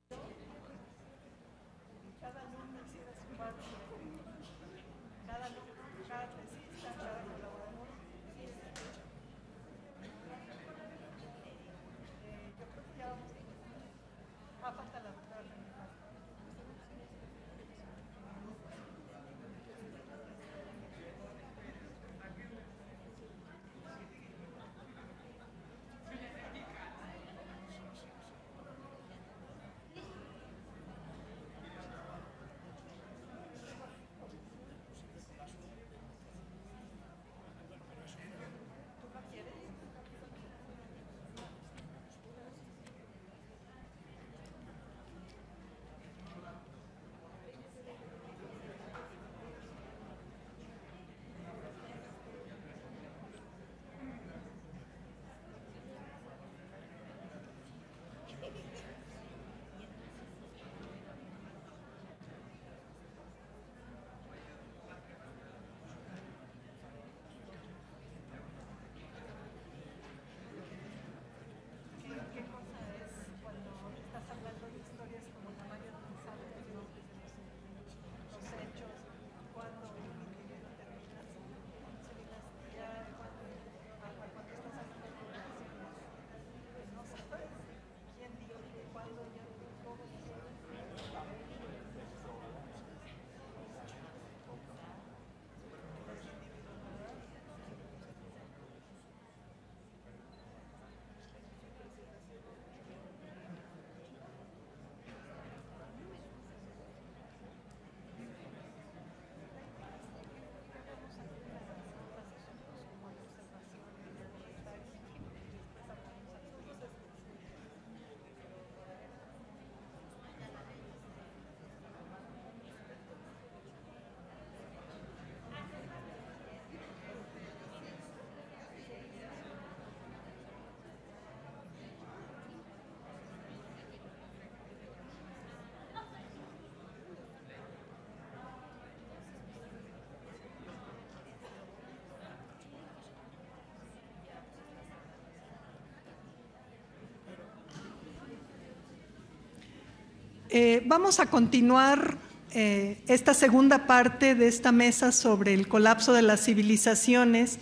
Speaker 1: Eh, vamos a continuar eh, esta segunda parte de esta mesa sobre el colapso de las civilizaciones.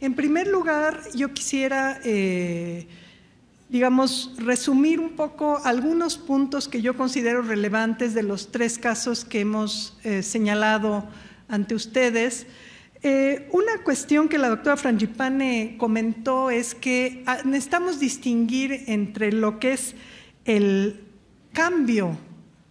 Speaker 1: En primer lugar, yo quisiera, eh, digamos, resumir un poco algunos puntos que yo considero relevantes de los tres casos que hemos señalado ante ustedes. una cuestión que la doctora Frangipane comentó es que ah, necesitamos distinguir entre lo que es el cambio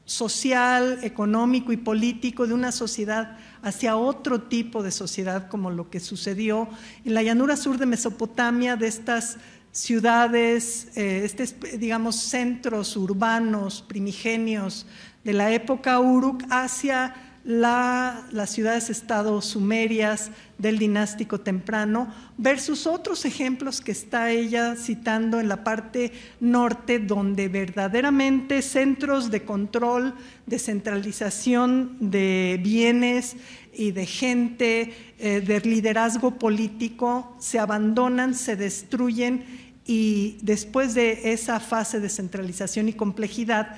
Speaker 1: social, económico y político de una sociedad hacia otro tipo de sociedad como lo que sucedió en la llanura sur de Mesopotamia, de estas ciudades, eh, estos, digamos, centros urbanos primigenios de la época Uruk hacia las ciudades-estado sumerias del dinástico temprano versus otros ejemplos que está ella citando en la parte norte, donde verdaderamente centros de control, de centralización de bienes y de gente, eh, de liderazgo político, se abandonan, se destruyen y después de esa fase de centralización y complejidad,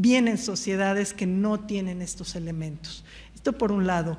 Speaker 1: vienen sociedades que no tienen estos elementos. Esto por un lado.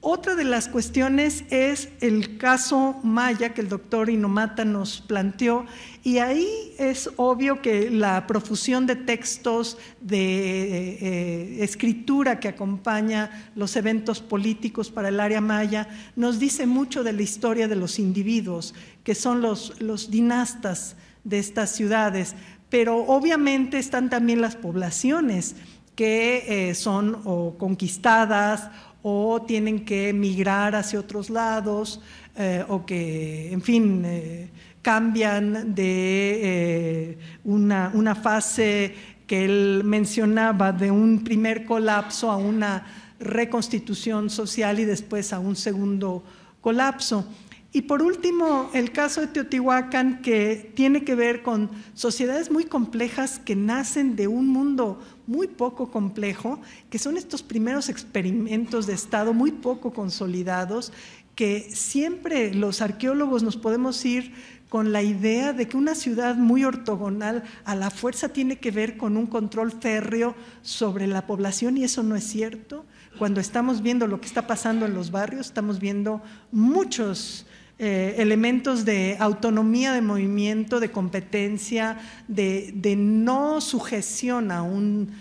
Speaker 1: Otra de las cuestiones es el caso Maya que el doctor Inomata nos planteó y ahí es obvio que la profusión de textos, de eh, escritura que acompaña los eventos políticos para el área Maya, nos dice mucho de la historia de los individuos, que son los, los dinastas de estas ciudades pero obviamente están también las poblaciones que eh, son o conquistadas o tienen que migrar hacia otros lados eh, o que, en fin, eh, cambian de una fase que él mencionaba de un primer colapso a una reconstitución social y después a un segundo colapso. Y por último, el caso de Teotihuacán, que tiene que ver con sociedades muy complejas que nacen de un mundo muy poco complejo, que son estos primeros experimentos de Estado muy poco consolidados, que siempre los arqueólogos nos podemos ir con la idea de que una ciudad muy ortogonal a la fuerza tiene que ver con un control férreo sobre la población y eso no es cierto. Cuando estamos viendo lo que está pasando en los barrios, estamos viendo muchos eh, elementos de autonomía de movimiento, de competencia, de, no sujeción a un,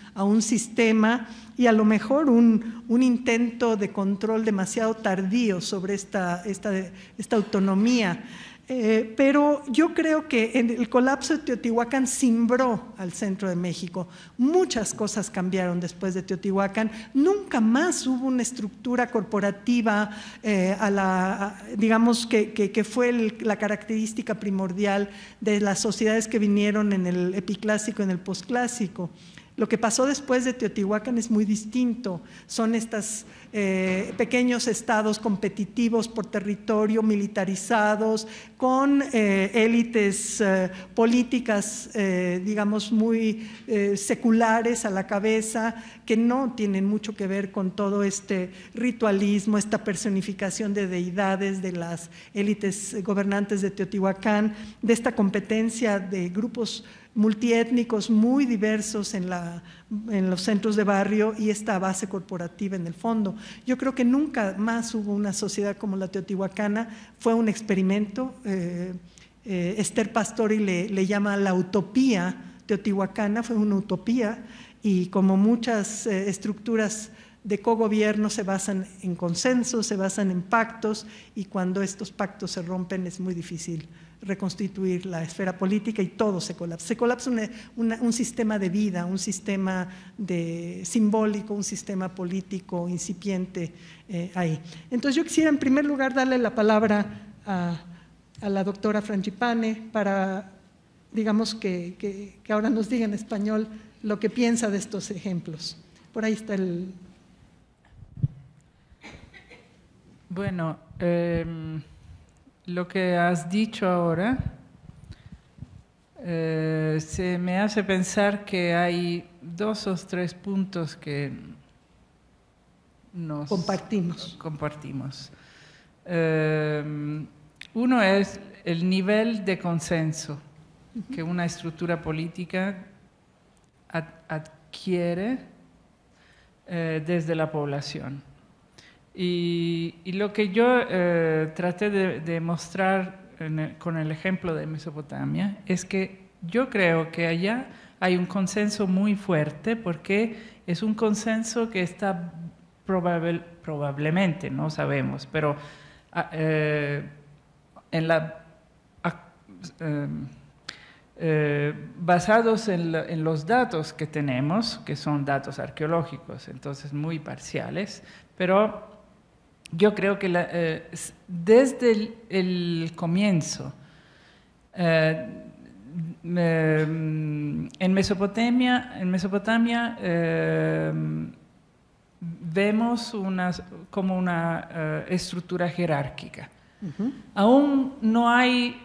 Speaker 1: sistema y a lo mejor un, intento de control demasiado tardío sobre esta autonomía. Eh, pero yo creo que el colapso de Teotihuacán cimbró al centro de México. Muchas cosas cambiaron después de Teotihuacán. Nunca más hubo una estructura corporativa, eh, digamos, que, fue la característica primordial de las sociedades que vinieron en el epiclásico, y en el posclásico. Lo que pasó después de Teotihuacán es muy distinto. Son estas eh, pequeños estados competitivos por territorio, militarizados, con eh, élites eh, políticas, digamos, muy seculares a la cabeza, que no tienen mucho que ver con todo este ritualismo, esta personificación de deidades de las élites gobernantes de Teotihuacán, de esta competencia de grupos multiétnicos muy diversos en, los centros de barrio y esta base corporativa en el fondo. Yo creo que nunca más hubo una sociedad como la teotihuacana, fue un experimento. Eh, eh, Esther Pastori le, llama la utopía teotihuacana, fue una utopía y como muchas eh, estructuras de cogobierno se basan en consensos, se basan en pactos y cuando estos pactos se rompen es muy difícil reconstituir la esfera política y todo se colapsa. Se colapsa un sistema de vida, un sistema de, simbólico, un sistema político incipiente eh, ahí. Entonces yo quisiera en primer lugar darle la palabra a, la doctora Frangipane para, digamos, que, que, ahora nos diga en español lo que piensa de estos ejemplos. Por ahí está el...
Speaker 2: Bueno, em, lo que has dicho ahora eh, se me hace pensar que hay dos o tres puntos que nos compartimos. Em, uno es el nivel de consenso que una estructura política adquiere eh, desde la población y, lo que yo eh, traté de, mostrar con el ejemplo de Mesopotamia es que yo creo que allá hay un consenso muy fuerte porque es un consenso que está probable, probablemente, no sabemos, pero ah, eh, ah, em, eh, basados en, en, los datos que tenemos, que son datos arqueológicos, entonces muy parciales, pero yo creo que eh, desde el, comienzo, eh, em, en Mesopotamia, em, vemos como una eh, estructura jerárquica. Aún no hay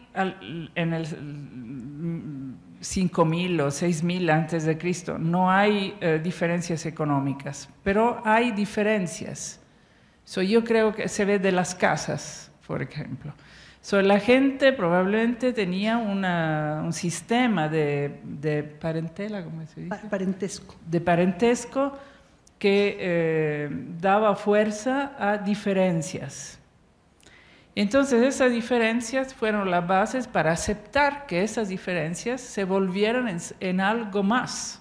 Speaker 2: en el 5000 o 6000 antes de Cristo, no hay diferencias económicas, pero hay diferencias So, yo creo que se ve de las casas, por ejemplo. So, la gente probablemente tenía un sistema de, de parentela, ¿cómo se dice? Parentesco. De parentesco que eh, daba fuerza a diferencias. Entonces esas diferencias fueron las bases para aceptar que esas diferencias se volvieran en, algo más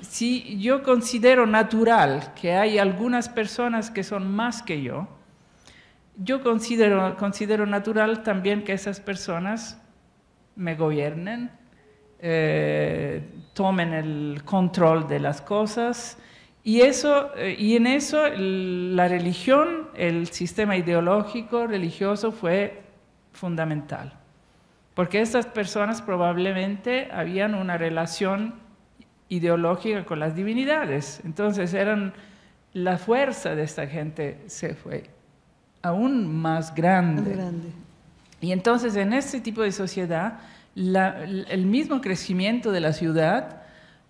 Speaker 2: si yo considero natural que hay algunas personas que son más que yo, yo considero, natural también que esas personas me gobiernen, eh, tomen el control de las cosas. Y, eso, eh, y en eso la religión, el sistema ideológico religioso fue fundamental, porque esas personas probablemente habían una relación ideológica con las divinidades. Entonces eran la fuerza de esta gente se fue aún más grande. Y entonces en este tipo de sociedad el mismo crecimiento de la ciudad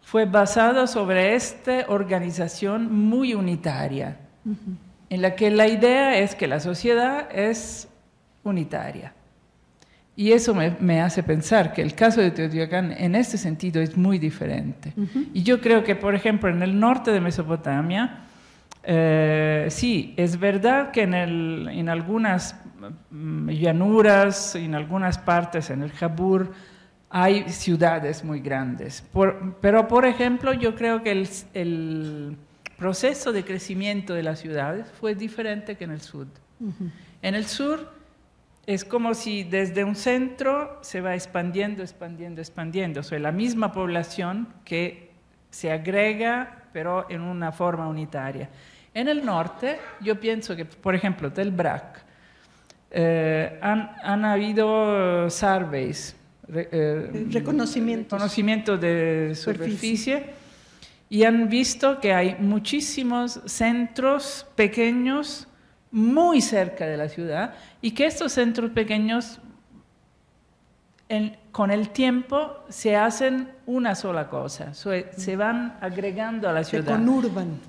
Speaker 2: fue basado sobre esta organización muy unitaria, en la que la idea es que la sociedad es unitaria. Y eso me, hace pensar que el caso de Teotihuacán en este sentido es muy diferente. Y yo creo que, por ejemplo, en el norte de Mesopotamia, eh, sí, es verdad que en, el, en algunas mm, llanuras, en algunas partes, en el Jabur, hay ciudades muy grandes. pero, por ejemplo, yo creo que el, proceso de crecimiento de las ciudades fue diferente que en el sur. En el sur es como si desde un centro se va expandiendo, expandiendo, expandiendo. O sea, la misma población que se agrega, pero en una forma unitaria. En el norte, yo pienso que, por ejemplo, del BRAC, eh, han, habido surveys, eh, reconocimiento de superficie, y han visto que hay muchísimos centros pequeños muy cerca de la ciudad y que estos centros pequeños con el tiempo se hacen una sola cosa, se, van agregando a la ciudad. Se conurban.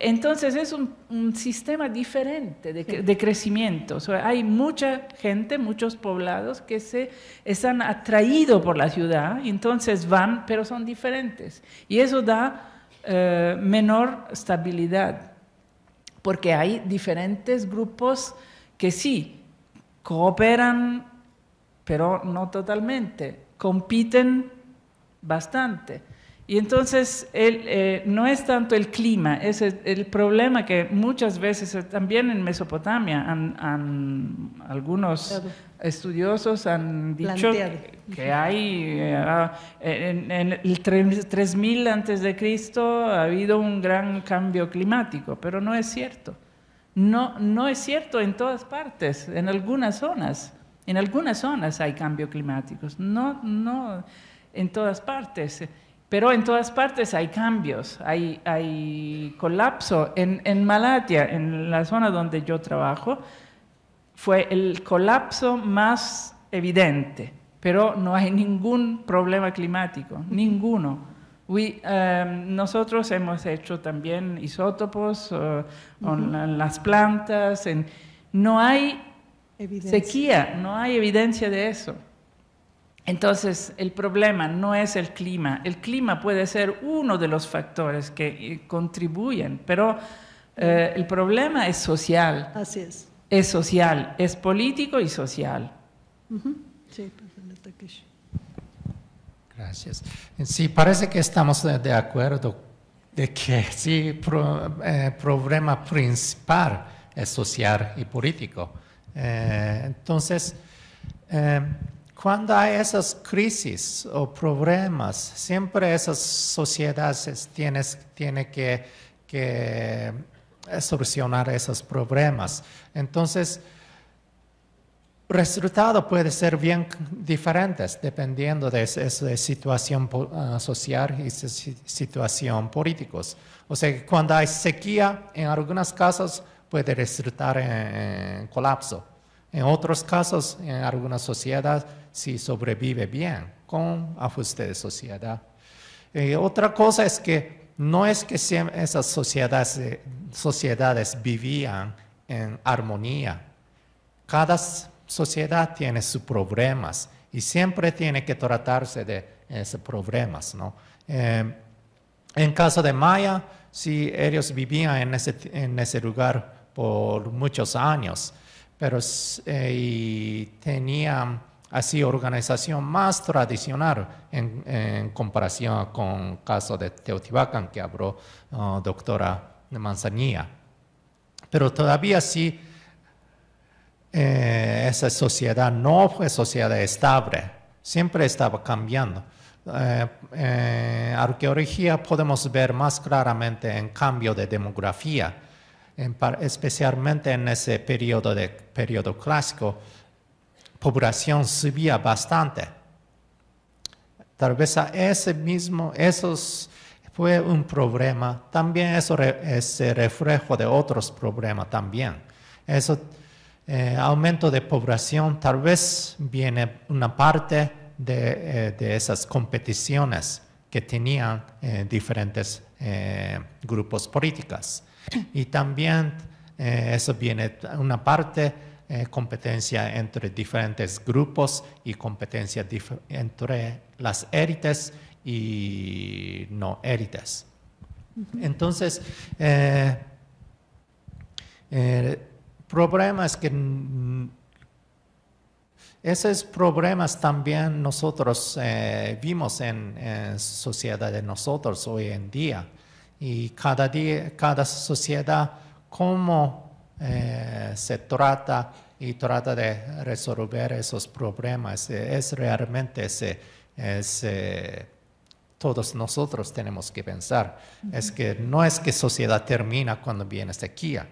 Speaker 2: entonces es un, sistema diferente de, crecimiento. hay mucha gente, muchos poblados que se están atraídos por la ciudad, entonces van, pero son diferentes. Y eso da eh, menor estabilidad porque hay diferentes grupos que sí cooperan, pero no totalmente, compiten bastante. Y entonces el, eh, no es tanto el clima, es el, problema que muchas veces eh, también en Mesopotamia han, algunos estudiosos han dicho que hay eh, ah, en, el 3000 antes de Cristo ha habido un gran cambio climático, pero no es cierto. No, no es cierto en todas partes, en algunas zonas. En algunas zonas hay cambio climático, no, no en todas partes. Pero en todas partes hay cambios, hay, colapso. En, Malatia, en la zona donde yo trabajo, fue el colapso más evidente, pero no hay ningún problema climático, ninguno. Um, nosotros hemos hecho también isótopos en las plantas, no hay
Speaker 1: sequía,
Speaker 2: no hay evidencia de eso. Entonces, el problema no es el clima. El clima puede ser uno de los factores que eh, contribuyen, pero eh, el problema es social. Así es. Es social, es político y social.
Speaker 1: Sí, -huh. Sí,
Speaker 3: Gracias.
Speaker 2: Sí, parece que
Speaker 3: estamos de acuerdo de que sí, el eh, problema principal es social y político. entonces, cuando hay esas crisis o problemas, siempre esas sociedades tienen tiene que, eh, solucionar esos problemas. Entonces, resultado puede ser bien diferente dependiendo de esa situación ah, social y situación política. O sea, cuando hay sequía, en algunos casos puede resultar en colapso. En otros casos, en algunas sociedades, si sobrevive bien con ajuste de sociedad. Eh, otra cosa es que no es que esas eh, sociedades, vivían en armonía. Cada sociedad tiene sus problemas y siempre tiene que tratarse de esos problemas. ¿no? Eh, en caso de Maya, si sí, ellos vivían en ese, lugar por muchos años, pero tenían así organización más tradicional en, comparación con el caso de Teotihuacán que habló uh, doctora Manzanilla. Pero todavía sí, eh, esa sociedad no fue sociedad estable, siempre estaba cambiando. Eh, eh arqueología podemos ver más claramente en cambio de demografía, especialmente en ese periodo, de, periodo clásico, población subía bastante. Tal vez a ese mismo, eso fue un problema. También eso es reflejo de otros problemas también. Eso eh, aumento de población tal vez viene una parte de, eh, esas competiciones que tenían eh, diferentes grupos políticos. Y también eso viene una parte eh, competencia entre diferentes grupos y competencia entre las élites y no élites. Entonces, eh, problemas que esos problemas también nosotros eh, vimos en, en, sociedad de nosotros hoy en día. Y cada, día, cada sociedad, como eh, se trata y trata de resolver esos problemas. Eh, es realmente ese, todos nosotros tenemos que pensar. Es que no es que sociedad termina cuando viene sequía.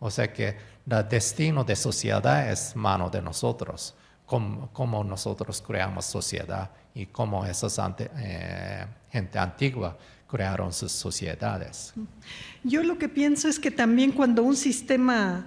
Speaker 3: O sea que el destino de sociedad es mano de nosotros, como nosotros creamos sociedad y como esa eh, gente antigua crearon sus sociedades.
Speaker 1: Yo lo que pienso es que también cuando un sistema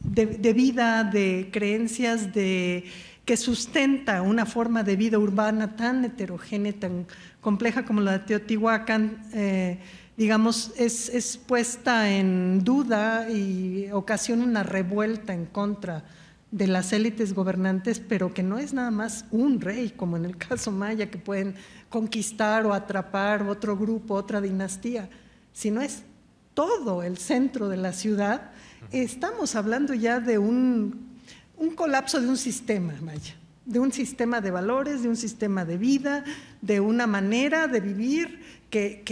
Speaker 1: de, vida, de creencias, de que sustenta una forma de vida urbana tan heterogénea, tan compleja como la de Teotihuacán, eh, digamos, es, es, puesta en duda y ocasiona una revuelta en contra de las élites gobernantes, pero que no es nada más un rey, como en el caso maya, que pueden conquistar o atrapar otro grupo, otra dinastía, si no es todo el centro de la ciudad. Estamos hablando ya de un, colapso de un sistema, Maya, de un sistema de valores, de un sistema de vida, de una manera de vivir que,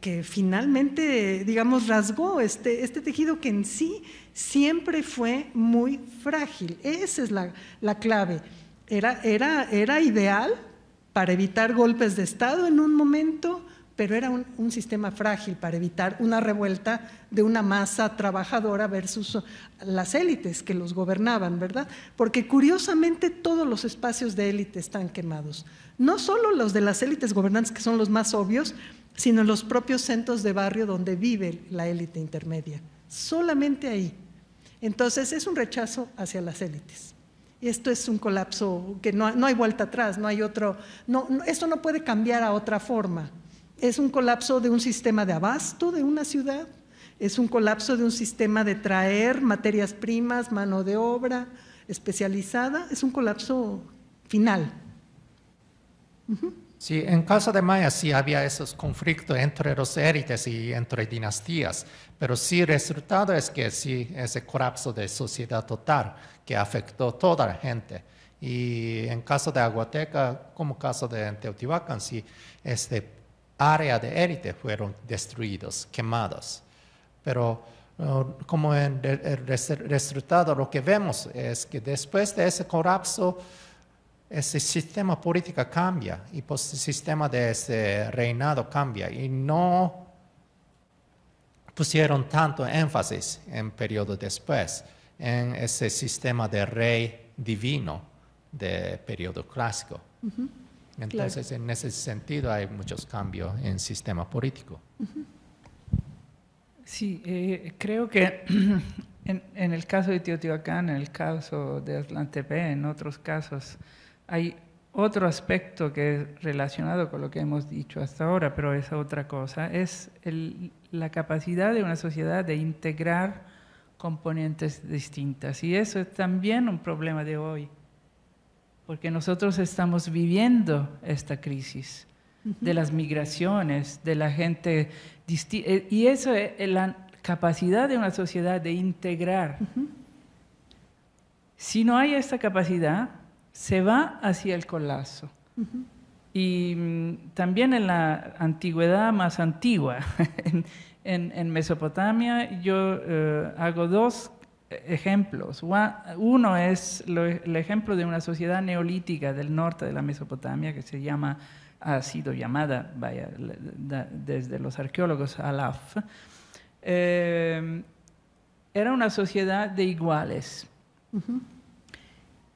Speaker 1: que, finalmente, digamos, rasgó este, este tejido que en sí siempre fue muy frágil. Esa es la, clave. Era, era, era ideal, para evitar golpes de Estado en un momento, pero era un, un, sistema frágil para evitar una revuelta de una masa trabajadora versus las élites que los gobernaban, ¿verdad? Porque curiosamente todos los espacios de élite están quemados. No solo los de las élites gobernantes, que son los más obvios, sino los propios centros de barrio donde vive la élite intermedia. Solamente ahí. Entonces es un rechazo hacia las élites esto es un colapso que no, hay vuelta atrás, no hay otro, no, esto no puede cambiar a otra forma. Es un colapso de un sistema de abasto de una ciudad, es un colapso de un sistema de traer materias primas, mano de obra especializada, es un colapso final.
Speaker 3: Sí, en caso de Maya sí había esos conflictos entre los élites y entre dinastías, pero sí el resultado es que sí ese colapso de sociedad total que afectó a toda la gente. Y en caso de Aguateca, como caso de Teotihuacán, sí, este área de élite fueron destruidos, quemados. Pero eh, como resultado lo que vemos es que después de ese colapso, ese sistema político cambia y pues el sistema de ese reinado cambia y no pusieron tanto énfasis en periodo después en ese sistema de rey divino de periodo clásico. Entonces, en ese sentido hay muchos cambios en sistema político.
Speaker 2: Sí, eh, creo que en, el caso de Teotihuacán, en el caso de Atlantepe, en otros casos, hay otro aspecto que es relacionado con lo que hemos dicho hasta ahora, pero es otra cosa, es la capacidad de una sociedad de integrar componentes distintas. Y eso es también un problema de hoy, porque nosotros estamos viviendo esta crisis de las migraciones, de la gente... Eh, y eso es eh, la capacidad de una sociedad de integrar. Si no hay esta capacidad, se va hacia el colapso. Y mm, también en la antigüedad más antigua, en, Mesopotamia, yo eh, hago dos ejemplos. Uno es e, el ejemplo de una sociedad neolítica del norte de la Mesopotamia que se llama, ha sido llamada, vaya, desde los arqueólogos, Alaf. Eh, era una sociedad de iguales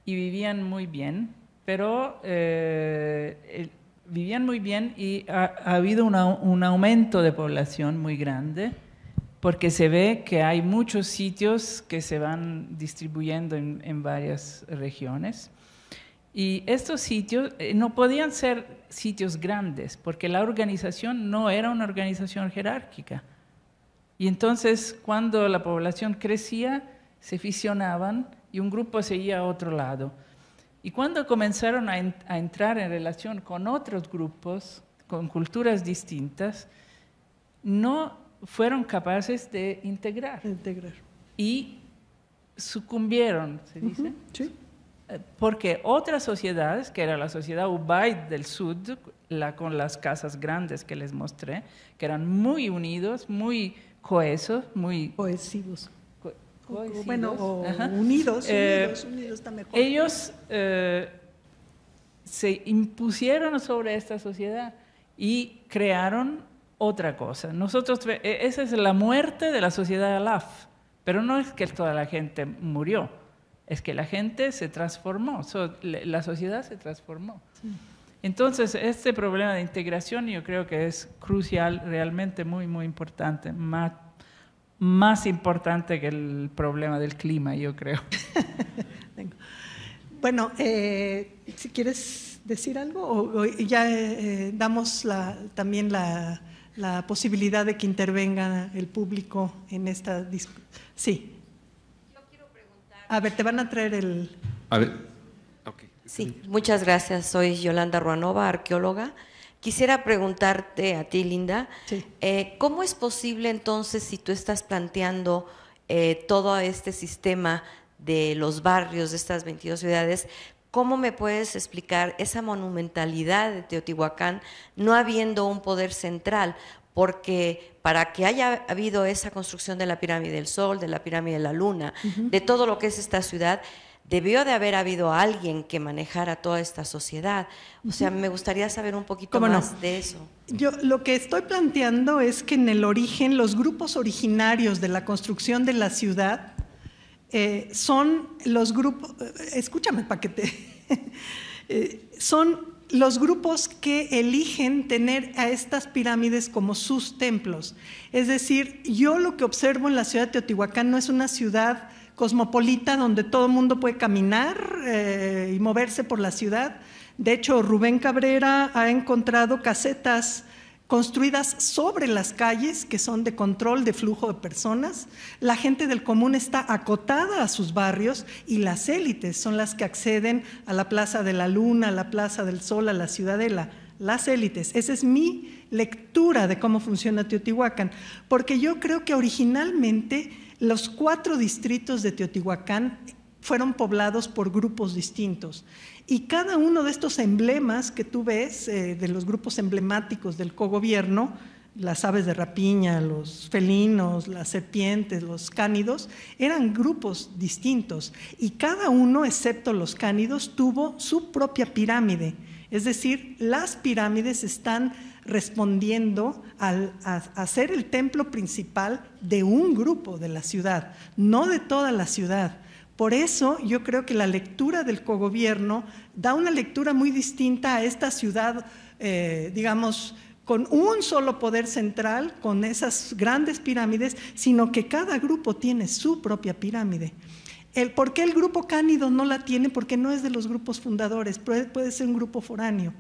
Speaker 2: y vivían muy bien, pero eh, vivían muy bien y ha, habido un aumento de población muy grande porque se ve que hay muchos sitios que se van distribuyendo en, varias regiones. Y estos sitios eh, no podían ser sitios grandes, porque la organización no era una organización jerárquica. Y entonces, cuando la población crecía, se fisionaban y un grupo seguía a otro lado. Y cuando comenzaron a, entrar en relación con otros grupos, con culturas distintas, no fueron capaces de integrar. integrar. Y sucumbieron, se dice. sí. Eh, porque otras sociedades, que era la sociedad Ubaid del sur, la con las casas grandes que les mostré, que eran muy unidos, muy cohesos, muy cohesivos. Bueno, o unidos, Ellos se impusieron sobre esta sociedad y crearon otra cosa. Nosotros, e, esa es la muerte de la sociedad Alaf, pero no es que toda la gente murió, es que la gente se transformó, la sociedad se transformó. Entonces, este problema de integración yo creo que es crucial, realmente muy, muy importante, más importante que el problema del clima, yo creo.
Speaker 1: bueno, eh, si quieres decir algo, o, ya eh, eh, damos también la, posibilidad de que intervenga el público en esta Sí. Yo quiero preguntar. A ver, te van a traer el. A ver. Sí,
Speaker 7: muchas gracias. Soy Yolanda Ruanova, arqueóloga. Quisiera preguntarte a ti, Linda, eh, ¿cómo es posible entonces si tú estás planteando eh, todo este sistema de los barrios de estas 22 ciudades, ¿cómo me puedes explicar esa monumentalidad de Teotihuacán no habiendo un poder central? Porque para que haya habido esa construcción de la pirámide del Sol, de la pirámide de la Luna, de todo lo que es esta ciudad, debió de haber habido alguien que manejara toda esta sociedad. O sea, me gustaría saber un poquito más de eso.
Speaker 1: Yo lo que estoy planteando es que en el origen, los grupos originarios de la construcción de la ciudad eh, son los grupos, eh, escúchame paquete, eh, son los grupos que eligen tener a estas pirámides como sus templos. Es decir, yo lo que observo en la ciudad de Teotihuacán no es una ciudad cosmopolita donde todo el mundo puede caminar eh, y moverse por la ciudad. De hecho, Rubén Cabrera ha encontrado casetas construidas sobre las calles que son de control de flujo de personas. La gente del común está acotada a sus barrios y las élites son las que acceden a la Plaza de la Luna, a la Plaza del Sol, a la Ciudadela. Las élites. Esa es mi lectura de cómo funciona Teotihuacán, porque yo creo que originalmente los cuatro distritos de Teotihuacán fueron poblados por grupos distintos. Y cada uno de estos emblemas que tú ves, eh, de los grupos emblemáticos del cogobierno, las aves de rapiña, los felinos, las serpientes, los cánidos, eran grupos distintos. Y cada uno, excepto los cánidos, tuvo su propia pirámide. Es decir, las pirámides están respondiendo al, a, ser el templo principal de un grupo de la ciudad, no de toda la ciudad. Por eso yo creo que la lectura del cogobierno da una lectura muy distinta a esta ciudad, eh, digamos, con un solo poder central, con esas grandes pirámides, sino que cada grupo tiene su propia pirámide. El, ¿Por qué el grupo cánido no la tiene? Porque no es de los grupos fundadores, puede ser un grupo foráneo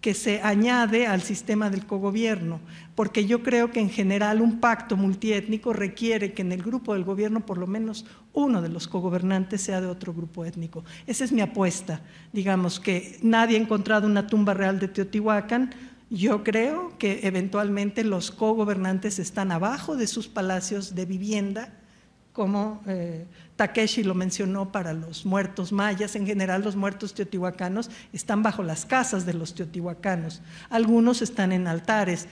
Speaker 1: que se añade al sistema del cogobierno, porque yo creo que en general un pacto multiétnico requiere que en el grupo del gobierno por lo menos uno de los cogobernantes sea de otro grupo étnico. Esa es mi apuesta, digamos que nadie ha encontrado una tumba real de Teotihuacán, yo creo que eventualmente los cogobernantes están abajo de sus palacios de vivienda como eh, Takeshi lo mencionó para los muertos mayas, en general los muertos teotihuacanos están bajo las casas de los teotihuacanos, algunos están en altares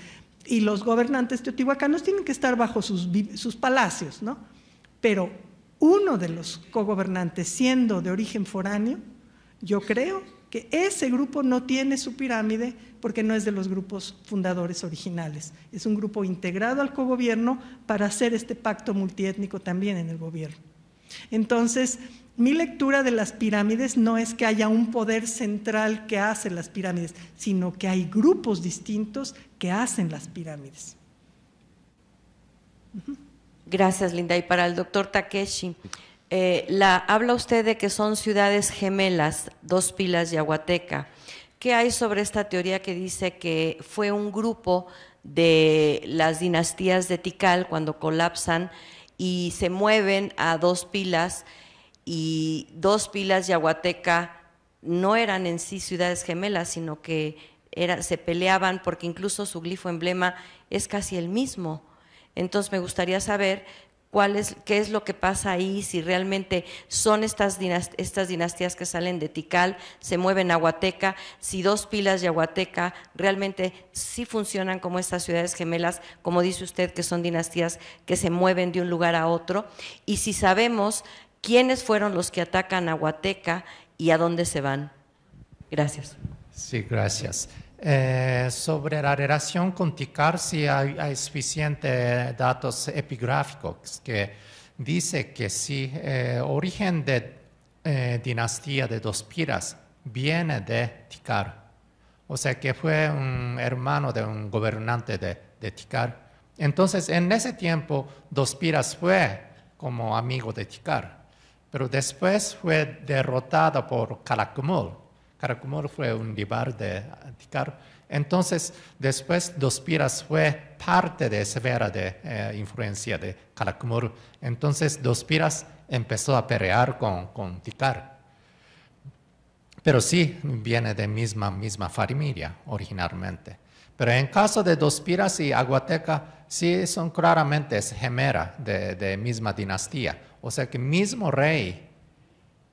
Speaker 1: y los gobernantes teotihuacanos tienen que estar bajo sus, sus palacios, ¿no? Pero uno de los cogobernantes, siendo de origen foráneo, yo creo que ese grupo no tiene su pirámide porque no es de los grupos fundadores originales. Es un grupo integrado al cogobierno para hacer este pacto multiétnico también en el gobierno. Entonces, mi lectura de las pirámides no es que haya un poder central que hace las pirámides, sino que hay grupos distintos que hacen las pirámides.
Speaker 7: Gracias, Linda. Y para el doctor Takeshi, eh, la, habla usted de que son ciudades gemelas, dos pilas y Aguateca. ¿Qué hay sobre esta teoría que dice que fue un grupo de las dinastías de Tikal cuando colapsan y se mueven a dos pilas y dos pilas y Aguateca no eran en sí ciudades gemelas, sino que se peleaban porque incluso su glifo emblema es casi el mismo. Entonces me gustaría saber cuál es, qué es lo que pasa ahí, si realmente son estas, estas dinastías que salen de Tikal, se mueven a Huateca, si dos pilas de Aguateca realmente sí funcionan como estas ciudades gemelas, como dice usted, que son dinastías que se mueven de un lugar a otro, y si sabemos quiénes fueron los que atacan a Huateca y a dónde se van.
Speaker 3: Gracias. Sí, gracias. Eh, sobre la relación con TICAR, si hay, suficientes datos epigráficos que dice que si eh, origen de eh, dinastía de dos piras viene de TICAR. O sea que fue un hermano de un gobernante de, Tikar. TICAR. Entonces, en ese tiempo, dos piras fue como amigo de TICAR, pero después fue derrotado por Calakmul Karakumur fue un libar de Tikar. Entonces, después Dos Piras fue parte de esa de eh, influencia de Karakumur. Entonces, Dos Piras empezó a pelear con, con Tikar. Pero sí viene de misma, misma familia originalmente. Pero en caso de Dos Piras y Aguateca, sí son claramente gemelas de, de misma dinastía. O sea que mismo rey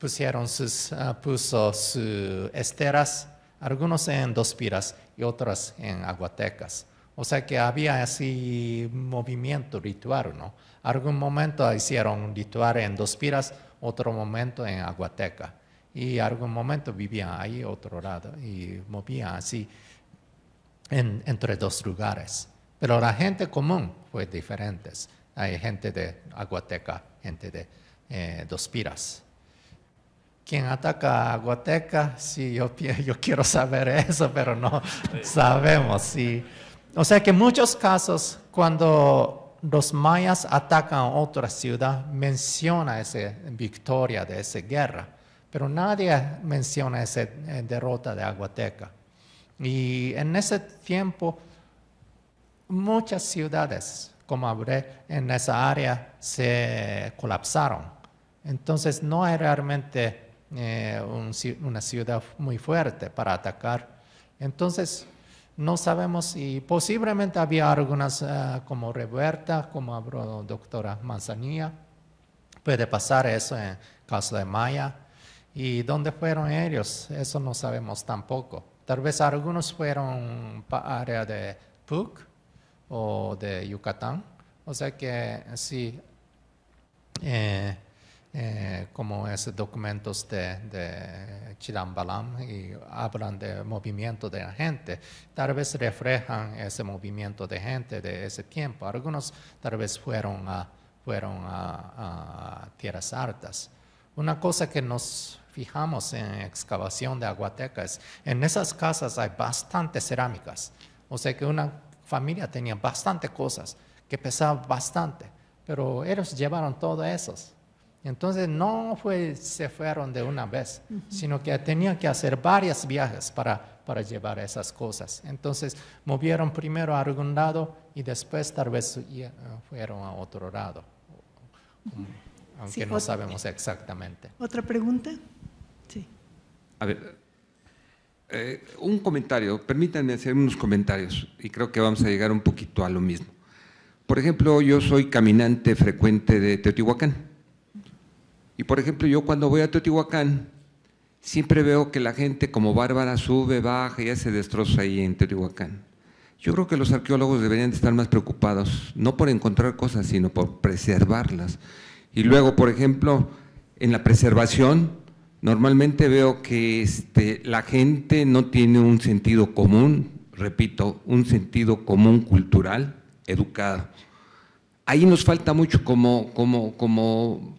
Speaker 3: pusieron sus, ah, puso esteras, algunos en dos piras y otros en aguatecas. O sea que había así movimiento ritual, ¿no? Algún momento hicieron ritual en dos piras, otro momento en aguateca. Y algún momento vivían ahí, otro lado, y movían así entre dos lugares. Pero la gente común fue diferente. Hay gente de aguateca, gente de eh, dos piras quien ataca a si sí, yo, yo quiero saber eso, pero no sabemos. O sea que en muchos casos, cuando los mayas atacan a otra ciudad, menciona esa victoria de esa guerra, pero nadie menciona esa eh, derrota de Aguateca. Y en ese tiempo, muchas ciudades, como habré, en esa área se colapsaron. Entonces no hay realmente eh, una ciudad muy fuerte para atacar. Entonces, no sabemos si posiblemente había algunas eh, como Revuelta, como habló doctora Manzanilla. Puede pasar eso en caso de Maya. ¿Y dónde fueron ellos? Eso no sabemos tampoco. Tal vez algunos fueron para área de Puc o de Yucatán. O sea que sí, eh, eh, como esos documentos de, de Chilambalam y hablan de movimiento de la gente. Tal vez reflejan ese movimiento de gente de ese tiempo. Algunos tal vez fueron a, tierras altas. Una cosa que nos fijamos en excavación de Aguateca es en esas casas hay bastantes cerámicas. O sea que una familia tenía bastantes cosas que pesaban bastante, pero ellos llevaron todo eso entonces no fue, se fueron de una vez, sino que tenían que hacer varias viajes para, llevar esas cosas. Entonces movieron primero a algún lado y después tal vez eh, fueron a otro lado, aunque no sabemos exactamente.
Speaker 1: ¿Otra pregunta? Sí.
Speaker 8: A ver, eh, un comentario, permítanme hacer unos comentarios y creo que vamos a llegar un poquito a lo mismo. Por ejemplo, yo soy caminante frecuente de Teotihuacán y por ejemplo, yo cuando voy a Teotihuacán, siempre veo que la gente como bárbara sube, baja y hace destroza ahí en Teotihuacán. Yo creo que los arqueólogos deberían de estar más preocupados, no por encontrar cosas, sino por preservarlas. Y luego, por ejemplo, en la preservación, normalmente veo que este, la gente no tiene un sentido común, repito, un sentido común cultural, educado. Ahí nos falta mucho como, como, como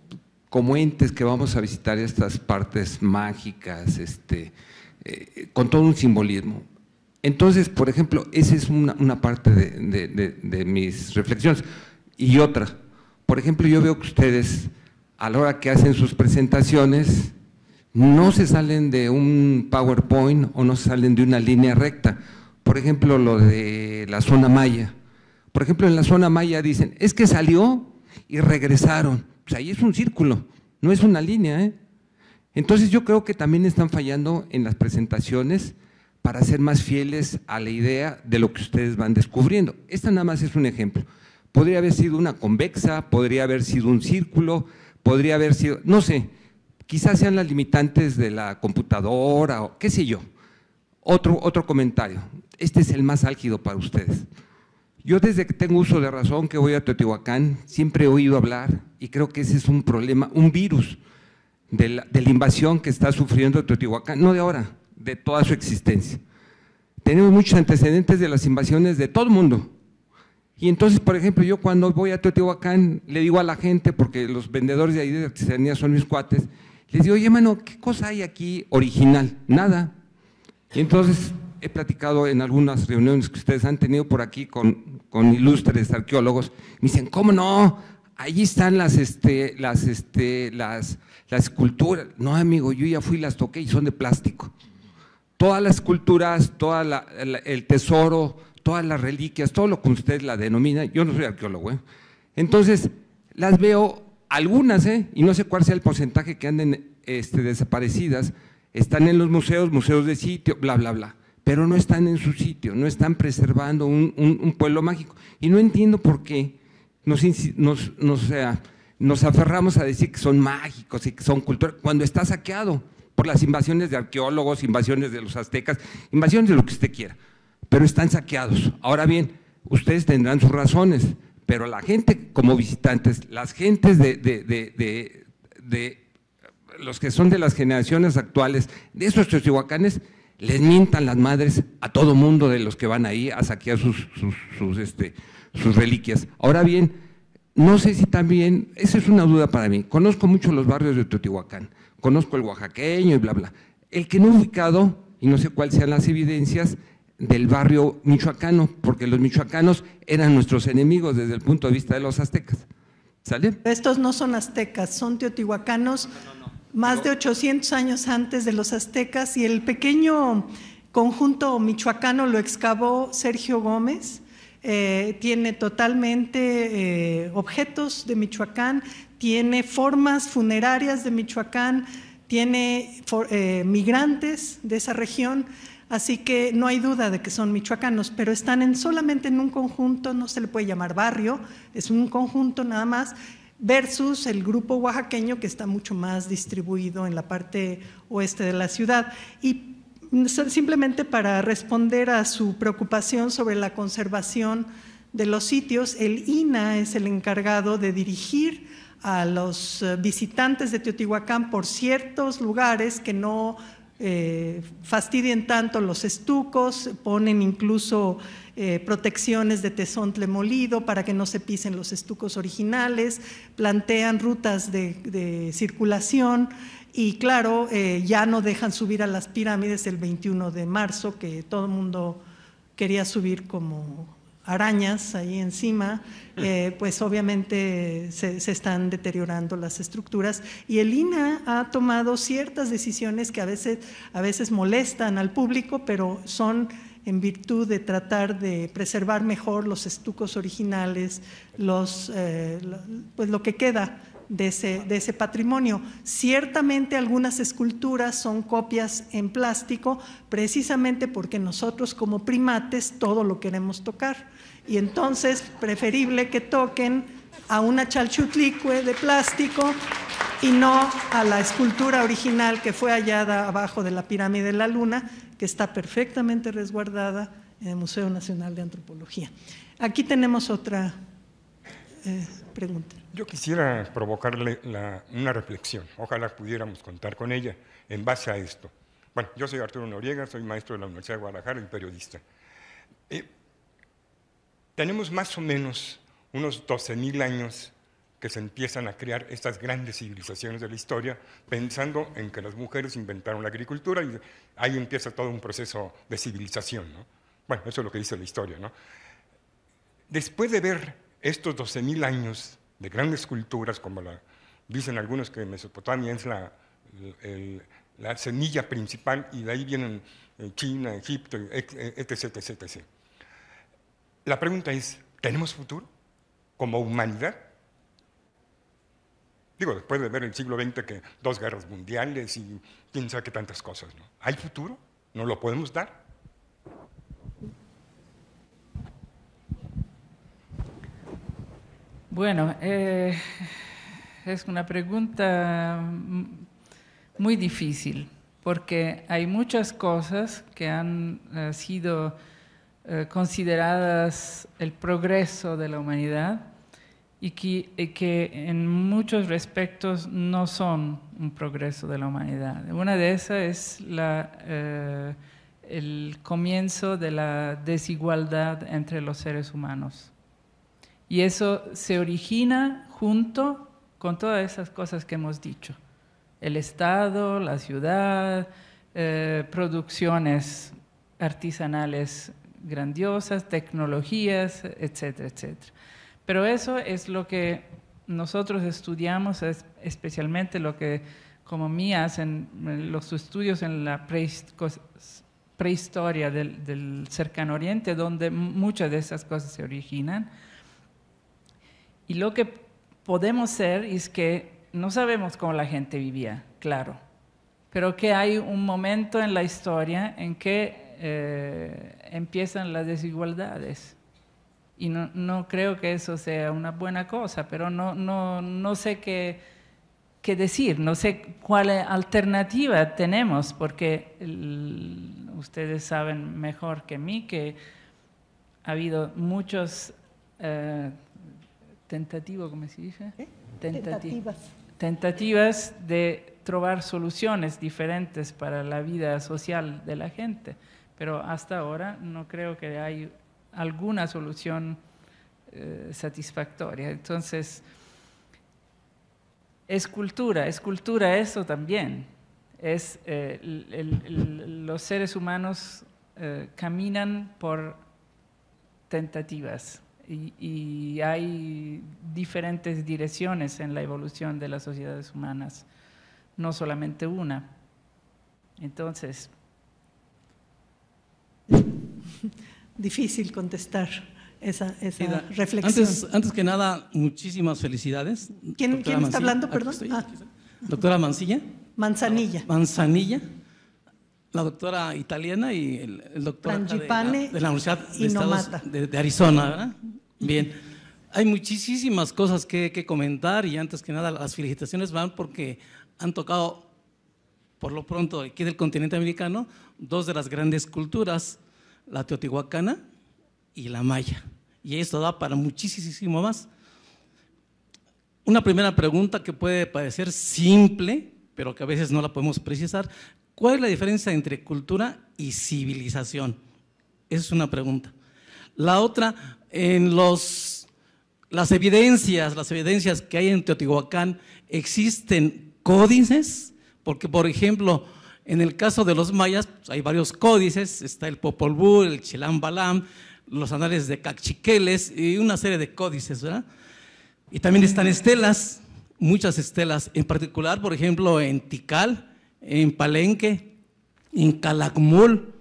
Speaker 8: como entes que vamos a visitar estas partes mágicas, este, eh, con todo un simbolismo. Entonces, por ejemplo, esa es una, parte de, de, mis reflexiones. Y otra, por ejemplo, yo veo que ustedes, a la hora que hacen sus presentaciones, no se salen de un PowerPoint o no se salen de una línea recta. Por ejemplo, lo de la zona maya. Por ejemplo, en la zona maya dicen, es que salió y regresaron. O pues, sea, ahí es un círculo, no es una línea. ¿eh? Entonces yo creo que también están fallando en las presentaciones para ser más fieles a la idea de lo que ustedes van descubriendo. Esta nada más es un ejemplo. Podría haber sido una convexa, podría haber sido un círculo, podría haber sido, no sé, quizás sean las limitantes de la computadora o qué sé yo. Otro, otro comentario. Este es el más álgido para ustedes. Yo desde que tengo uso de razón que voy a Teotihuacán, siempre he oído hablar y creo que ese es un problema, un virus de la, invasión que está sufriendo Teotihuacán, no de ahora, de toda su existencia. Tenemos muchos antecedentes de las invasiones de todo el mundo. Y entonces, por ejemplo, yo cuando voy a Teotihuacán, le digo a la gente, porque los vendedores de ahí de artesanía son mis cuates, les digo, oye, mano, ¿qué cosa hay aquí original? Nada. Y entonces he platicado en algunas reuniones que ustedes han tenido por aquí con ilustres arqueólogos, me dicen, ¿cómo no? Allí están las, este, las, este, las, las esculturas. No, amigo, yo ya fui y las toqué y son de plástico. Todas las esculturas, todo la, el tesoro, todas las reliquias, todo lo que usted la denomina, yo no soy arqueólogo. ¿eh? Entonces, las veo algunas, ¿eh? y no sé cuál sea el porcentaje que anden este, desaparecidas, están en los museos, museos de sitio, bla, bla, bla, pero no están en su sitio, no están preservando un, un pueblo mágico. Y no entiendo por qué eh, nos, aferramos a decir que son mágicos y que son culturales, cuando está saqueado por las invasiones de arqueólogos, invasiones de los aztecas, invasiones de lo que usted quiera, pero están saqueados. Ahora bien, ustedes tendrán sus razones, pero la gente como visitantes, las gentes de, los que son de las generaciones actuales, de esos teotihuacanes, les mientan las madres a todo mundo de los que van ahí a saquear sus, sus, este, sus reliquias. Ahora bien, no sé si también, esa es una duda para mí, conozco mucho los barrios de Teotihuacán, conozco el oaxaqueño y bla, bla. El que no he ubicado, y no sé cuáles sean las evidencias, del barrio michoacano, porque los michoacanos eran nuestros enemigos desde el punto de vista de los aztecas. ¿Sale? Estos no son aztecas, son
Speaker 1: teotihuacanos más de 800 años antes de los aztecas y el pequeño conjunto michoacano lo excavó Sergio Gómez eh, tiene totalmente eh, objetos de Michoacán, tiene formas funerarias de Michoacán, tiene eh, migrantes de esa región. Así que no hay duda de que son michoacanos, pero están en, solamente en un conjunto, no se le puede llamar barrio, es un conjunto nada más, versus el grupo oaxaqueño que está mucho más distribuido en la parte oeste de la ciudad. Y simplemente para responder a su preocupación sobre la conservación de los sitios, el INA es el encargado de dirigir a los eh, visitantes de Teotihuacán por ciertos lugares que no eh, fastidien tanto los estucos, ponen incluso eh, protecciones de tesontle molido para que no se pisen los estucos originales, plantean rutas de circulación, y claro, eh, ya no dejan subir a las pirámides el 21 de marzo, que todo el mundo quería subir como arañas ahí encima, eh, pues obviamente se, están deteriorando las estructuras y el INA ha tomado ciertas decisiones que a veces, a veces molestan al público, pero son en virtud de tratar de preservar mejor los estucos originales, los, eh, pues lo que queda de ese, patrimonio. Ciertamente algunas esculturas son copias en plástico, precisamente porque nosotros como primates todo lo queremos tocar. Y entonces preferible que toquen a una chalchutlicue de plástico y no a la escultura original que fue hallada abajo de la pirámide de la Luna, que está perfectamente resguardada en el Museo Nacional de Antropología. Aquí tenemos otra eh,
Speaker 5: yo quisiera provocarle una reflexión, ojalá pudiéramos contar con ella en base a esto. Bueno, yo soy Arturo Noriega, soy maestro de la Universidad de Guadalajara y periodista. Eh, tenemos más o menos unos 12.000 años que se empiezan a crear estas grandes civilizaciones de la historia, pensando en que las mujeres inventaron la agricultura y ahí empieza todo un proceso de civilización. ¿no? Bueno, eso es lo que dice la historia. ¿no? Después de ver estos 12.000 años de grandes culturas, como la, dicen algunos que Mesopotamia es la, semilla principal y de ahí vienen eh, China, Egipto, etc, e, etc, La pregunta es, ¿tenemos futuro como humanidad? Digo, después de ver el siglo XX que dos guerras mundiales y quién sabe qué tantas cosas, ¿no? ¿Hay futuro? ¿No lo podemos dar?
Speaker 2: Bueno, eh, es una pregunta muy difícil, porque hay muchas cosas que han eh, sido eh, consideradas el progreso de la humanidad y que, en muchos respectos no son un progreso de la humanidad. Una de esas es el comienzo de la desigualdad entre los seres humanos. Y eso se origina junto con todas esas cosas que hemos dicho. El Estado, la ciudad, eh, producciones artesanales grandiosas, tecnologías, etcétera, etcétera. Pero eso es lo que nosotros estudiamos, especialmente lo que como mí hacen eh, los estudios en la prehistoria del cercano oriente, donde muchas de esas cosas se originan. Y lo que podemos ser es que no sabemos cómo la gente vivía, claro, pero que hay un momento en la historia en que eh, empiezan las desigualdades. Y no, creo que eso sea una buena cosa, pero no, sé qué, qué, decir, no sé cuál alternativa tenemos, porque ustedes saben mejor que mí que ha habido muchos... Eh, tentativo, se dice? ¿Eh? Tentativas. Tentativas de trobar soluciones diferentes para la vida social de la gente, pero hasta ahora no creo que hay alguna solución eh, satisfactoria. Entonces, es cultura, es cultura eso también. Es, eh, los seres humanos caminan por tentativas y, hay diferentes direcciones en la evolución de las sociedades humanas, no solamente una. Entonces...
Speaker 1: Difícil contestar esa, esa reflexión. Antes, que
Speaker 9: nada, muchísimas felicidades. ¿Quién, está hablando, perdón? Ah. Doctora Mancilla.
Speaker 1: Manzanilla.
Speaker 9: Manzanilla la doctora italiana y el, doctor de, la Universidad de, de, Arizona, Bien, hay muchísimas cosas que, que comentar y antes que nada las felicitaciones van porque han tocado por lo pronto aquí del continente americano, dos de las grandes culturas, la teotihuacana y la maya. Y esto da para muchísimo más. Una primera pregunta que puede parecer simple, pero que a veces no la podemos precisar, ¿Cuál es la diferencia entre cultura y civilización? Esa es una pregunta. La otra, en los, las evidencias, las evidencias que hay en Teotihuacán, ¿existen códices? Porque, por ejemplo, en el caso de los mayas, pues, hay varios códices, está el Popol Vuh, el Chilam Balam, los anales de Cachiqueles y una serie de códices, ¿verdad? Y también están estelas, muchas estelas, en particular, por ejemplo, en Tikal, en Palenque, en Calakmul.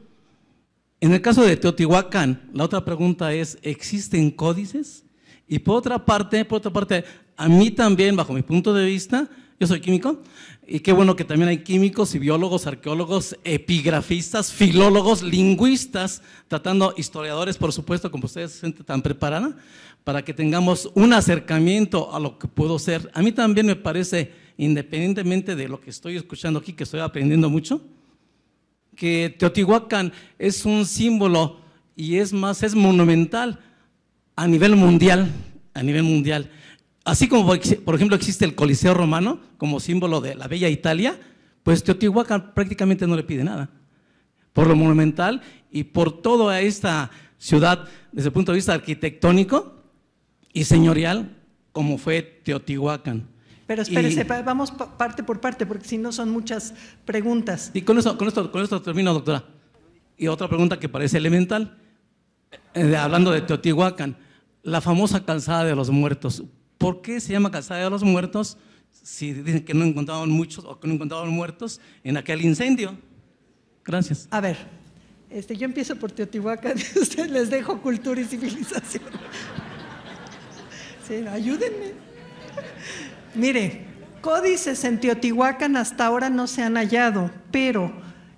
Speaker 9: En el caso de Teotihuacán, la otra pregunta es, ¿existen códices? Y por otra parte, por otra parte, a mí también, bajo mi punto de vista, yo soy químico, y qué bueno que también hay químicos y biólogos, arqueólogos, epigrafistas, filólogos, lingüistas, tratando historiadores, por supuesto, como ustedes se sienten tan preparada, para que tengamos un acercamiento a lo que pudo ser. A mí también me parece independientemente de lo que estoy escuchando aquí, que estoy aprendiendo mucho, que Teotihuacán es un símbolo y es más, es monumental a nivel mundial, a nivel mundial. Así como, por ejemplo, existe el Coliseo Romano como símbolo de la bella Italia, pues Teotihuacán prácticamente no le pide nada. Por lo monumental y por toda esta ciudad, desde el punto de vista arquitectónico y señorial, como fue Teotihuacán.
Speaker 1: Pero espérese, vamos parte por parte, porque si no son muchas preguntas.
Speaker 9: Y con esto, con esto, con esto termino, doctora. Y otra pregunta que parece elemental, eh, hablando de Teotihuacán, la famosa calzada de los muertos. ¿Por qué se llama calzada de los muertos si dicen que no encontraron muchos o que no encontraron muertos en aquel incendio? Gracias. A ver,
Speaker 1: este, yo empiezo por Teotihuacán, les dejo cultura y civilización. Sí, ayúdenme. Mire, códices en Teotihuacán hasta ahora no se han hallado, pero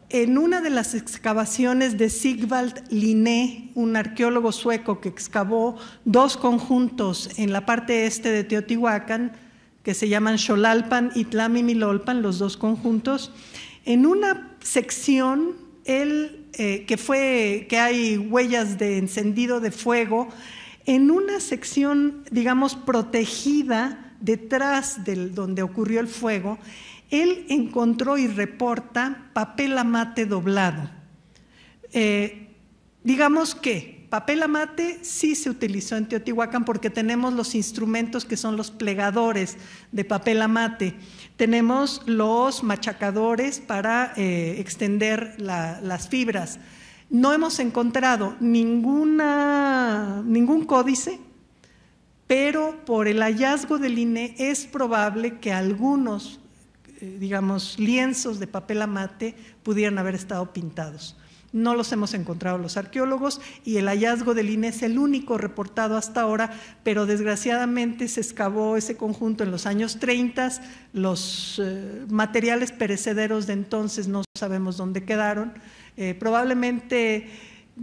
Speaker 1: en una de las excavaciones de Sigvald Linné, un arqueólogo sueco que excavó dos conjuntos en la parte este de Teotihuacán, que se llaman Xolalpan y Tlamimilolpan, los dos conjuntos, en una sección él, eh, que, fue, que hay huellas de encendido de fuego, en una sección, digamos, protegida, detrás del donde ocurrió el fuego, él encontró y reporta papel amate doblado. Eh, digamos que papel amate sí se utilizó en Teotihuacán porque tenemos los instrumentos que son los plegadores de papel amate, tenemos los machacadores para eh, extender las fibras. No hemos encontrado ninguna, ningún códice pero por el hallazgo del INE es probable que algunos, eh, digamos, lienzos de papel amate pudieran haber estado pintados. No los hemos encontrado los arqueólogos y el hallazgo del INE es el único reportado hasta ahora, pero desgraciadamente se excavó ese conjunto en los años 30, los eh, materiales perecederos de entonces no sabemos dónde quedaron. Eh, probablemente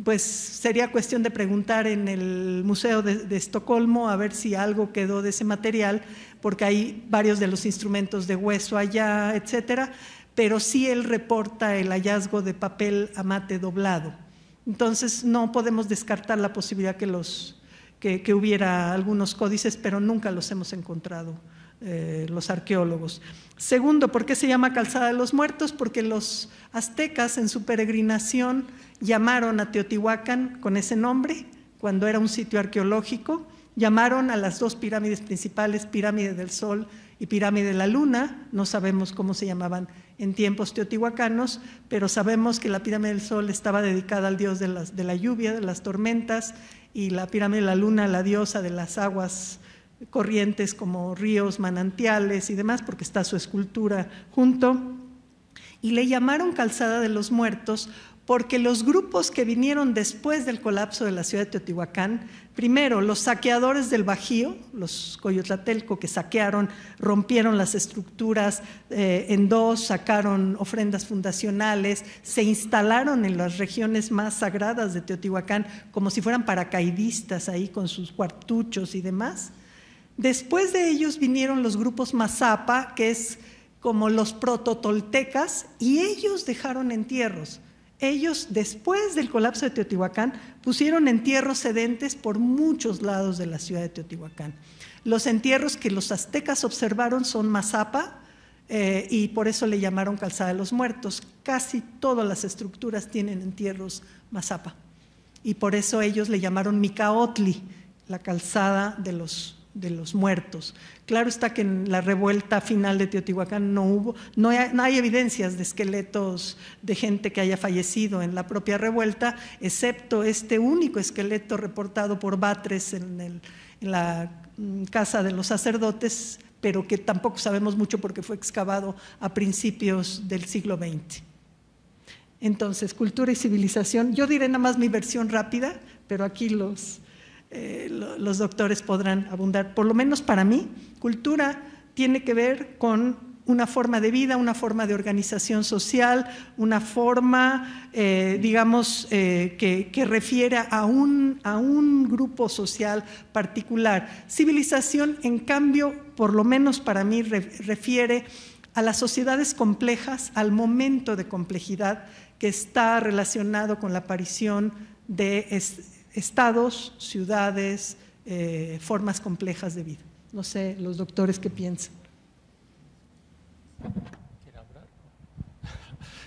Speaker 1: pues sería cuestión de preguntar en el Museo de, Estocolmo a ver si algo quedó de ese material, porque hay varios de los instrumentos de hueso allá, etcétera, pero sí él reporta el hallazgo de papel amate doblado. Entonces no podemos descartar la posibilidad que hubiera algunos códices, pero nunca los hemos encontrado eh, los arqueólogos. Segundo, ¿por qué se llama Calzada de los Muertos? Porque los aztecas en su peregrinación llamaron a Teotihuacán con ese nombre, cuando era un sitio arqueológico, llamaron a las dos pirámides principales, Pirámide del Sol y Pirámide de la Luna, no sabemos cómo se llamaban en tiempos teotihuacanos, pero sabemos que la Pirámide del Sol estaba dedicada al dios de, de la lluvia, de las tormentas, y la Pirámide de la Luna la diosa de las aguas corrientes como ríos, manantiales y demás, porque está su escultura junto. Y le llamaron Calzada de los Muertos porque los grupos que vinieron después del colapso de la ciudad de Teotihuacán, primero los saqueadores del Bajío, los Coyotlatelco que saquearon, rompieron las estructuras eh, en dos, sacaron ofrendas fundacionales, se instalaron en las regiones más sagradas de Teotihuacán como si fueran paracaidistas ahí con sus cuartuchos y demás Después de ellos vinieron los grupos Mazapa, que es como los prototoltecas, y ellos dejaron entierros. Ellos, después del colapso de Teotihuacán, pusieron entierros sedentes por muchos lados de la ciudad de Teotihuacán. Los entierros que los aztecas observaron son Mazapa, eh, y por eso le llamaron Calzada de los Muertos. Casi todas las estructuras tienen entierros Mazapa, y por eso ellos le llamaron Micaotli, la calzada de los de los muertos. Claro está que en la revuelta final de Teotihuacán no hubo, no hay, evidencias de esqueletos de gente que haya fallecido en la propia revuelta, excepto este único esqueleto reportado por Batres en, en la mm, casa de los sacerdotes, pero que tampoco sabemos mucho porque fue excavado a principios del siglo XX. Entonces, cultura y civilización, yo diré nada más mi versión rápida, pero aquí los eh, los doctores podrán abundar. Por lo menos para mí, cultura tiene que ver con una forma de vida, una forma de organización social, una forma, eh, digamos, eh, que, refiere a un, a un grupo social particular. Civilización, en cambio, por lo menos para mí, refiere a las sociedades complejas, al momento de complejidad que está relacionado con la aparición de, estados, ciudades, eh, formas complejas de vida. No sé, los doctores qué piensan.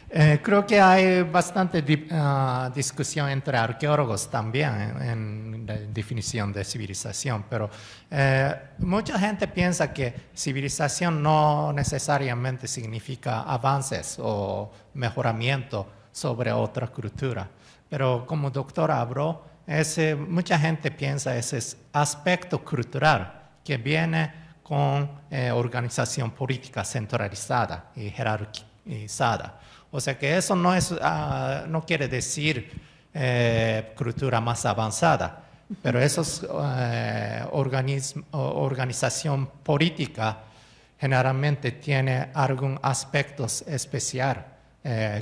Speaker 3: Eh, creo que hay bastante ah, discusión entre arqueólogos también en, la definición de civilización, pero eh, mucha gente piensa que civilización no necesariamente significa avances o mejoramiento sobre otra cultura, pero como doctor abro mucha gente piensa ese aspecto cultural que viene con eh, organización política centralizada y jerarquizada. O sea que eso no, es, ah, no quiere decir eh, cultura más avanzada, pero esa eh, organización política generalmente tiene algún aspecto especial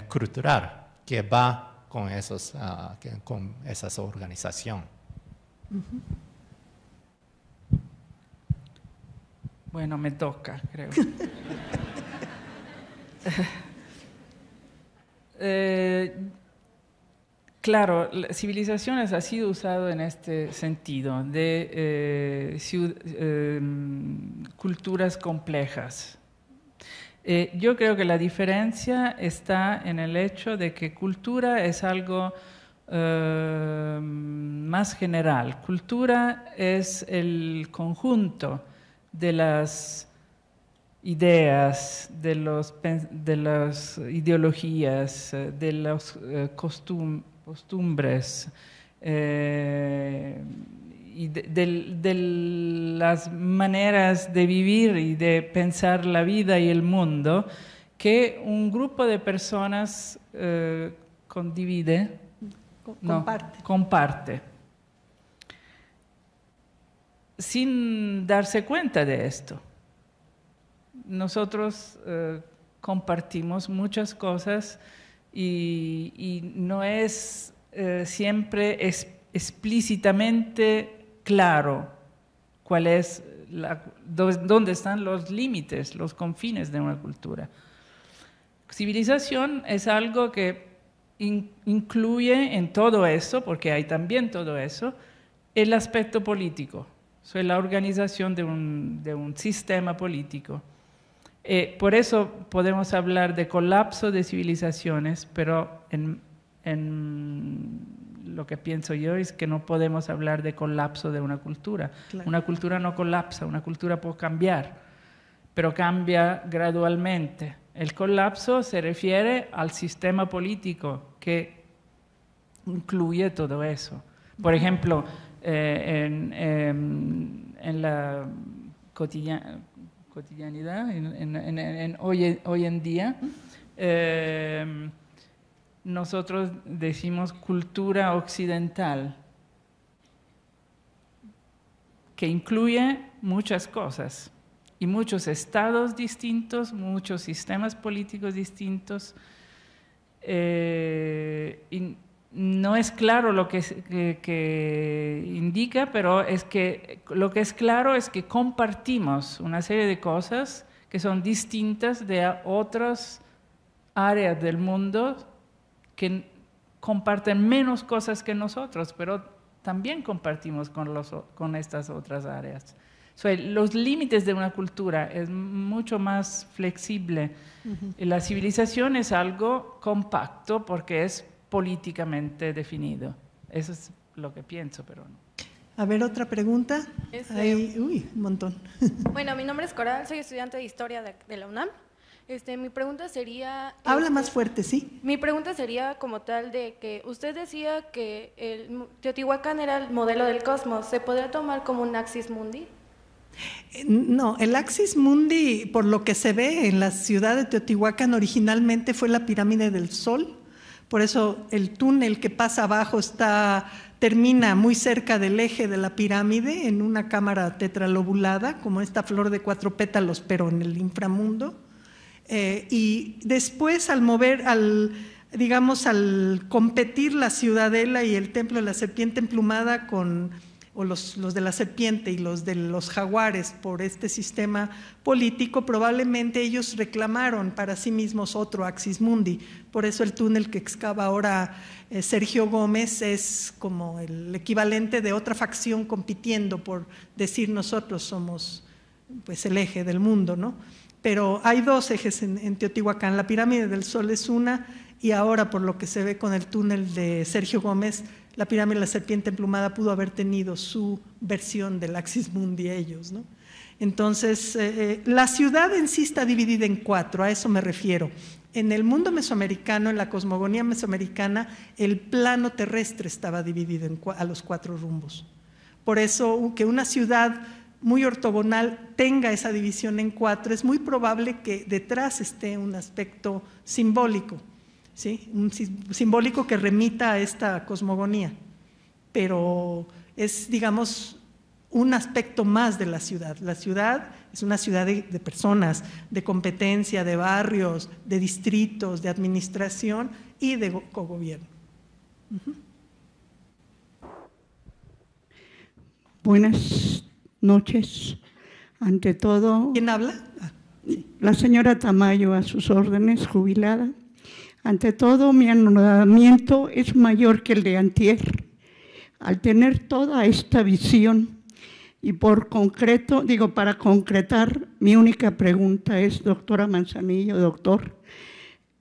Speaker 3: cultural que va con, esos, uh, con esas organizaciones.
Speaker 2: Bueno, me toca, creo. Eh, claro, civilizaciones ha sido usado en este sentido, de eh, em, culturas complejas eh, yo creo que la diferencia está en el hecho de que cultura es algo eh, más general. Cultura es el conjunto de las ideas, de, los, de las ideologías, eh, de las costumbres y de, las maneras de vivir y de pensar la vida y el mundo que un grupo de personas eh, condivide, comparte. comparte, sin darse cuenta de esto. Nosotros eh, compartimos muchas cosas y, no es eh, siempre es, explícitamente claro cuál es dónde están los límites, los confines de una cultura. Civilización es algo que incluye en todo eso, porque hay también todo eso, el aspecto político, es la organización de un, sistema político. Eh, por eso podemos hablar de colapso de civilizaciones, pero en lo que pienso yo es que no podemos hablar de colapso de una cultura. Una cultura no colapsa, una cultura puede cambiar, pero cambia gradualmente. El colapso se refiere al sistema político que incluye todo eso. Por ejemplo, eh, em, en, la cotidianidad, en, hoy, en día, nosotros decimos cultura occidental, que incluye muchas cosas y muchos estados distintos, muchos sistemas políticos distintos. Eh, no es claro lo que, que, indica, pero es que lo que es claro es que compartimos una serie de cosas que son distintas de otras áreas del mundo que comparten menos cosas que nosotros, pero también compartimos con, estas otras áreas. los límites de una cultura es mucho más flexible. La civilización es algo compacto porque es políticamente definido. Eso es lo que pienso, pero no. A ver, otra pregunta. Hay, este, uy, un montón.
Speaker 10: Bueno, mi nombre es Coral, soy estudiante de Historia de la UNAM. Este, mi pregunta sería...
Speaker 1: Habla este, más fuerte, ¿sí?
Speaker 10: Mi pregunta sería como tal de que usted decía que el Teotihuacán era el modelo del cosmos. ¿Se podría tomar como un axis mundi?
Speaker 1: Eh, no, el axis mundi, por lo que se ve en la ciudad de Teotihuacán, originalmente fue la pirámide del Sol. Por eso el túnel que pasa abajo está termina muy cerca del eje de la pirámide en una cámara tetralobulada, como esta flor de cuatro pétalos, pero en el inframundo. Eh, y después al mover, al, digamos, al competir la ciudadela y el templo de la serpiente emplumada con o los, de la serpiente y los de los jaguares por este sistema político, probablemente ellos reclamaron para sí mismos otro Axis Mundi. Por eso el túnel que excava ahora eh, Sergio Gómez es como el equivalente de otra facción compitiendo por decir nosotros somos pues el eje del mundo, ¿no? pero hay dos ejes en, Teotihuacán. La pirámide del Sol es una y ahora por lo que se ve con el túnel de Sergio Gómez, la pirámide de la serpiente emplumada pudo haber tenido su versión del Axis Mundi ellos. Entonces, eh, eh, la ciudad en sí está dividida en cuatro, a eso me refiero. En el mundo mesoamericano, en la cosmogonía mesoamericana, el plano terrestre estaba dividido a los cuatro rumbos. Por eso que una ciudad muy ortogonal tenga esa división en cuatro, es muy probable que detrás esté un aspecto simbólico, ¿sí? un simbólico que remita a esta cosmogonía, pero es, digamos, un aspecto más de la ciudad. La ciudad es una ciudad de, personas, de competencia, de barrios, de distritos, de administración y de cogobierno.
Speaker 11: Buenas noches. Ante todo... ¿Quién habla? Ah, la señora Tamayo, a sus órdenes, jubilada. Ante todo, mi anonadamiento es mayor que el de Antier. Al tener toda esta visión y por concreto, digo, para concretar, mi única pregunta es, doctora Manzanillo, doctor,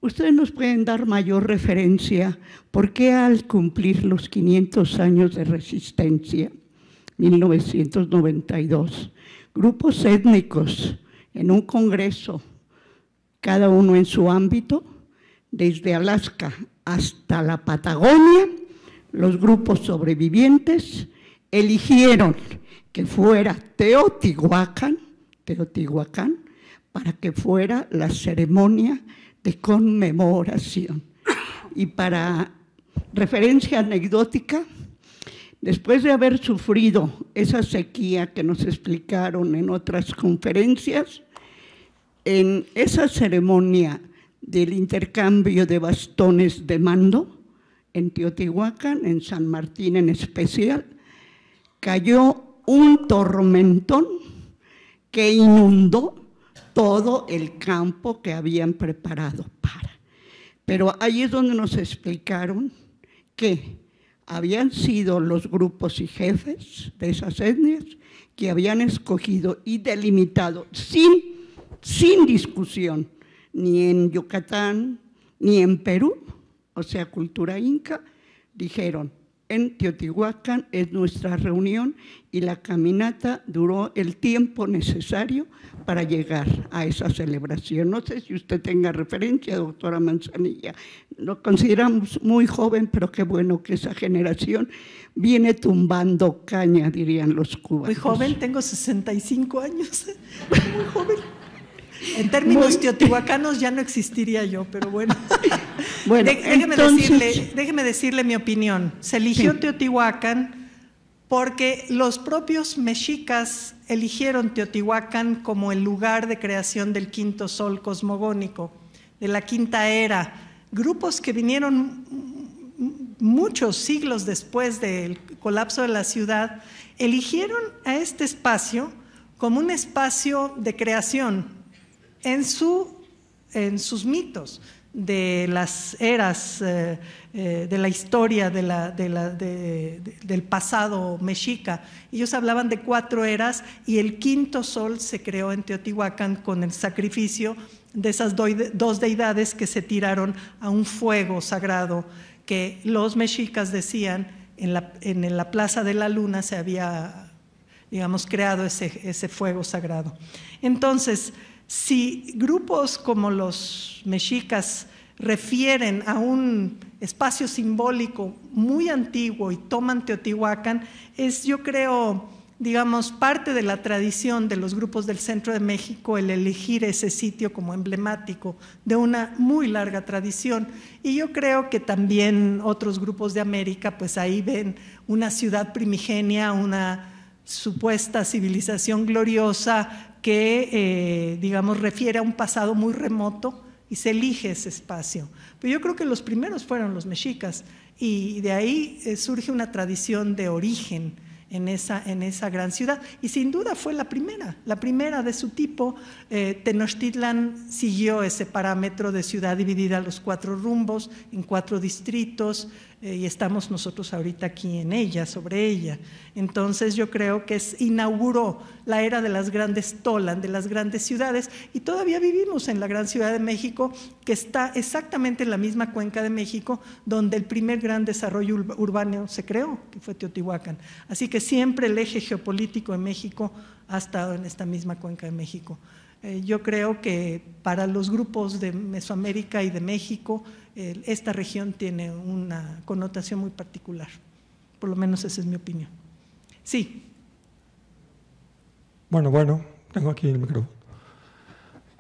Speaker 11: ¿ustedes nos pueden dar mayor referencia por qué al cumplir los 500 años de resistencia 1992. Grupos étnicos en un congreso, cada uno en su ámbito, desde Alaska hasta la Patagonia, los grupos sobrevivientes eligieron que fuera Teotihuacán, Teotihuacán, para que fuera la ceremonia de conmemoración. Y para referencia anecdótica, Después de haber sufrido esa sequía que nos explicaron en otras conferencias, en esa ceremonia del intercambio de bastones de mando en Teotihuacán, en San Martín en especial, cayó un tormentón que inundó todo el campo que habían preparado para. Pero ahí es donde nos explicaron que habían sido los grupos y jefes de esas etnias que habían escogido y delimitado sin, sin discusión, ni en Yucatán, ni en Perú, o sea, cultura inca, dijeron, en Teotihuacán es nuestra reunión y la caminata duró el tiempo necesario para llegar a esa celebración. No sé si usted tenga referencia, doctora Manzanilla. Lo consideramos muy joven, pero qué bueno que esa generación viene tumbando caña, dirían los cubanos. Muy joven, tengo 65 años.
Speaker 1: Muy joven.
Speaker 11: En términos teotihuacanos
Speaker 1: ya no existiría yo, pero bueno. déjeme, decirle, déjeme decirle mi opinión. Se eligió Teotihuacán porque los propios mexicas eligieron Teotihuacán como el lugar de creación del quinto sol cosmogónico, de la quinta era. Grupos que vinieron muchos siglos después del colapso de la ciudad, eligieron a este espacio como un espacio de creación, en, su, en sus mitos de las eras eh, eh, de la historia del pasado mexica. Ellos hablaban de cuatro eras y el quinto sol se creó en Teotihuacán con el sacrificio de esas dos deidades que se tiraron a un fuego sagrado que los mexicas decían en la, Plaza de la Luna se había, digamos, creado ese, ese fuego sagrado. Entonces, si grupos como los mexicas refieren a un espacio simbólico muy antiguo y toman Teotihuacán, es yo creo, digamos, parte de la tradición de los grupos del centro de México el elegir ese sitio como emblemático de una muy larga tradición. Y yo creo que también otros grupos de América, pues ahí ven una ciudad primigenia, una supuesta civilización gloriosa que, eh, digamos, refiere a un pasado muy remoto y se elige ese espacio. Pero yo creo que los primeros fueron los mexicas y de ahí eh, surge una tradición de origen en esa, en esa gran ciudad. Y sin duda fue la primera, la primera de su tipo. Eh, Tenochtitlan siguió ese parámetro de ciudad dividida a los cuatro rumbos, en cuatro distritos, eh, y estamos nosotros ahorita aquí en ella, sobre ella. Entonces yo creo que es, inauguró la era de las grandes tolan, de las grandes ciudades, y todavía vivimos en la gran ciudad de México, que está exactamente en la misma cuenca de México donde el primer gran desarrollo urbano se creó, que fue Teotihuacán. Así que siempre el eje geopolítico de México ha estado en esta misma cuenca de México. Eh, yo creo que para los grupos de Mesoamérica y de México, esta región tiene una connotación muy particular. Por lo menos esa es mi opinión. Sí.
Speaker 12: Bueno, bueno, tengo aquí el micrófono.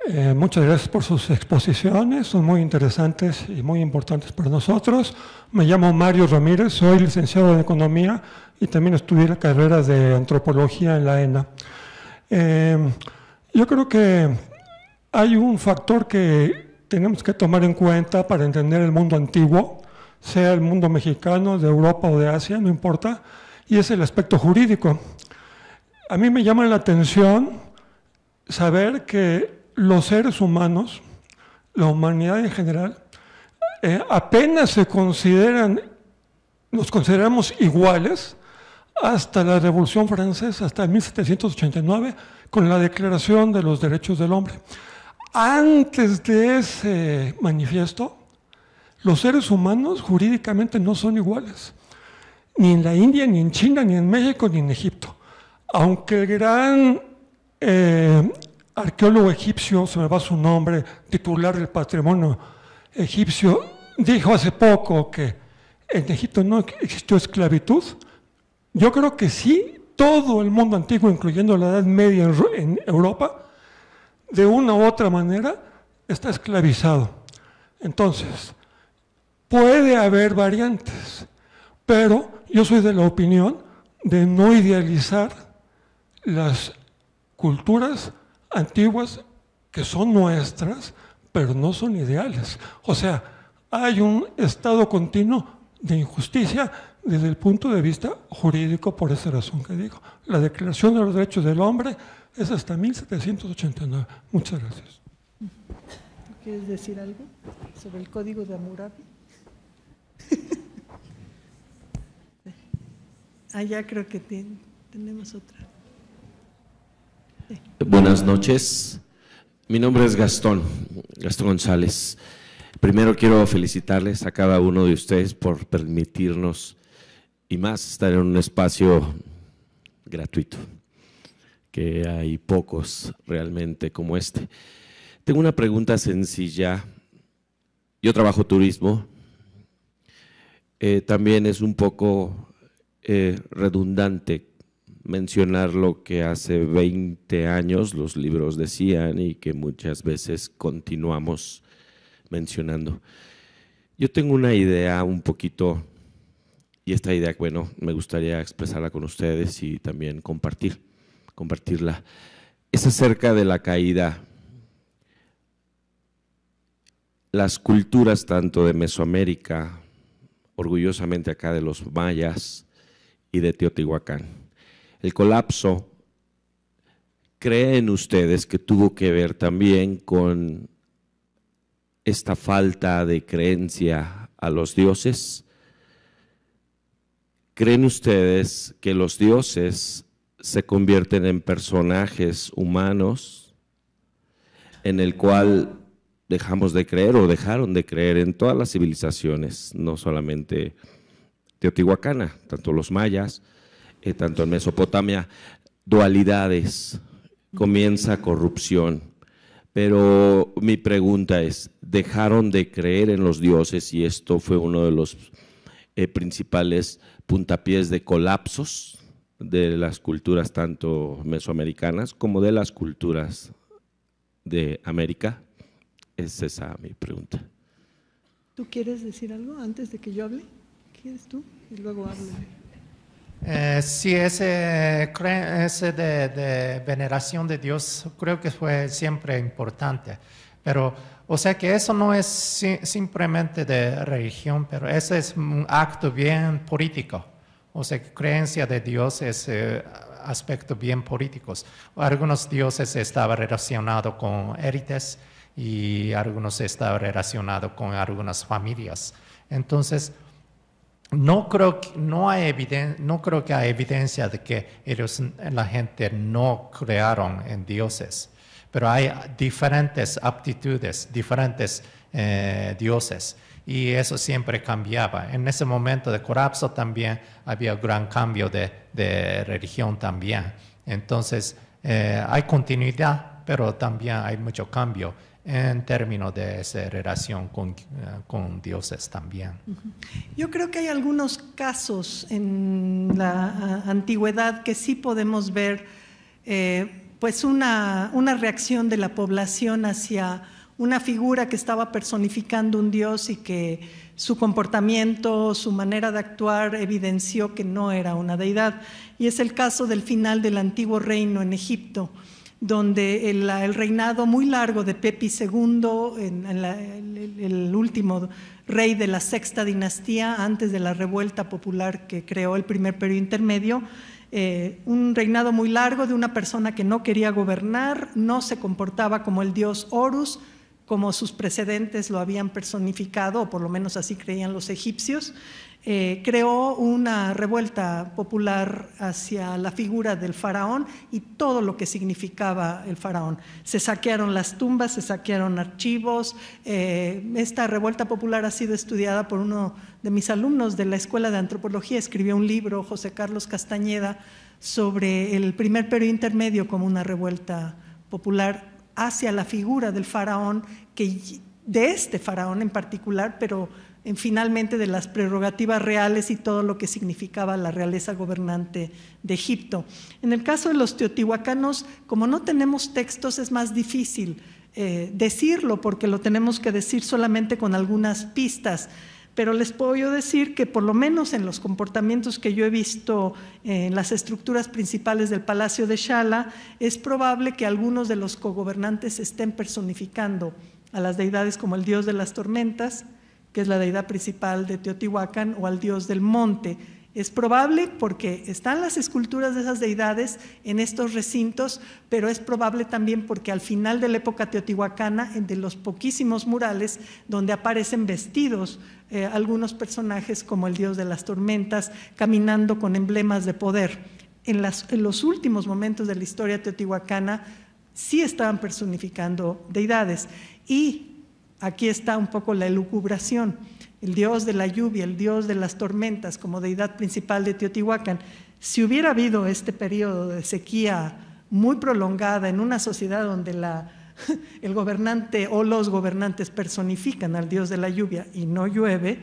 Speaker 12: Eh, muchas gracias por sus exposiciones, son muy interesantes y muy importantes para nosotros. Me llamo Mario Ramírez, soy licenciado en Economía y también estudié la carrera de Antropología en la ENA. Eh, yo creo que hay un factor que tenemos que tomar en cuenta para entender el mundo antiguo, sea el mundo mexicano, de Europa o de Asia, no importa, y es el aspecto jurídico. A mí me llama la atención saber que los seres humanos, la humanidad en general, eh, apenas se consideran, nos consideramos iguales hasta la Revolución Francesa, hasta 1789, con la Declaración de los Derechos del Hombre. Antes de ese manifiesto, los seres humanos jurídicamente no son iguales, ni en la India, ni en China, ni en México, ni en Egipto. Aunque el gran eh, arqueólogo egipcio, se me va su nombre, titular del patrimonio egipcio, dijo hace poco que en Egipto no existió esclavitud, yo creo que sí, todo el mundo antiguo, incluyendo la Edad Media en Europa, de una u otra manera está esclavizado. Entonces, puede haber variantes, pero yo soy de la opinión de no idealizar las culturas antiguas que son nuestras, pero no son ideales. O sea, hay un estado continuo de injusticia desde el punto de vista jurídico por esa razón que digo. La Declaración de los Derechos del Hombre es hasta 1789. Muchas gracias.
Speaker 1: ¿Quieres decir algo sobre el código de Hammurabi? Allá ah, creo que tenemos otra.
Speaker 13: Buenas noches. Mi nombre es Gastón, Gastón González. Primero quiero felicitarles a cada uno de ustedes por permitirnos y más estar en un espacio gratuito que hay pocos realmente como este. Tengo una pregunta sencilla. Yo trabajo turismo. Eh, también es un poco eh, redundante mencionar lo que hace 20 años los libros decían y que muchas veces continuamos mencionando. Yo tengo una idea un poquito, y esta idea, bueno, me gustaría expresarla con ustedes y también compartir compartirla, es acerca de la caída. Las culturas tanto de Mesoamérica, orgullosamente acá de los mayas y de Teotihuacán. El colapso, creen ustedes que tuvo que ver también con esta falta de creencia a los dioses? ¿Creen ustedes que los dioses se convierten en personajes humanos en el cual dejamos de creer o dejaron de creer en todas las civilizaciones, no solamente teotihuacana, tanto los mayas, eh, tanto en Mesopotamia, dualidades, comienza corrupción. Pero mi pregunta es, ¿dejaron de creer en los dioses y esto fue uno de los eh, principales puntapiés de colapsos de las culturas tanto mesoamericanas como de las culturas de América? Es esa
Speaker 3: mi pregunta.
Speaker 1: ¿Tú quieres decir algo antes de que yo hable? ¿Quieres tú? Y luego hable.
Speaker 3: Eh, sí, ese, de, veneración de Dios creo que fue siempre importante, pero o sea que eso no es simplemente de religión, pero ese es un acto bien político. O sea, creencia de dioses, es eh, aspectos bien políticos. Algunos dioses estaban relacionados con élites y algunos estaban relacionados con algunas familias. Entonces, no creo, que, haya evidencia de que ellos, la gente no crearon en dioses, pero hay diferentes aptitudes, diferentes eh, dioses y eso siempre cambiaba. En ese momento de colapso también había un gran cambio de, religión también. Entonces, eh, hay continuidad, pero también hay mucho cambio en términos de esa relación con, eh, dioses también.
Speaker 1: Yo creo que hay algunos casos en la antigüedad que sí podemos ver eh, pues una reacción de la población hacia una figura que estaba personificando un Dios y que su comportamiento, su manera de actuar evidenció que no era una deidad. Y es el caso del final del antiguo reino en Egipto, donde el, reinado muy largo de Pepi II, el, último rey de la sexta dinastía, antes de la revuelta popular que creó el primer periodo intermedio, eh, un reinado muy largo de una persona que no quería gobernar, no se comportaba como el dios Horus, como sus precedentes lo habían personificado, o por lo menos así creían los egipcios, eh, creó una revuelta popular hacia la figura del faraón y todo lo que significaba el faraón. Se saquearon las tumbas, se saquearon archivos. Eh, esta revuelta popular ha sido estudiada por uno de mis alumnos de la Escuela de Antropología. Escribió un libro, José Carlos Castañeda, sobre el primer periodo intermedio como una revuelta popular hacia la figura del faraón, que, de este faraón en particular, pero en, finalmente de las prerrogativas reales y todo lo que significaba la realeza gobernante de Egipto. En el caso de los teotihuacanos, como no tenemos textos, es más difícil eh, decirlo porque lo tenemos que decir solamente con algunas pistas pero les puedo yo decir que por lo menos en los comportamientos que yo he visto en las estructuras principales del Palacio de Shala, es probable que algunos de los cogobernantes estén personificando a las deidades como el dios de las tormentas, que es la deidad principal de Teotihuacán, o al dios del monte, es probable porque están las esculturas de esas deidades en estos recintos, pero es probable también porque al final de la época teotihuacana, de los poquísimos murales donde aparecen vestidos eh, algunos personajes como el dios de las tormentas, caminando con emblemas de poder. en los últimos momentos de la historia teotihuacana sí estaban personificando deidades. Y aquí está un poco la elucubración el dios de la lluvia, el dios de las tormentas como deidad principal de Teotihuacán, si hubiera habido este periodo de sequía muy prolongada en una sociedad donde el gobernante o los gobernantes personifican al dios de la lluvia y no llueve,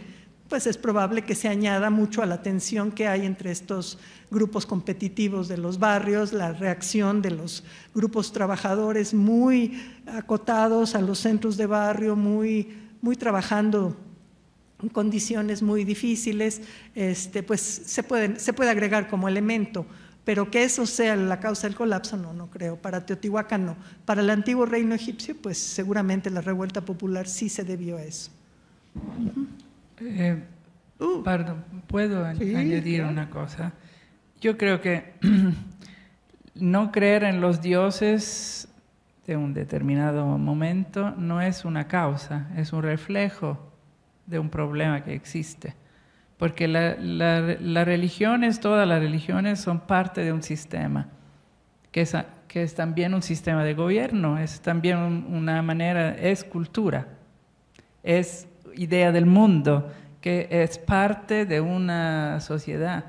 Speaker 1: pues es probable que se añada mucho a la tensión que hay entre estos grupos competitivos de los barrios, la reacción de los grupos trabajadores muy acotados a los centros de barrio, muy, muy trabajando condiciones muy difíciles, este, pues se, pueden, se puede agregar como elemento, pero que eso sea la causa del colapso, no, no creo. Para Teotihuacán no. Para el antiguo reino egipcio, pues seguramente la revuelta popular sí se debió a eso.
Speaker 2: Eh, uh. perdón, ¿puedo añadir una cosa? Yo creo que no creer en los dioses de un determinado momento no es una causa, es un reflejo de un problema que existe. Porque las religiones, todas las religiones son parte de un sistema, que es, también un sistema de gobierno, es también una manera, es cultura, es idea del mundo, que es parte de una sociedad.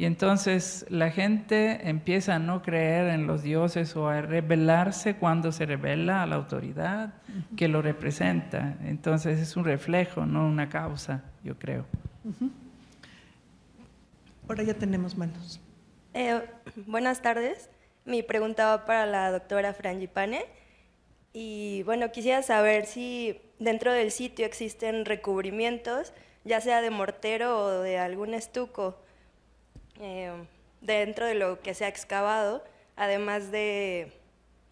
Speaker 2: Y entonces la gente empieza a no creer en los dioses o a rebelarse cuando se revela a la autoridad que lo representa. Entonces es un reflejo, no una causa, yo creo.
Speaker 1: Ahora ya tenemos manos.
Speaker 7: Eh, buenas tardes. Mi pregunta va para la doctora Frangipane. Y bueno, quisiera saber si dentro del sitio existen recubrimientos, ya sea de mortero o de algún estuco, Em, dentro de lo que se ha excavado, además de,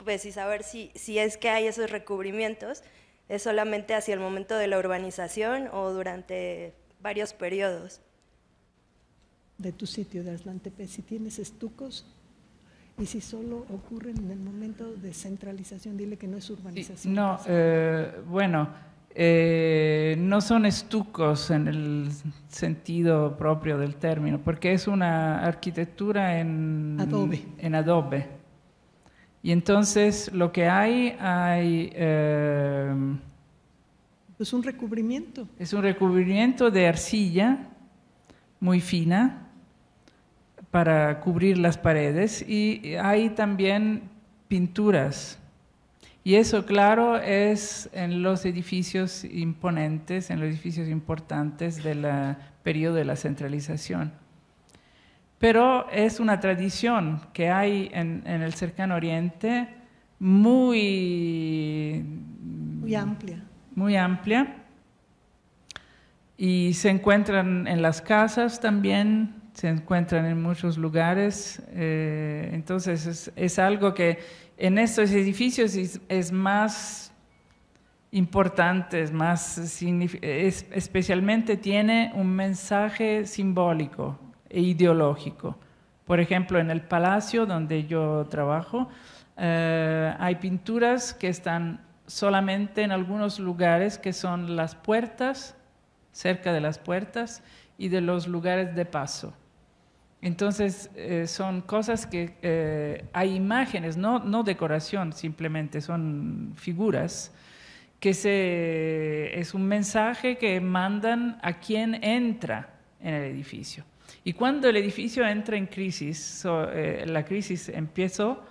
Speaker 7: pues, y saber si, si es que hay esos recubrimientos, es solamente hacia el momento de la urbanización o durante varios periodos.
Speaker 1: De tu sitio de pues si tienes estucos, y si solo ocurren en el momento de centralización, dile que no es urbanización. No,
Speaker 2: eh, bueno, eh, no son estucos en el sentido propio del término, porque es una arquitectura en adobe. En adobe. Y entonces lo que hay, hay... Eh, es un recubrimiento. Es un recubrimiento de arcilla muy fina para cubrir las paredes y hay también pinturas y eso, claro, es en los edificios imponentes, en los edificios importantes del periodo de la centralización. Pero es una tradición que hay en, el cercano oriente muy, muy amplia. Muy amplia. Y se encuentran en las casas también, se encuentran en muchos lugares. Eh, entonces es algo que en estos edificios es, más importante, es más, especialmente tiene un mensaje simbólico e ideológico. Por ejemplo, en el palacio donde yo trabajo, eh, hay pinturas que están solamente en algunos lugares que son las puertas, cerca de las puertas y de los lugares de paso. Entonces, eh, son cosas que eh, hay imágenes, no, decoración simplemente, son figuras que es un mensaje que mandan a quien entra en el edificio. Y cuando el edificio entra en crisis, eh, la crisis empezó,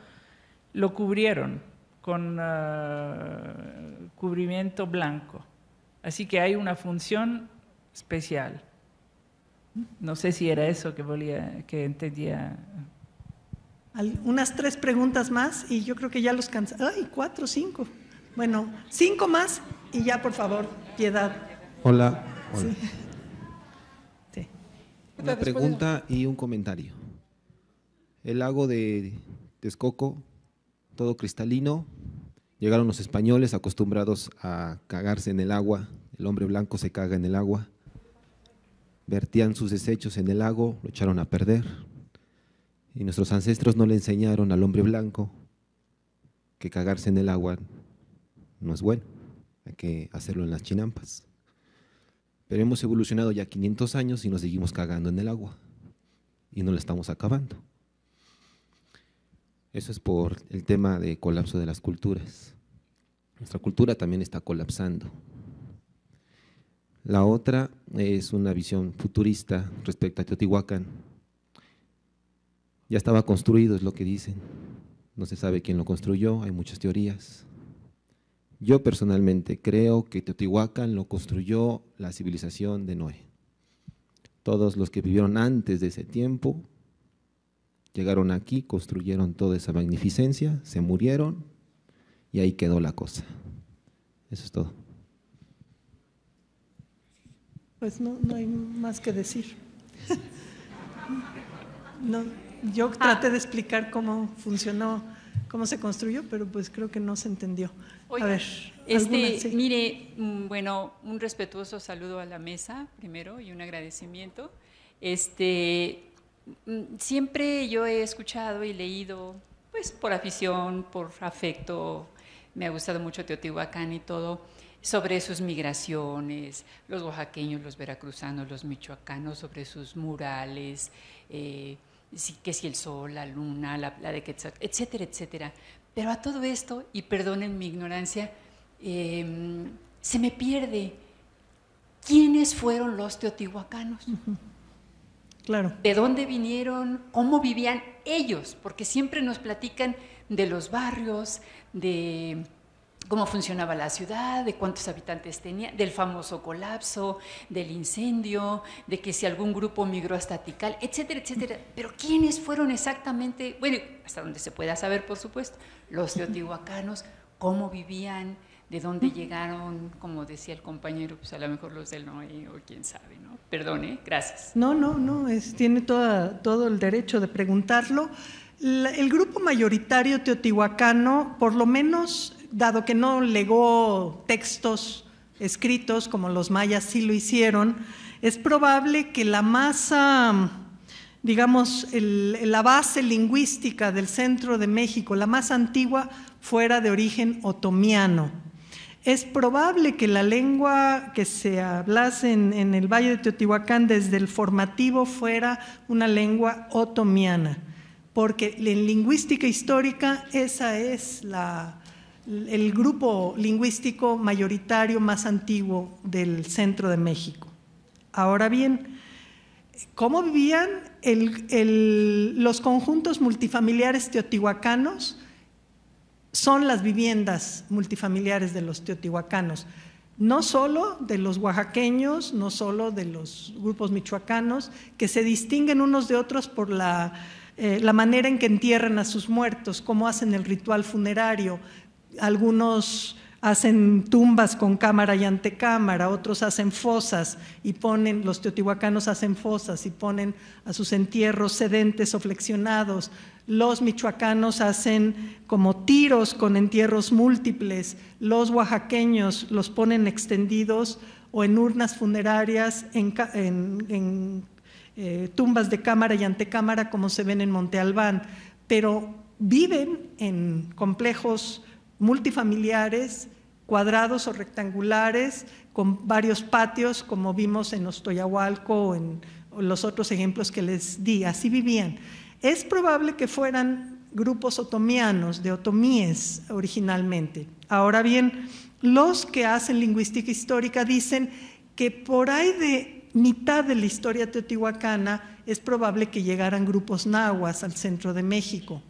Speaker 2: lo cubrieron con ah, cubrimiento blanco. Así que hay una función especial. No sé si era eso que, que entendía.
Speaker 1: unas tres preguntas más y yo creo que ya los cansé. ¡Ay, cuatro, cinco! Bueno, cinco más y ya, por favor, piedad.
Speaker 14: Hola. hola.
Speaker 1: Una pregunta
Speaker 14: y un comentario. El lago de Texcoco, todo cristalino. Llegaron los españoles acostumbrados a cagarse en el agua. El hombre blanco se caga en el agua vertían sus desechos en el lago, lo echaron a perder. Y nuestros ancestros no le enseñaron al hombre blanco que cagarse en el agua no es bueno, hay que hacerlo en las chinampas. Pero hemos evolucionado ya 500 años y nos seguimos cagando en el agua y no lo estamos acabando. Eso es por el tema de colapso de las culturas. Nuestra cultura también está colapsando. La otra es una visión futurista respecto a Teotihuacán. Ya estaba construido, es lo que dicen. No se sabe quién lo construyó, hay muchas teorías. Yo personalmente creo que Teotihuacán lo construyó la civilización de Noé. Todos los que vivieron antes de ese tiempo llegaron aquí, construyeron toda esa magnificencia, se murieron y ahí quedó la cosa. Eso es todo.
Speaker 1: Pues no, hay más que decir. no, yo ah. traté de explicar cómo funcionó, cómo se construyó, pero pues creo que no se entendió. a ver. Este,
Speaker 6: Mire, mm, bueno, un respetuoso saludo a la mesa primero y un agradecimiento. Este, mm, siempre yo he escuchado y leído, pues por afición, por afecto, me ha gustado mucho Teotihuacán y todo sobre sus migraciones, los oaxaqueños, los veracruzanos, los michoacanos, sobre sus murales, eh, que si el sol, la luna, la, de etcétera, etcétera. Pero a todo esto, y perdonen mi ignorancia, em, se me pierde quiénes fueron los teotihuacanos. Claro. ¿De dónde vinieron? ¿Cómo vivían ellos? Porque siempre nos platican de los barrios, de cómo funcionaba la ciudad, de cuántos habitantes tenía, del famoso colapso, del incendio, de que si algún grupo migró hasta Tical, etcétera, etcétera. Pero quiénes fueron exactamente, bueno, hasta donde se pueda saber, por supuesto, los teotihuacanos, cómo vivían, de dónde llegaron, como decía el compañero, pues a lo mejor los del Noé o quién sabe, ¿no? Perdone, ¿eh? gracias.
Speaker 1: No, no, no, tiene todo el derecho de preguntarlo. el grupo mayoritario teotihuacano, por lo menos dado que no legó textos escritos como los mayas sí lo hicieron, es probable que la masa, digamos, la base lingüística del centro de México, la más antigua, fuera de origen otomiano. Es probable que la lengua que se hablase en el Valle de Teotihuacán desde el formativo fuera una lengua otomiana, porque en lingüística histórica esa es la, el grupo lingüístico mayoritario más antiguo del centro de México. Ahora bien, ¿cómo vivían los conjuntos multifamiliares teotihuacanos? Son las viviendas multifamiliares de los teotihuacanos, no solo de los oaxaqueños, no solo de los grupos michoacanos, que se distinguen unos de otros por la, eh, la manera en que entierran a sus muertos, cómo hacen el ritual funerario, algunos hacen tumbas con cámara y antecámara, otros hacen fosas y ponen, los teotihuacanos hacen fosas y ponen a sus entierros sedentes o flexionados, los michoacanos hacen como tiros con entierros múltiples, los oaxaqueños los ponen extendidos o en urnas funerarias, en, eh, tumbas de cámara y antecámara como se ven en Monte Albán, pero viven en complejos multifamiliares, cuadrados o rectangulares, con varios patios, como vimos en Ostoyahualco o en los otros ejemplos que les di. Así vivían. Es probable que fueran grupos otomianos, de otomíes originalmente. Ahora bien, los que hacen lingüística histórica dicen que por ahí de mitad de la historia teotihuacana es probable que llegaran grupos nahuas al centro de México.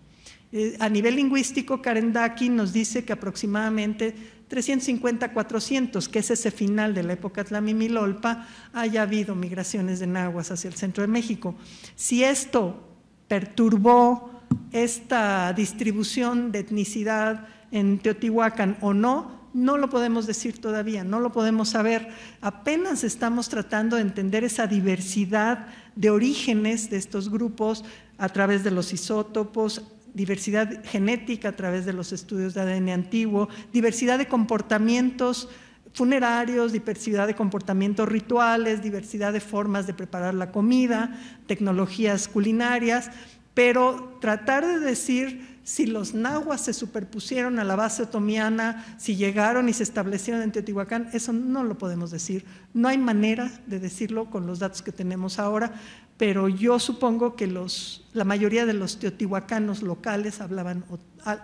Speaker 1: Eh, a nivel lingüístico, Karen Daki nos dice que aproximadamente 350, 400, que es ese final de la época Tlamimilolpa, haya habido migraciones de nahuas hacia el centro de México. Si esto perturbó esta distribución de etnicidad en Teotihuacán o no, no lo podemos decir todavía, no lo podemos saber. Apenas estamos tratando de entender esa diversidad de orígenes de estos grupos a través de los isótopos, diversidad genética a través de los estudios de ADN antiguo, diversidad de comportamientos funerarios, diversidad de comportamientos rituales, diversidad de formas de preparar la comida, tecnologías culinarias, pero tratar de decir si los nahuas se superpusieron a la base otomiana, si llegaron y se establecieron en Teotihuacán, eso no lo podemos decir. No hay manera de decirlo con los datos que tenemos ahora, pero yo supongo que los, la mayoría de los teotihuacanos locales hablaban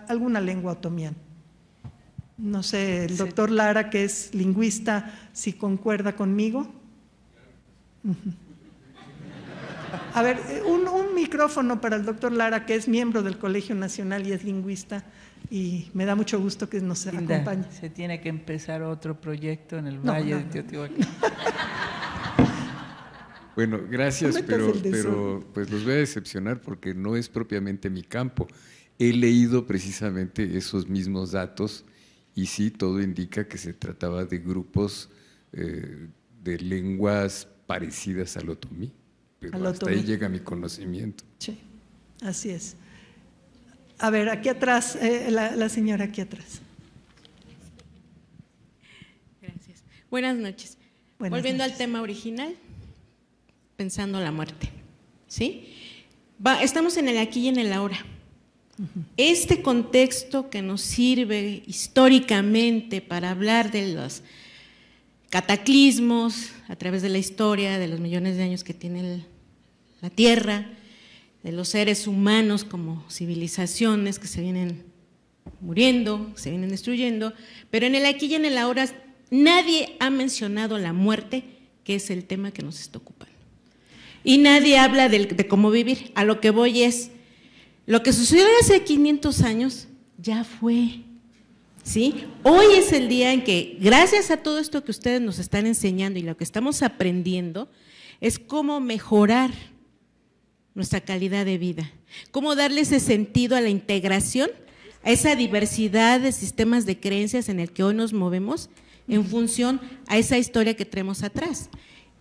Speaker 1: alguna lengua otomiana. No sé, el doctor Lara, que es lingüista, si concuerda conmigo. A ver, eh, un, micrófono para el doctor Lara, que es miembro del Colegio Nacional y es lingüista, y me da mucho gusto que nos acompañe.
Speaker 2: Se tiene que empezar otro proyecto en el Valle de Teotihuacán.
Speaker 5: Bueno, gracias, pero, pero
Speaker 8: pues los voy a decepcionar porque no es propiamente mi campo. He leído precisamente esos mismos datos y sí, todo indica que se trataba de grupos eh, de lenguas parecidas al otomí, pero hasta ahí llega
Speaker 5: mi conocimiento.
Speaker 1: Sí, así es. A ver, aquí atrás, eh, la, señora aquí atrás.
Speaker 10: Gracias. Buenas noches.
Speaker 1: Volviendo al tema original, pensando la muerte.
Speaker 10: ¿Sí? estamos en el aquí y en el ahora. Este contexto que nos sirve históricamente para hablar de los cataclismos a través de la historia, de los millones de años que tiene la Tierra, de los seres humanos como civilizaciones que se vienen muriendo, se vienen destruyendo, pero en el aquí y en el ahora nadie ha mencionado la muerte, que es el tema que nos está ocupando. Y nadie habla de, de cómo vivir. A lo que voy es, lo que sucedió hace 500 años ya fue. ¿Sí? Hoy es el día en que, gracias a todo esto que ustedes nos están enseñando y lo que estamos aprendiendo, es cómo mejorar nuestra calidad de vida, cómo darle ese sentido a la integración, a esa diversidad de sistemas de creencias en el que hoy nos movemos en función a esa historia que tenemos atrás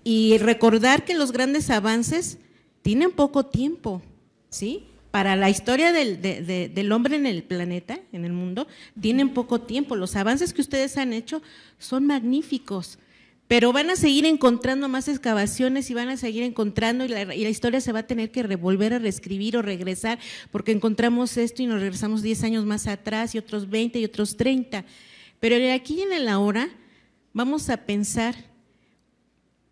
Speaker 10: y recordar que los grandes avances tienen poco tiempo, ¿sí? Para la historia del, hombre en el planeta, en el mundo, tienen poco tiempo. Los avances que ustedes han hecho son magníficos, pero van a seguir encontrando más excavaciones y van a seguir encontrando y la, historia se va a tener que revolver a reescribir o regresar, porque encontramos esto y nos regresamos 10 años más atrás y otros 20 y otros 30. Pero aquí en el ahora vamos a pensar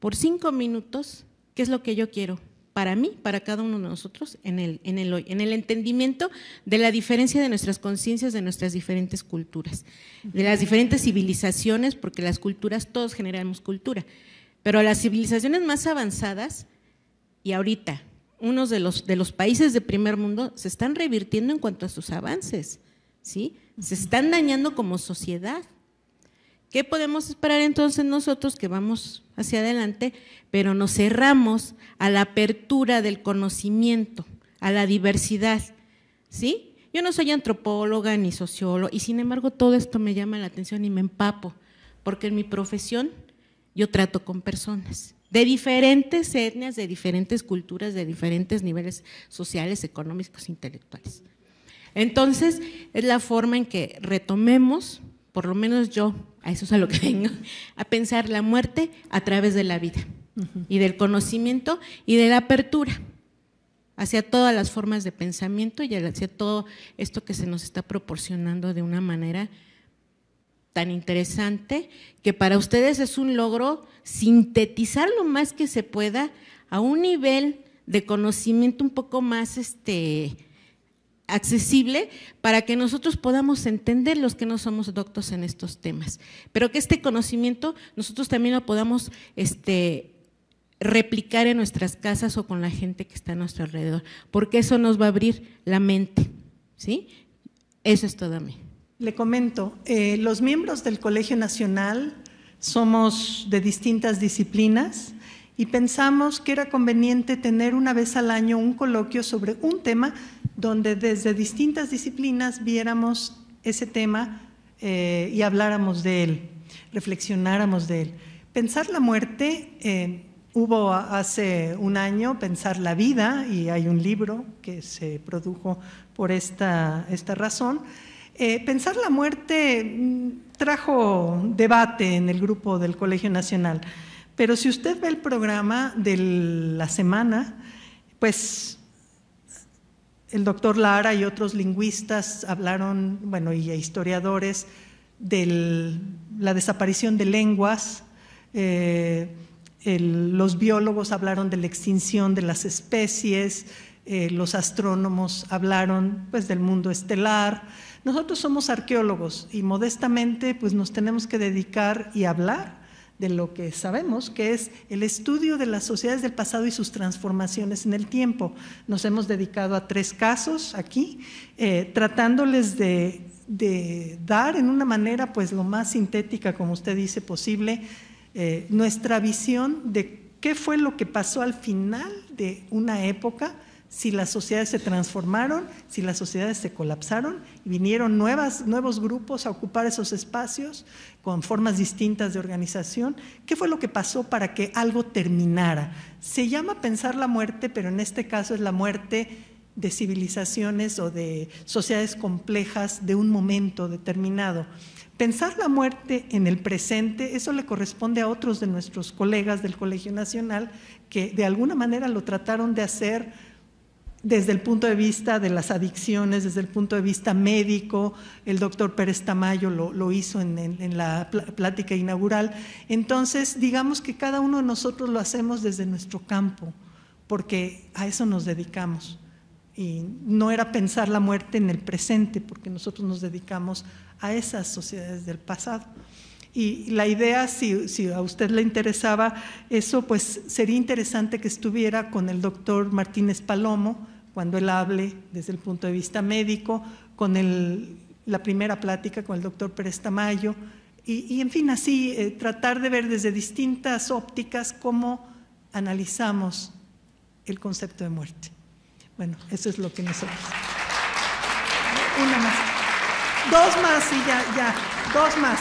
Speaker 10: por cinco minutos qué es lo que yo quiero para mí, para cada uno de nosotros en el, en el en el entendimiento de la diferencia de nuestras conciencias, de nuestras diferentes culturas, de las diferentes civilizaciones, porque las culturas, todos generamos cultura, pero las civilizaciones más avanzadas y ahorita unos de los, de los países de primer mundo se están revirtiendo en cuanto a sus avances, ¿sí? Se están dañando como sociedad ¿Qué podemos esperar entonces nosotros que vamos hacia adelante, pero nos cerramos a la apertura del conocimiento, a la diversidad? ¿Sí? Yo no soy antropóloga ni socióloga y sin embargo todo esto me llama la atención y me empapo, porque en mi profesión yo trato con personas de diferentes etnias, de diferentes culturas, de diferentes niveles sociales, económicos, intelectuales. Entonces, es la forma en que retomemos, por lo menos yo a eso es a lo que vengo, a pensar la muerte a través de la vida y del conocimiento y de la apertura hacia todas las formas de pensamiento y hacia todo esto que se nos está proporcionando de una manera tan interesante que para ustedes es un logro sintetizar lo más que se pueda a un nivel de conocimiento un poco más este, accesible para que nosotros podamos entender los que no somos doctos en estos temas, pero que este conocimiento nosotros también lo podamos este, replicar en nuestras casas o con la gente que está a nuestro alrededor, porque eso nos va a abrir la mente, Eso es todo
Speaker 1: a mí. Le comento, eh, los miembros del Colegio Nacional somos de distintas disciplinas, y pensamos que era conveniente tener una vez al año un coloquio sobre un tema donde desde distintas disciplinas viéramos ese tema eh, y habláramos de él, reflexionáramos de él. Pensar la muerte, eh, hubo hace un año Pensar la vida y hay un libro que se produjo por esta, razón. Eh, pensar la muerte mm, trajo debate en el grupo del Colegio Nacional. Pero si usted ve el programa de la semana, pues el doctor Lara y otros lingüistas hablaron, bueno, y historiadores, de la desaparición de lenguas. Eh, los biólogos hablaron de la extinción de las especies, eh, los astrónomos hablaron pues, del mundo estelar. Nosotros somos arqueólogos y modestamente pues, nos tenemos que dedicar y hablar de lo que sabemos, que es el estudio de las sociedades del pasado y sus transformaciones en el tiempo. Nos hemos dedicado a tres casos aquí, eh, tratándoles de, dar en una manera pues lo más sintética, como usted dice, posible, eh, nuestra visión de qué fue lo que pasó al final de una época si las sociedades se transformaron, si las sociedades se colapsaron, y vinieron nuevas, nuevos grupos a ocupar esos espacios con formas distintas de organización. ¿Qué fue lo que pasó para que algo terminara? Se llama pensar la muerte, pero en este caso es la muerte de civilizaciones o de sociedades complejas de un momento determinado. Pensar la muerte en el presente, eso le corresponde a otros de nuestros colegas del Colegio Nacional que de alguna manera lo trataron de hacer desde el punto de vista de las adicciones, desde el punto de vista médico, el doctor Pérez Tamayo lo, hizo en, la plática inaugural. Entonces, digamos que cada uno de nosotros lo hacemos desde nuestro campo, porque a eso nos dedicamos. Y no era pensar la muerte en el presente, porque nosotros nos dedicamos a esas sociedades del pasado. Y la idea, si, a usted le interesaba eso, pues sería interesante que estuviera con el doctor Martínez Palomo cuando él hable desde el punto de vista médico, con la primera plática con el doctor Pérez Tamayo, y, en fin, así eh, tratar de ver desde distintas ópticas cómo analizamos el concepto de muerte. Bueno, eso es lo que nosotros. Una más. Dos más y ya, ya. Dos más.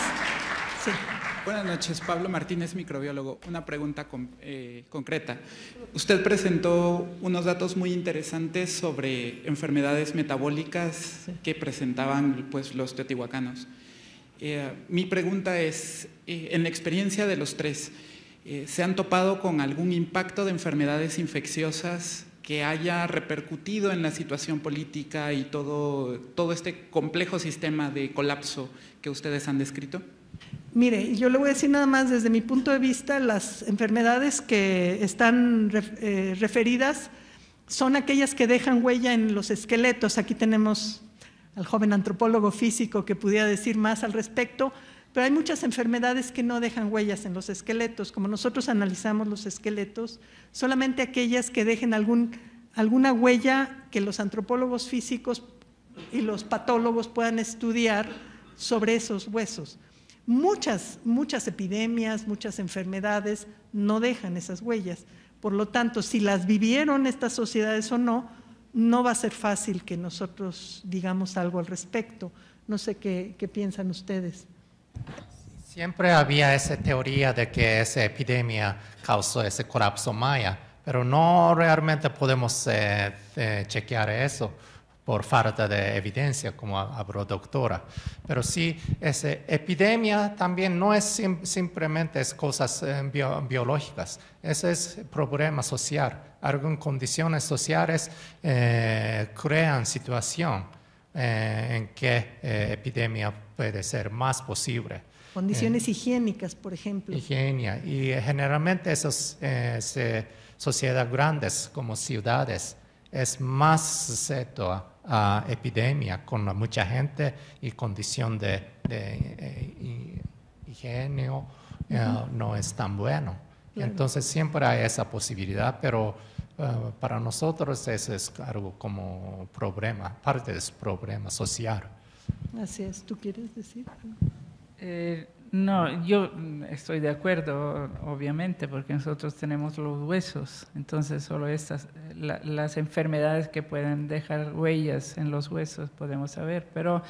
Speaker 1: Buenas
Speaker 2: noches, Pablo Martínez,
Speaker 14: microbiólogo. Una pregunta eh, concreta. Usted presentó unos datos
Speaker 2: muy interesantes sobre enfermedades metabólicas que presentaban pues, los teotihuacanos. Eh, mi pregunta es, eh, en la experiencia de los
Speaker 14: tres, ¿se han topado con algún impacto de enfermedades infecciosas que haya repercutido en la situación política y todo, todo este complejo sistema de colapso que ustedes han descrito?
Speaker 1: Mire, yo le voy a decir nada más desde mi punto de vista, las enfermedades que están eh, referidas son aquellas que dejan huella en los esqueletos. Aquí tenemos al joven antropólogo físico que pudiera decir más al respecto, pero hay muchas enfermedades que no dejan huellas en los esqueletos. Como nosotros analizamos los esqueletos, solamente aquellas que dejen alguna huella que los antropólogos físicos y los patólogos puedan estudiar sobre esos huesos muchas, muchas epidemias, muchas enfermedades no dejan esas huellas. Por lo tanto, si las vivieron estas sociedades o no, no va a ser fácil que nosotros digamos algo al respecto. No sé qué, piensan ustedes.
Speaker 3: Siempre había esa teoría de que esa epidemia causó ese colapso maya, pero no realmente podemos eh, eh, chequear eso por falta de evidencia, como habló doctora. Pero sí, esa epidemia también no es simplemente es cosas eh, biológicas, ese es problema social. Algunas condiciones sociales eh, crean situación eh, en que epidemia puede ser más posible. Condiciones
Speaker 1: higiénicas, por ejemplo.
Speaker 3: Higiene, Y generalmente esas sociedades grandes como ciudades es más a epidemia con mucha gente y condición de, de eh, higiene eh, no es tan bueno. Entonces siempre hay esa posibilidad, pero eh, para nosotros ese es algo como problema, parte del problema social.
Speaker 1: Así es, ¿tú quieres decir?
Speaker 2: No, yo mm, estoy de acuerdo, obviamente, porque nosotros tenemos los huesos, entonces solo estas, las enfermedades que pueden dejar huellas en los huesos podemos saber, pero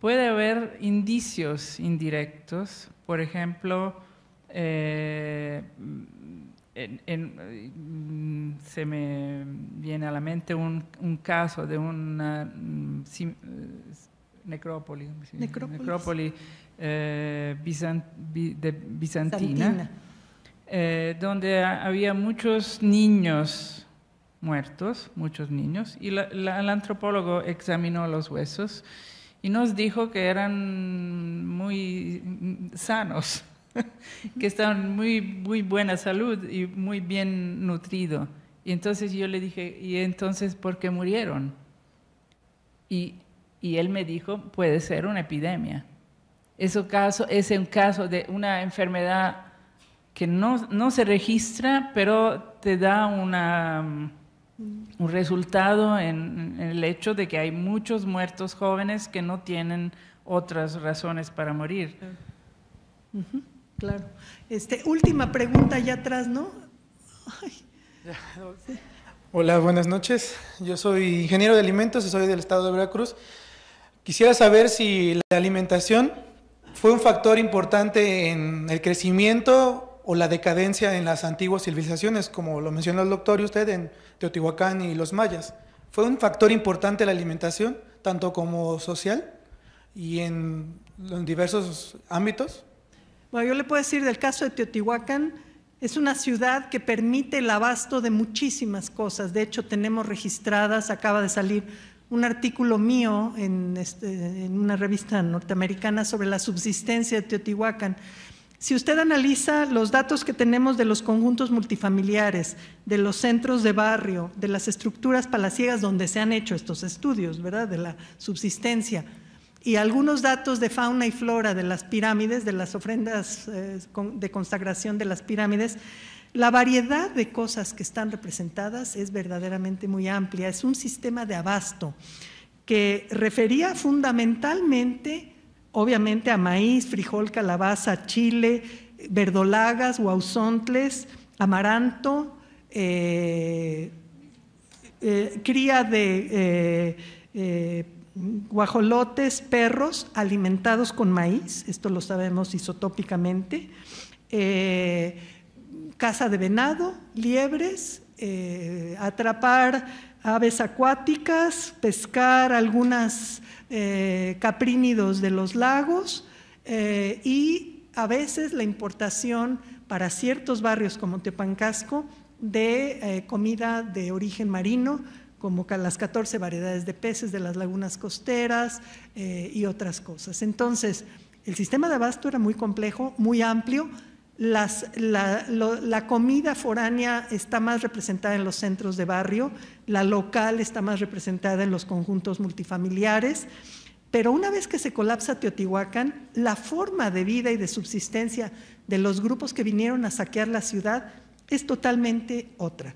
Speaker 2: puede haber indicios indirectos, por ejemplo, eh, mm, se me viene a la mente un, caso de una mm, eh, necrópolis eh, bizantina, eh, donde había muchos niños muertos, muchos niños, y el antropólogo examinó los huesos y nos dijo que eran muy sanos, que estaban muy, muy buena salud y muy bien nutrido. Y entonces yo le dije, ¿y entonces por qué murieron? Y, y él me dijo, puede ser una epidemia. Eso caso, es un caso de una enfermedad que no, se registra, pero te da mm, un resultado en, el hecho de que hay muchos muertos jóvenes que no tienen otras razones para morir.
Speaker 1: Claro. Este, última pregunta allá atrás, ¿no?
Speaker 2: Hola,
Speaker 14: buenas noches. Yo soy ingeniero de alimentos y soy del estado de Veracruz. Quisiera saber si la alimentación fue un factor importante en el crecimiento o la decadencia en las antiguas civilizaciones, como lo mencionó el doctor y usted en Teotihuacán y los mayas. Fue un factor importante la alimentación, tanto como social
Speaker 1: y en, diversos ámbitos. Bueno, yo le puedo decir del caso de Teotihuacán, es una ciudad que permite el abasto de muchísimas cosas. De hecho, tenemos registradas, acaba de salir un artículo mío este, en, una revista norteamericana sobre la subsistencia de Teotihuacán. Si usted analiza los datos que tenemos de los conjuntos multifamiliares, de los centros de barrio, de las estructuras palaciegas donde se han hecho estos estudios, ¿verdad? De la subsistencia, y algunos datos de fauna y flora de las pirámides, de las ofrendas eh, de consagración de las pirámides, la variedad de cosas que están representadas es verdaderamente muy amplia, es un sistema de abasto que refería fundamentalmente, obviamente, a maíz, frijol, calabaza, chile, verdolagas, guauzontles, amaranto, eh, eh, cría de eh, guajolotes, perros alimentados con maíz, esto lo sabemos isotópicamente, caza de venado, liebres, eh, atrapar aves acuáticas, pescar algunas eh, caprínidos de los lagos eh, y a veces la importación para ciertos barrios como Tepancasco de comida de origen marino, como las 14 variedades de peces de las lagunas costeras y otras cosas. Entonces, el sistema de abasto era muy complejo, muy amplio, la, comida foránea está más representada en los centros de barrio, la local está más representada en los conjuntos multifamiliares, pero una vez que se colapsa Teotihuacán, la forma de vida y de subsistencia de los grupos que vinieron a saquear la ciudad es totalmente otra.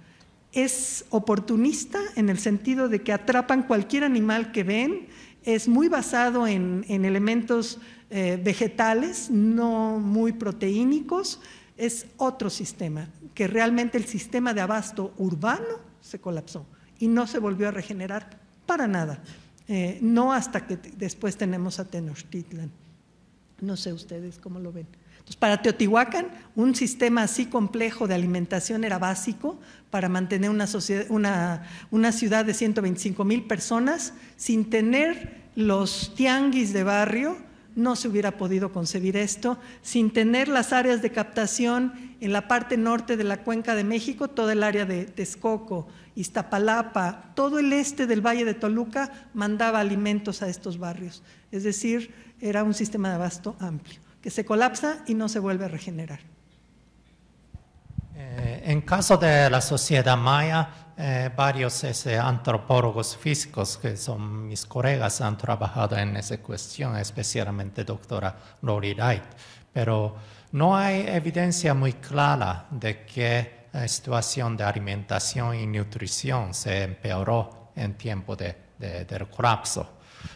Speaker 1: Es oportunista en el sentido de que atrapan cualquier animal que ven, es muy basado en elementos eh, vegetales, no muy proteínicos, es otro sistema, que realmente el sistema de abasto urbano se colapsó y no se volvió a regenerar para nada, eh, no hasta que después tenemos a Tenochtitlan. No sé ustedes cómo lo ven. para Teotihuacán, un sistema así complejo de alimentación era básico para mantener una, una, una ciudad de 125 mil personas sin tener los tianguis de barrio no se hubiera podido concebir esto sin tener las áreas de captación en la parte norte de la cuenca de México, todo el área de Texcoco, Iztapalapa, todo el este del Valle de Toluca mandaba alimentos a estos barrios. Es decir, era un sistema de abasto amplio, que se colapsa y no se vuelve a regenerar.
Speaker 3: Eh, en caso de la sociedad maya, eh, varios ese, antropólogos físicos que son mis colegas han trabajado en esa cuestión, especialmente doctora Lori Wright. pero no hay evidencia muy clara de que la situación de alimentación y nutrición se empeoró en tiempo de, del colapso.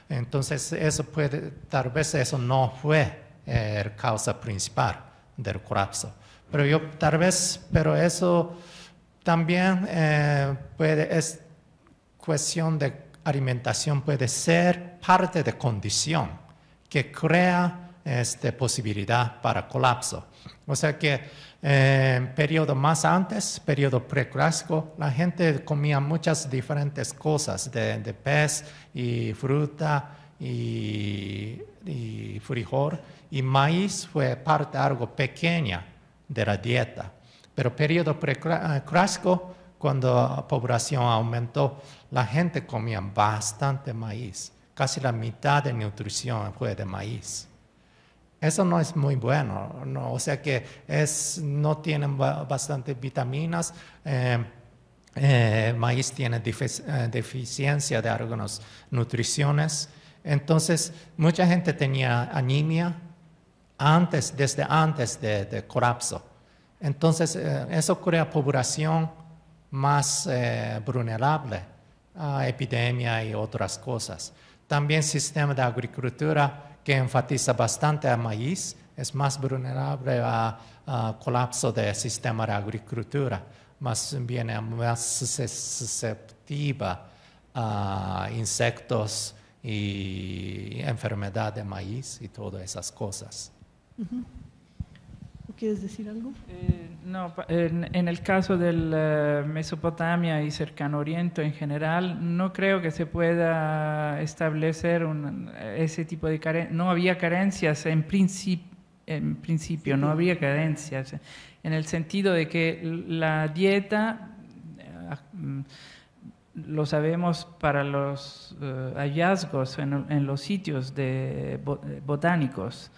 Speaker 3: Entonces, eso puede, tal vez eso no fue eh, la causa principal del colapso. Pero yo tal vez, pero eso también eh, puede, es cuestión de alimentación, puede ser parte de condición que crea esta posibilidad para colapso. O sea que en eh, periodo más antes, periodo preclásico, la gente comía muchas diferentes cosas de, pez y fruta y, y, frijol y maíz fue parte algo pequeña de la dieta. Pero periodo preclásico, eh, cuando la población aumentó, la gente comía bastante maíz. Casi la mitad de nutrición fue de maíz. Eso no es muy bueno, o sea que es, no tienen bastantes vitaminas. Eh, eh, maíz tiene deficiencia de algunas nutriciones. Entonces, mucha gente tenía anemia antes, desde antes del de colapso. Entonces, eh, eso crea población más eh, vulnerable a epidemia y otras cosas. También el sistema de agricultura que enfatiza bastante a maíz es más vulnerable a, colapso del sistema de agricultura, más bien más susceptible a insectos y enfermedad
Speaker 2: de maíz y todas esas cosas.
Speaker 1: ¿Quieres decir algo? Eh,
Speaker 2: no, en, el caso de eh, Mesopotamia y Cercano Oriente en general, no creo que se pueda establecer ese tipo de carencias. No había carencias en, en principio, no había carencias, en el sentido de que la dieta, eh, mm, lo sabemos para los hallazgos en, los sitios botánicos,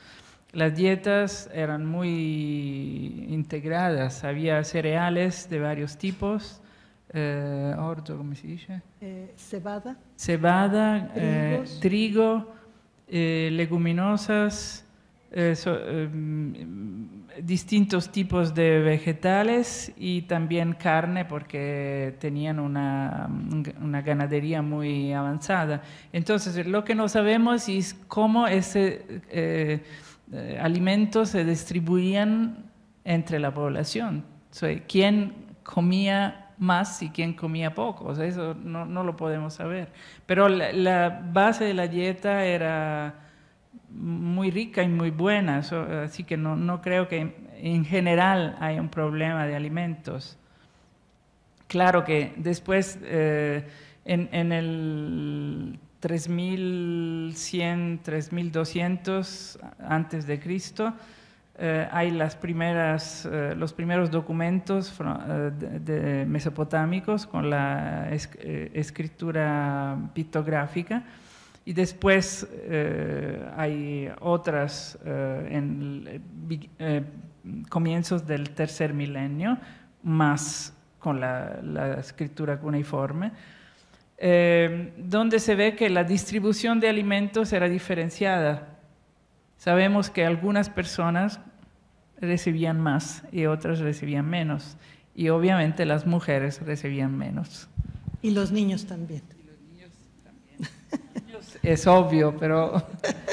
Speaker 2: las dietas eran muy integradas, había cereales de varios tipos, eh, ¿cómo se dice?
Speaker 1: Eh, cebada.
Speaker 2: Cebada, eh, trigo, leguminosas, em, distintos tipos de vegetales y también carne porque tenían una, una ganadería muy avanzada. Entonces, lo que no sabemos es cómo ese eh, alimentos se distribuían entre la población. O ¿Quién comía más y quién comía poco? eso no, lo podemos saber. Pero la, base de la dieta era muy rica y muy buena, así que no, creo que en, general haya un problema de alimentos. Claro que después eh, en, el 3100, 3200 antes de Cristo, eh, hay las primeras, eh, los primeros documentos eh, mesopotámicos con la escritura pictográfica y después hay otras en comienzos del tercer milenio, más con la, la escritura cuneiforme eh, donde se ve que la distribución de alimentos era diferenciada. Sabemos que algunas personas recibían más y otras recibían menos. Y obviamente las mujeres recibían menos. Y los niños también. es obvio, pero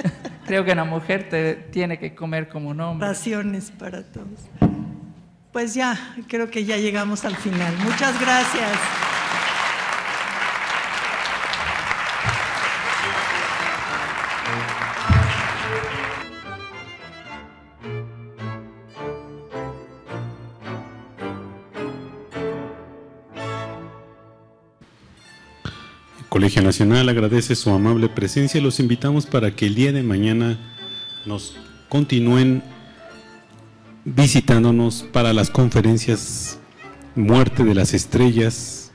Speaker 2: creo que una mujer te, tiene que comer como un hombre. Raciones para todos.
Speaker 1: Pues ya, creo que ya llegamos al final. Muchas gracias.
Speaker 4: Colegio Nacional agradece su amable presencia y los invitamos para que el día de mañana nos continúen visitándonos para las conferencias Muerte de las Estrellas,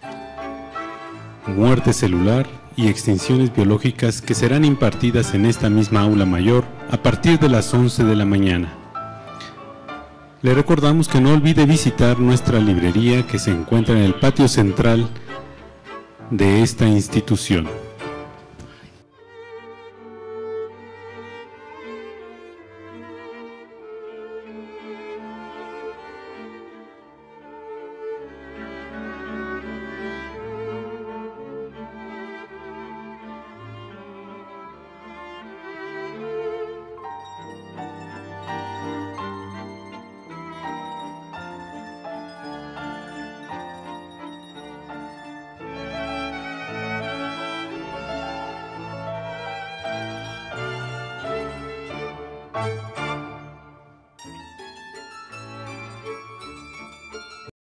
Speaker 4: Muerte Celular y Extinciones Biológicas que serán impartidas en esta misma aula mayor a partir de las 11 de la mañana. Le recordamos que no olvide visitar nuestra librería que se encuentra en el patio central de esta institución.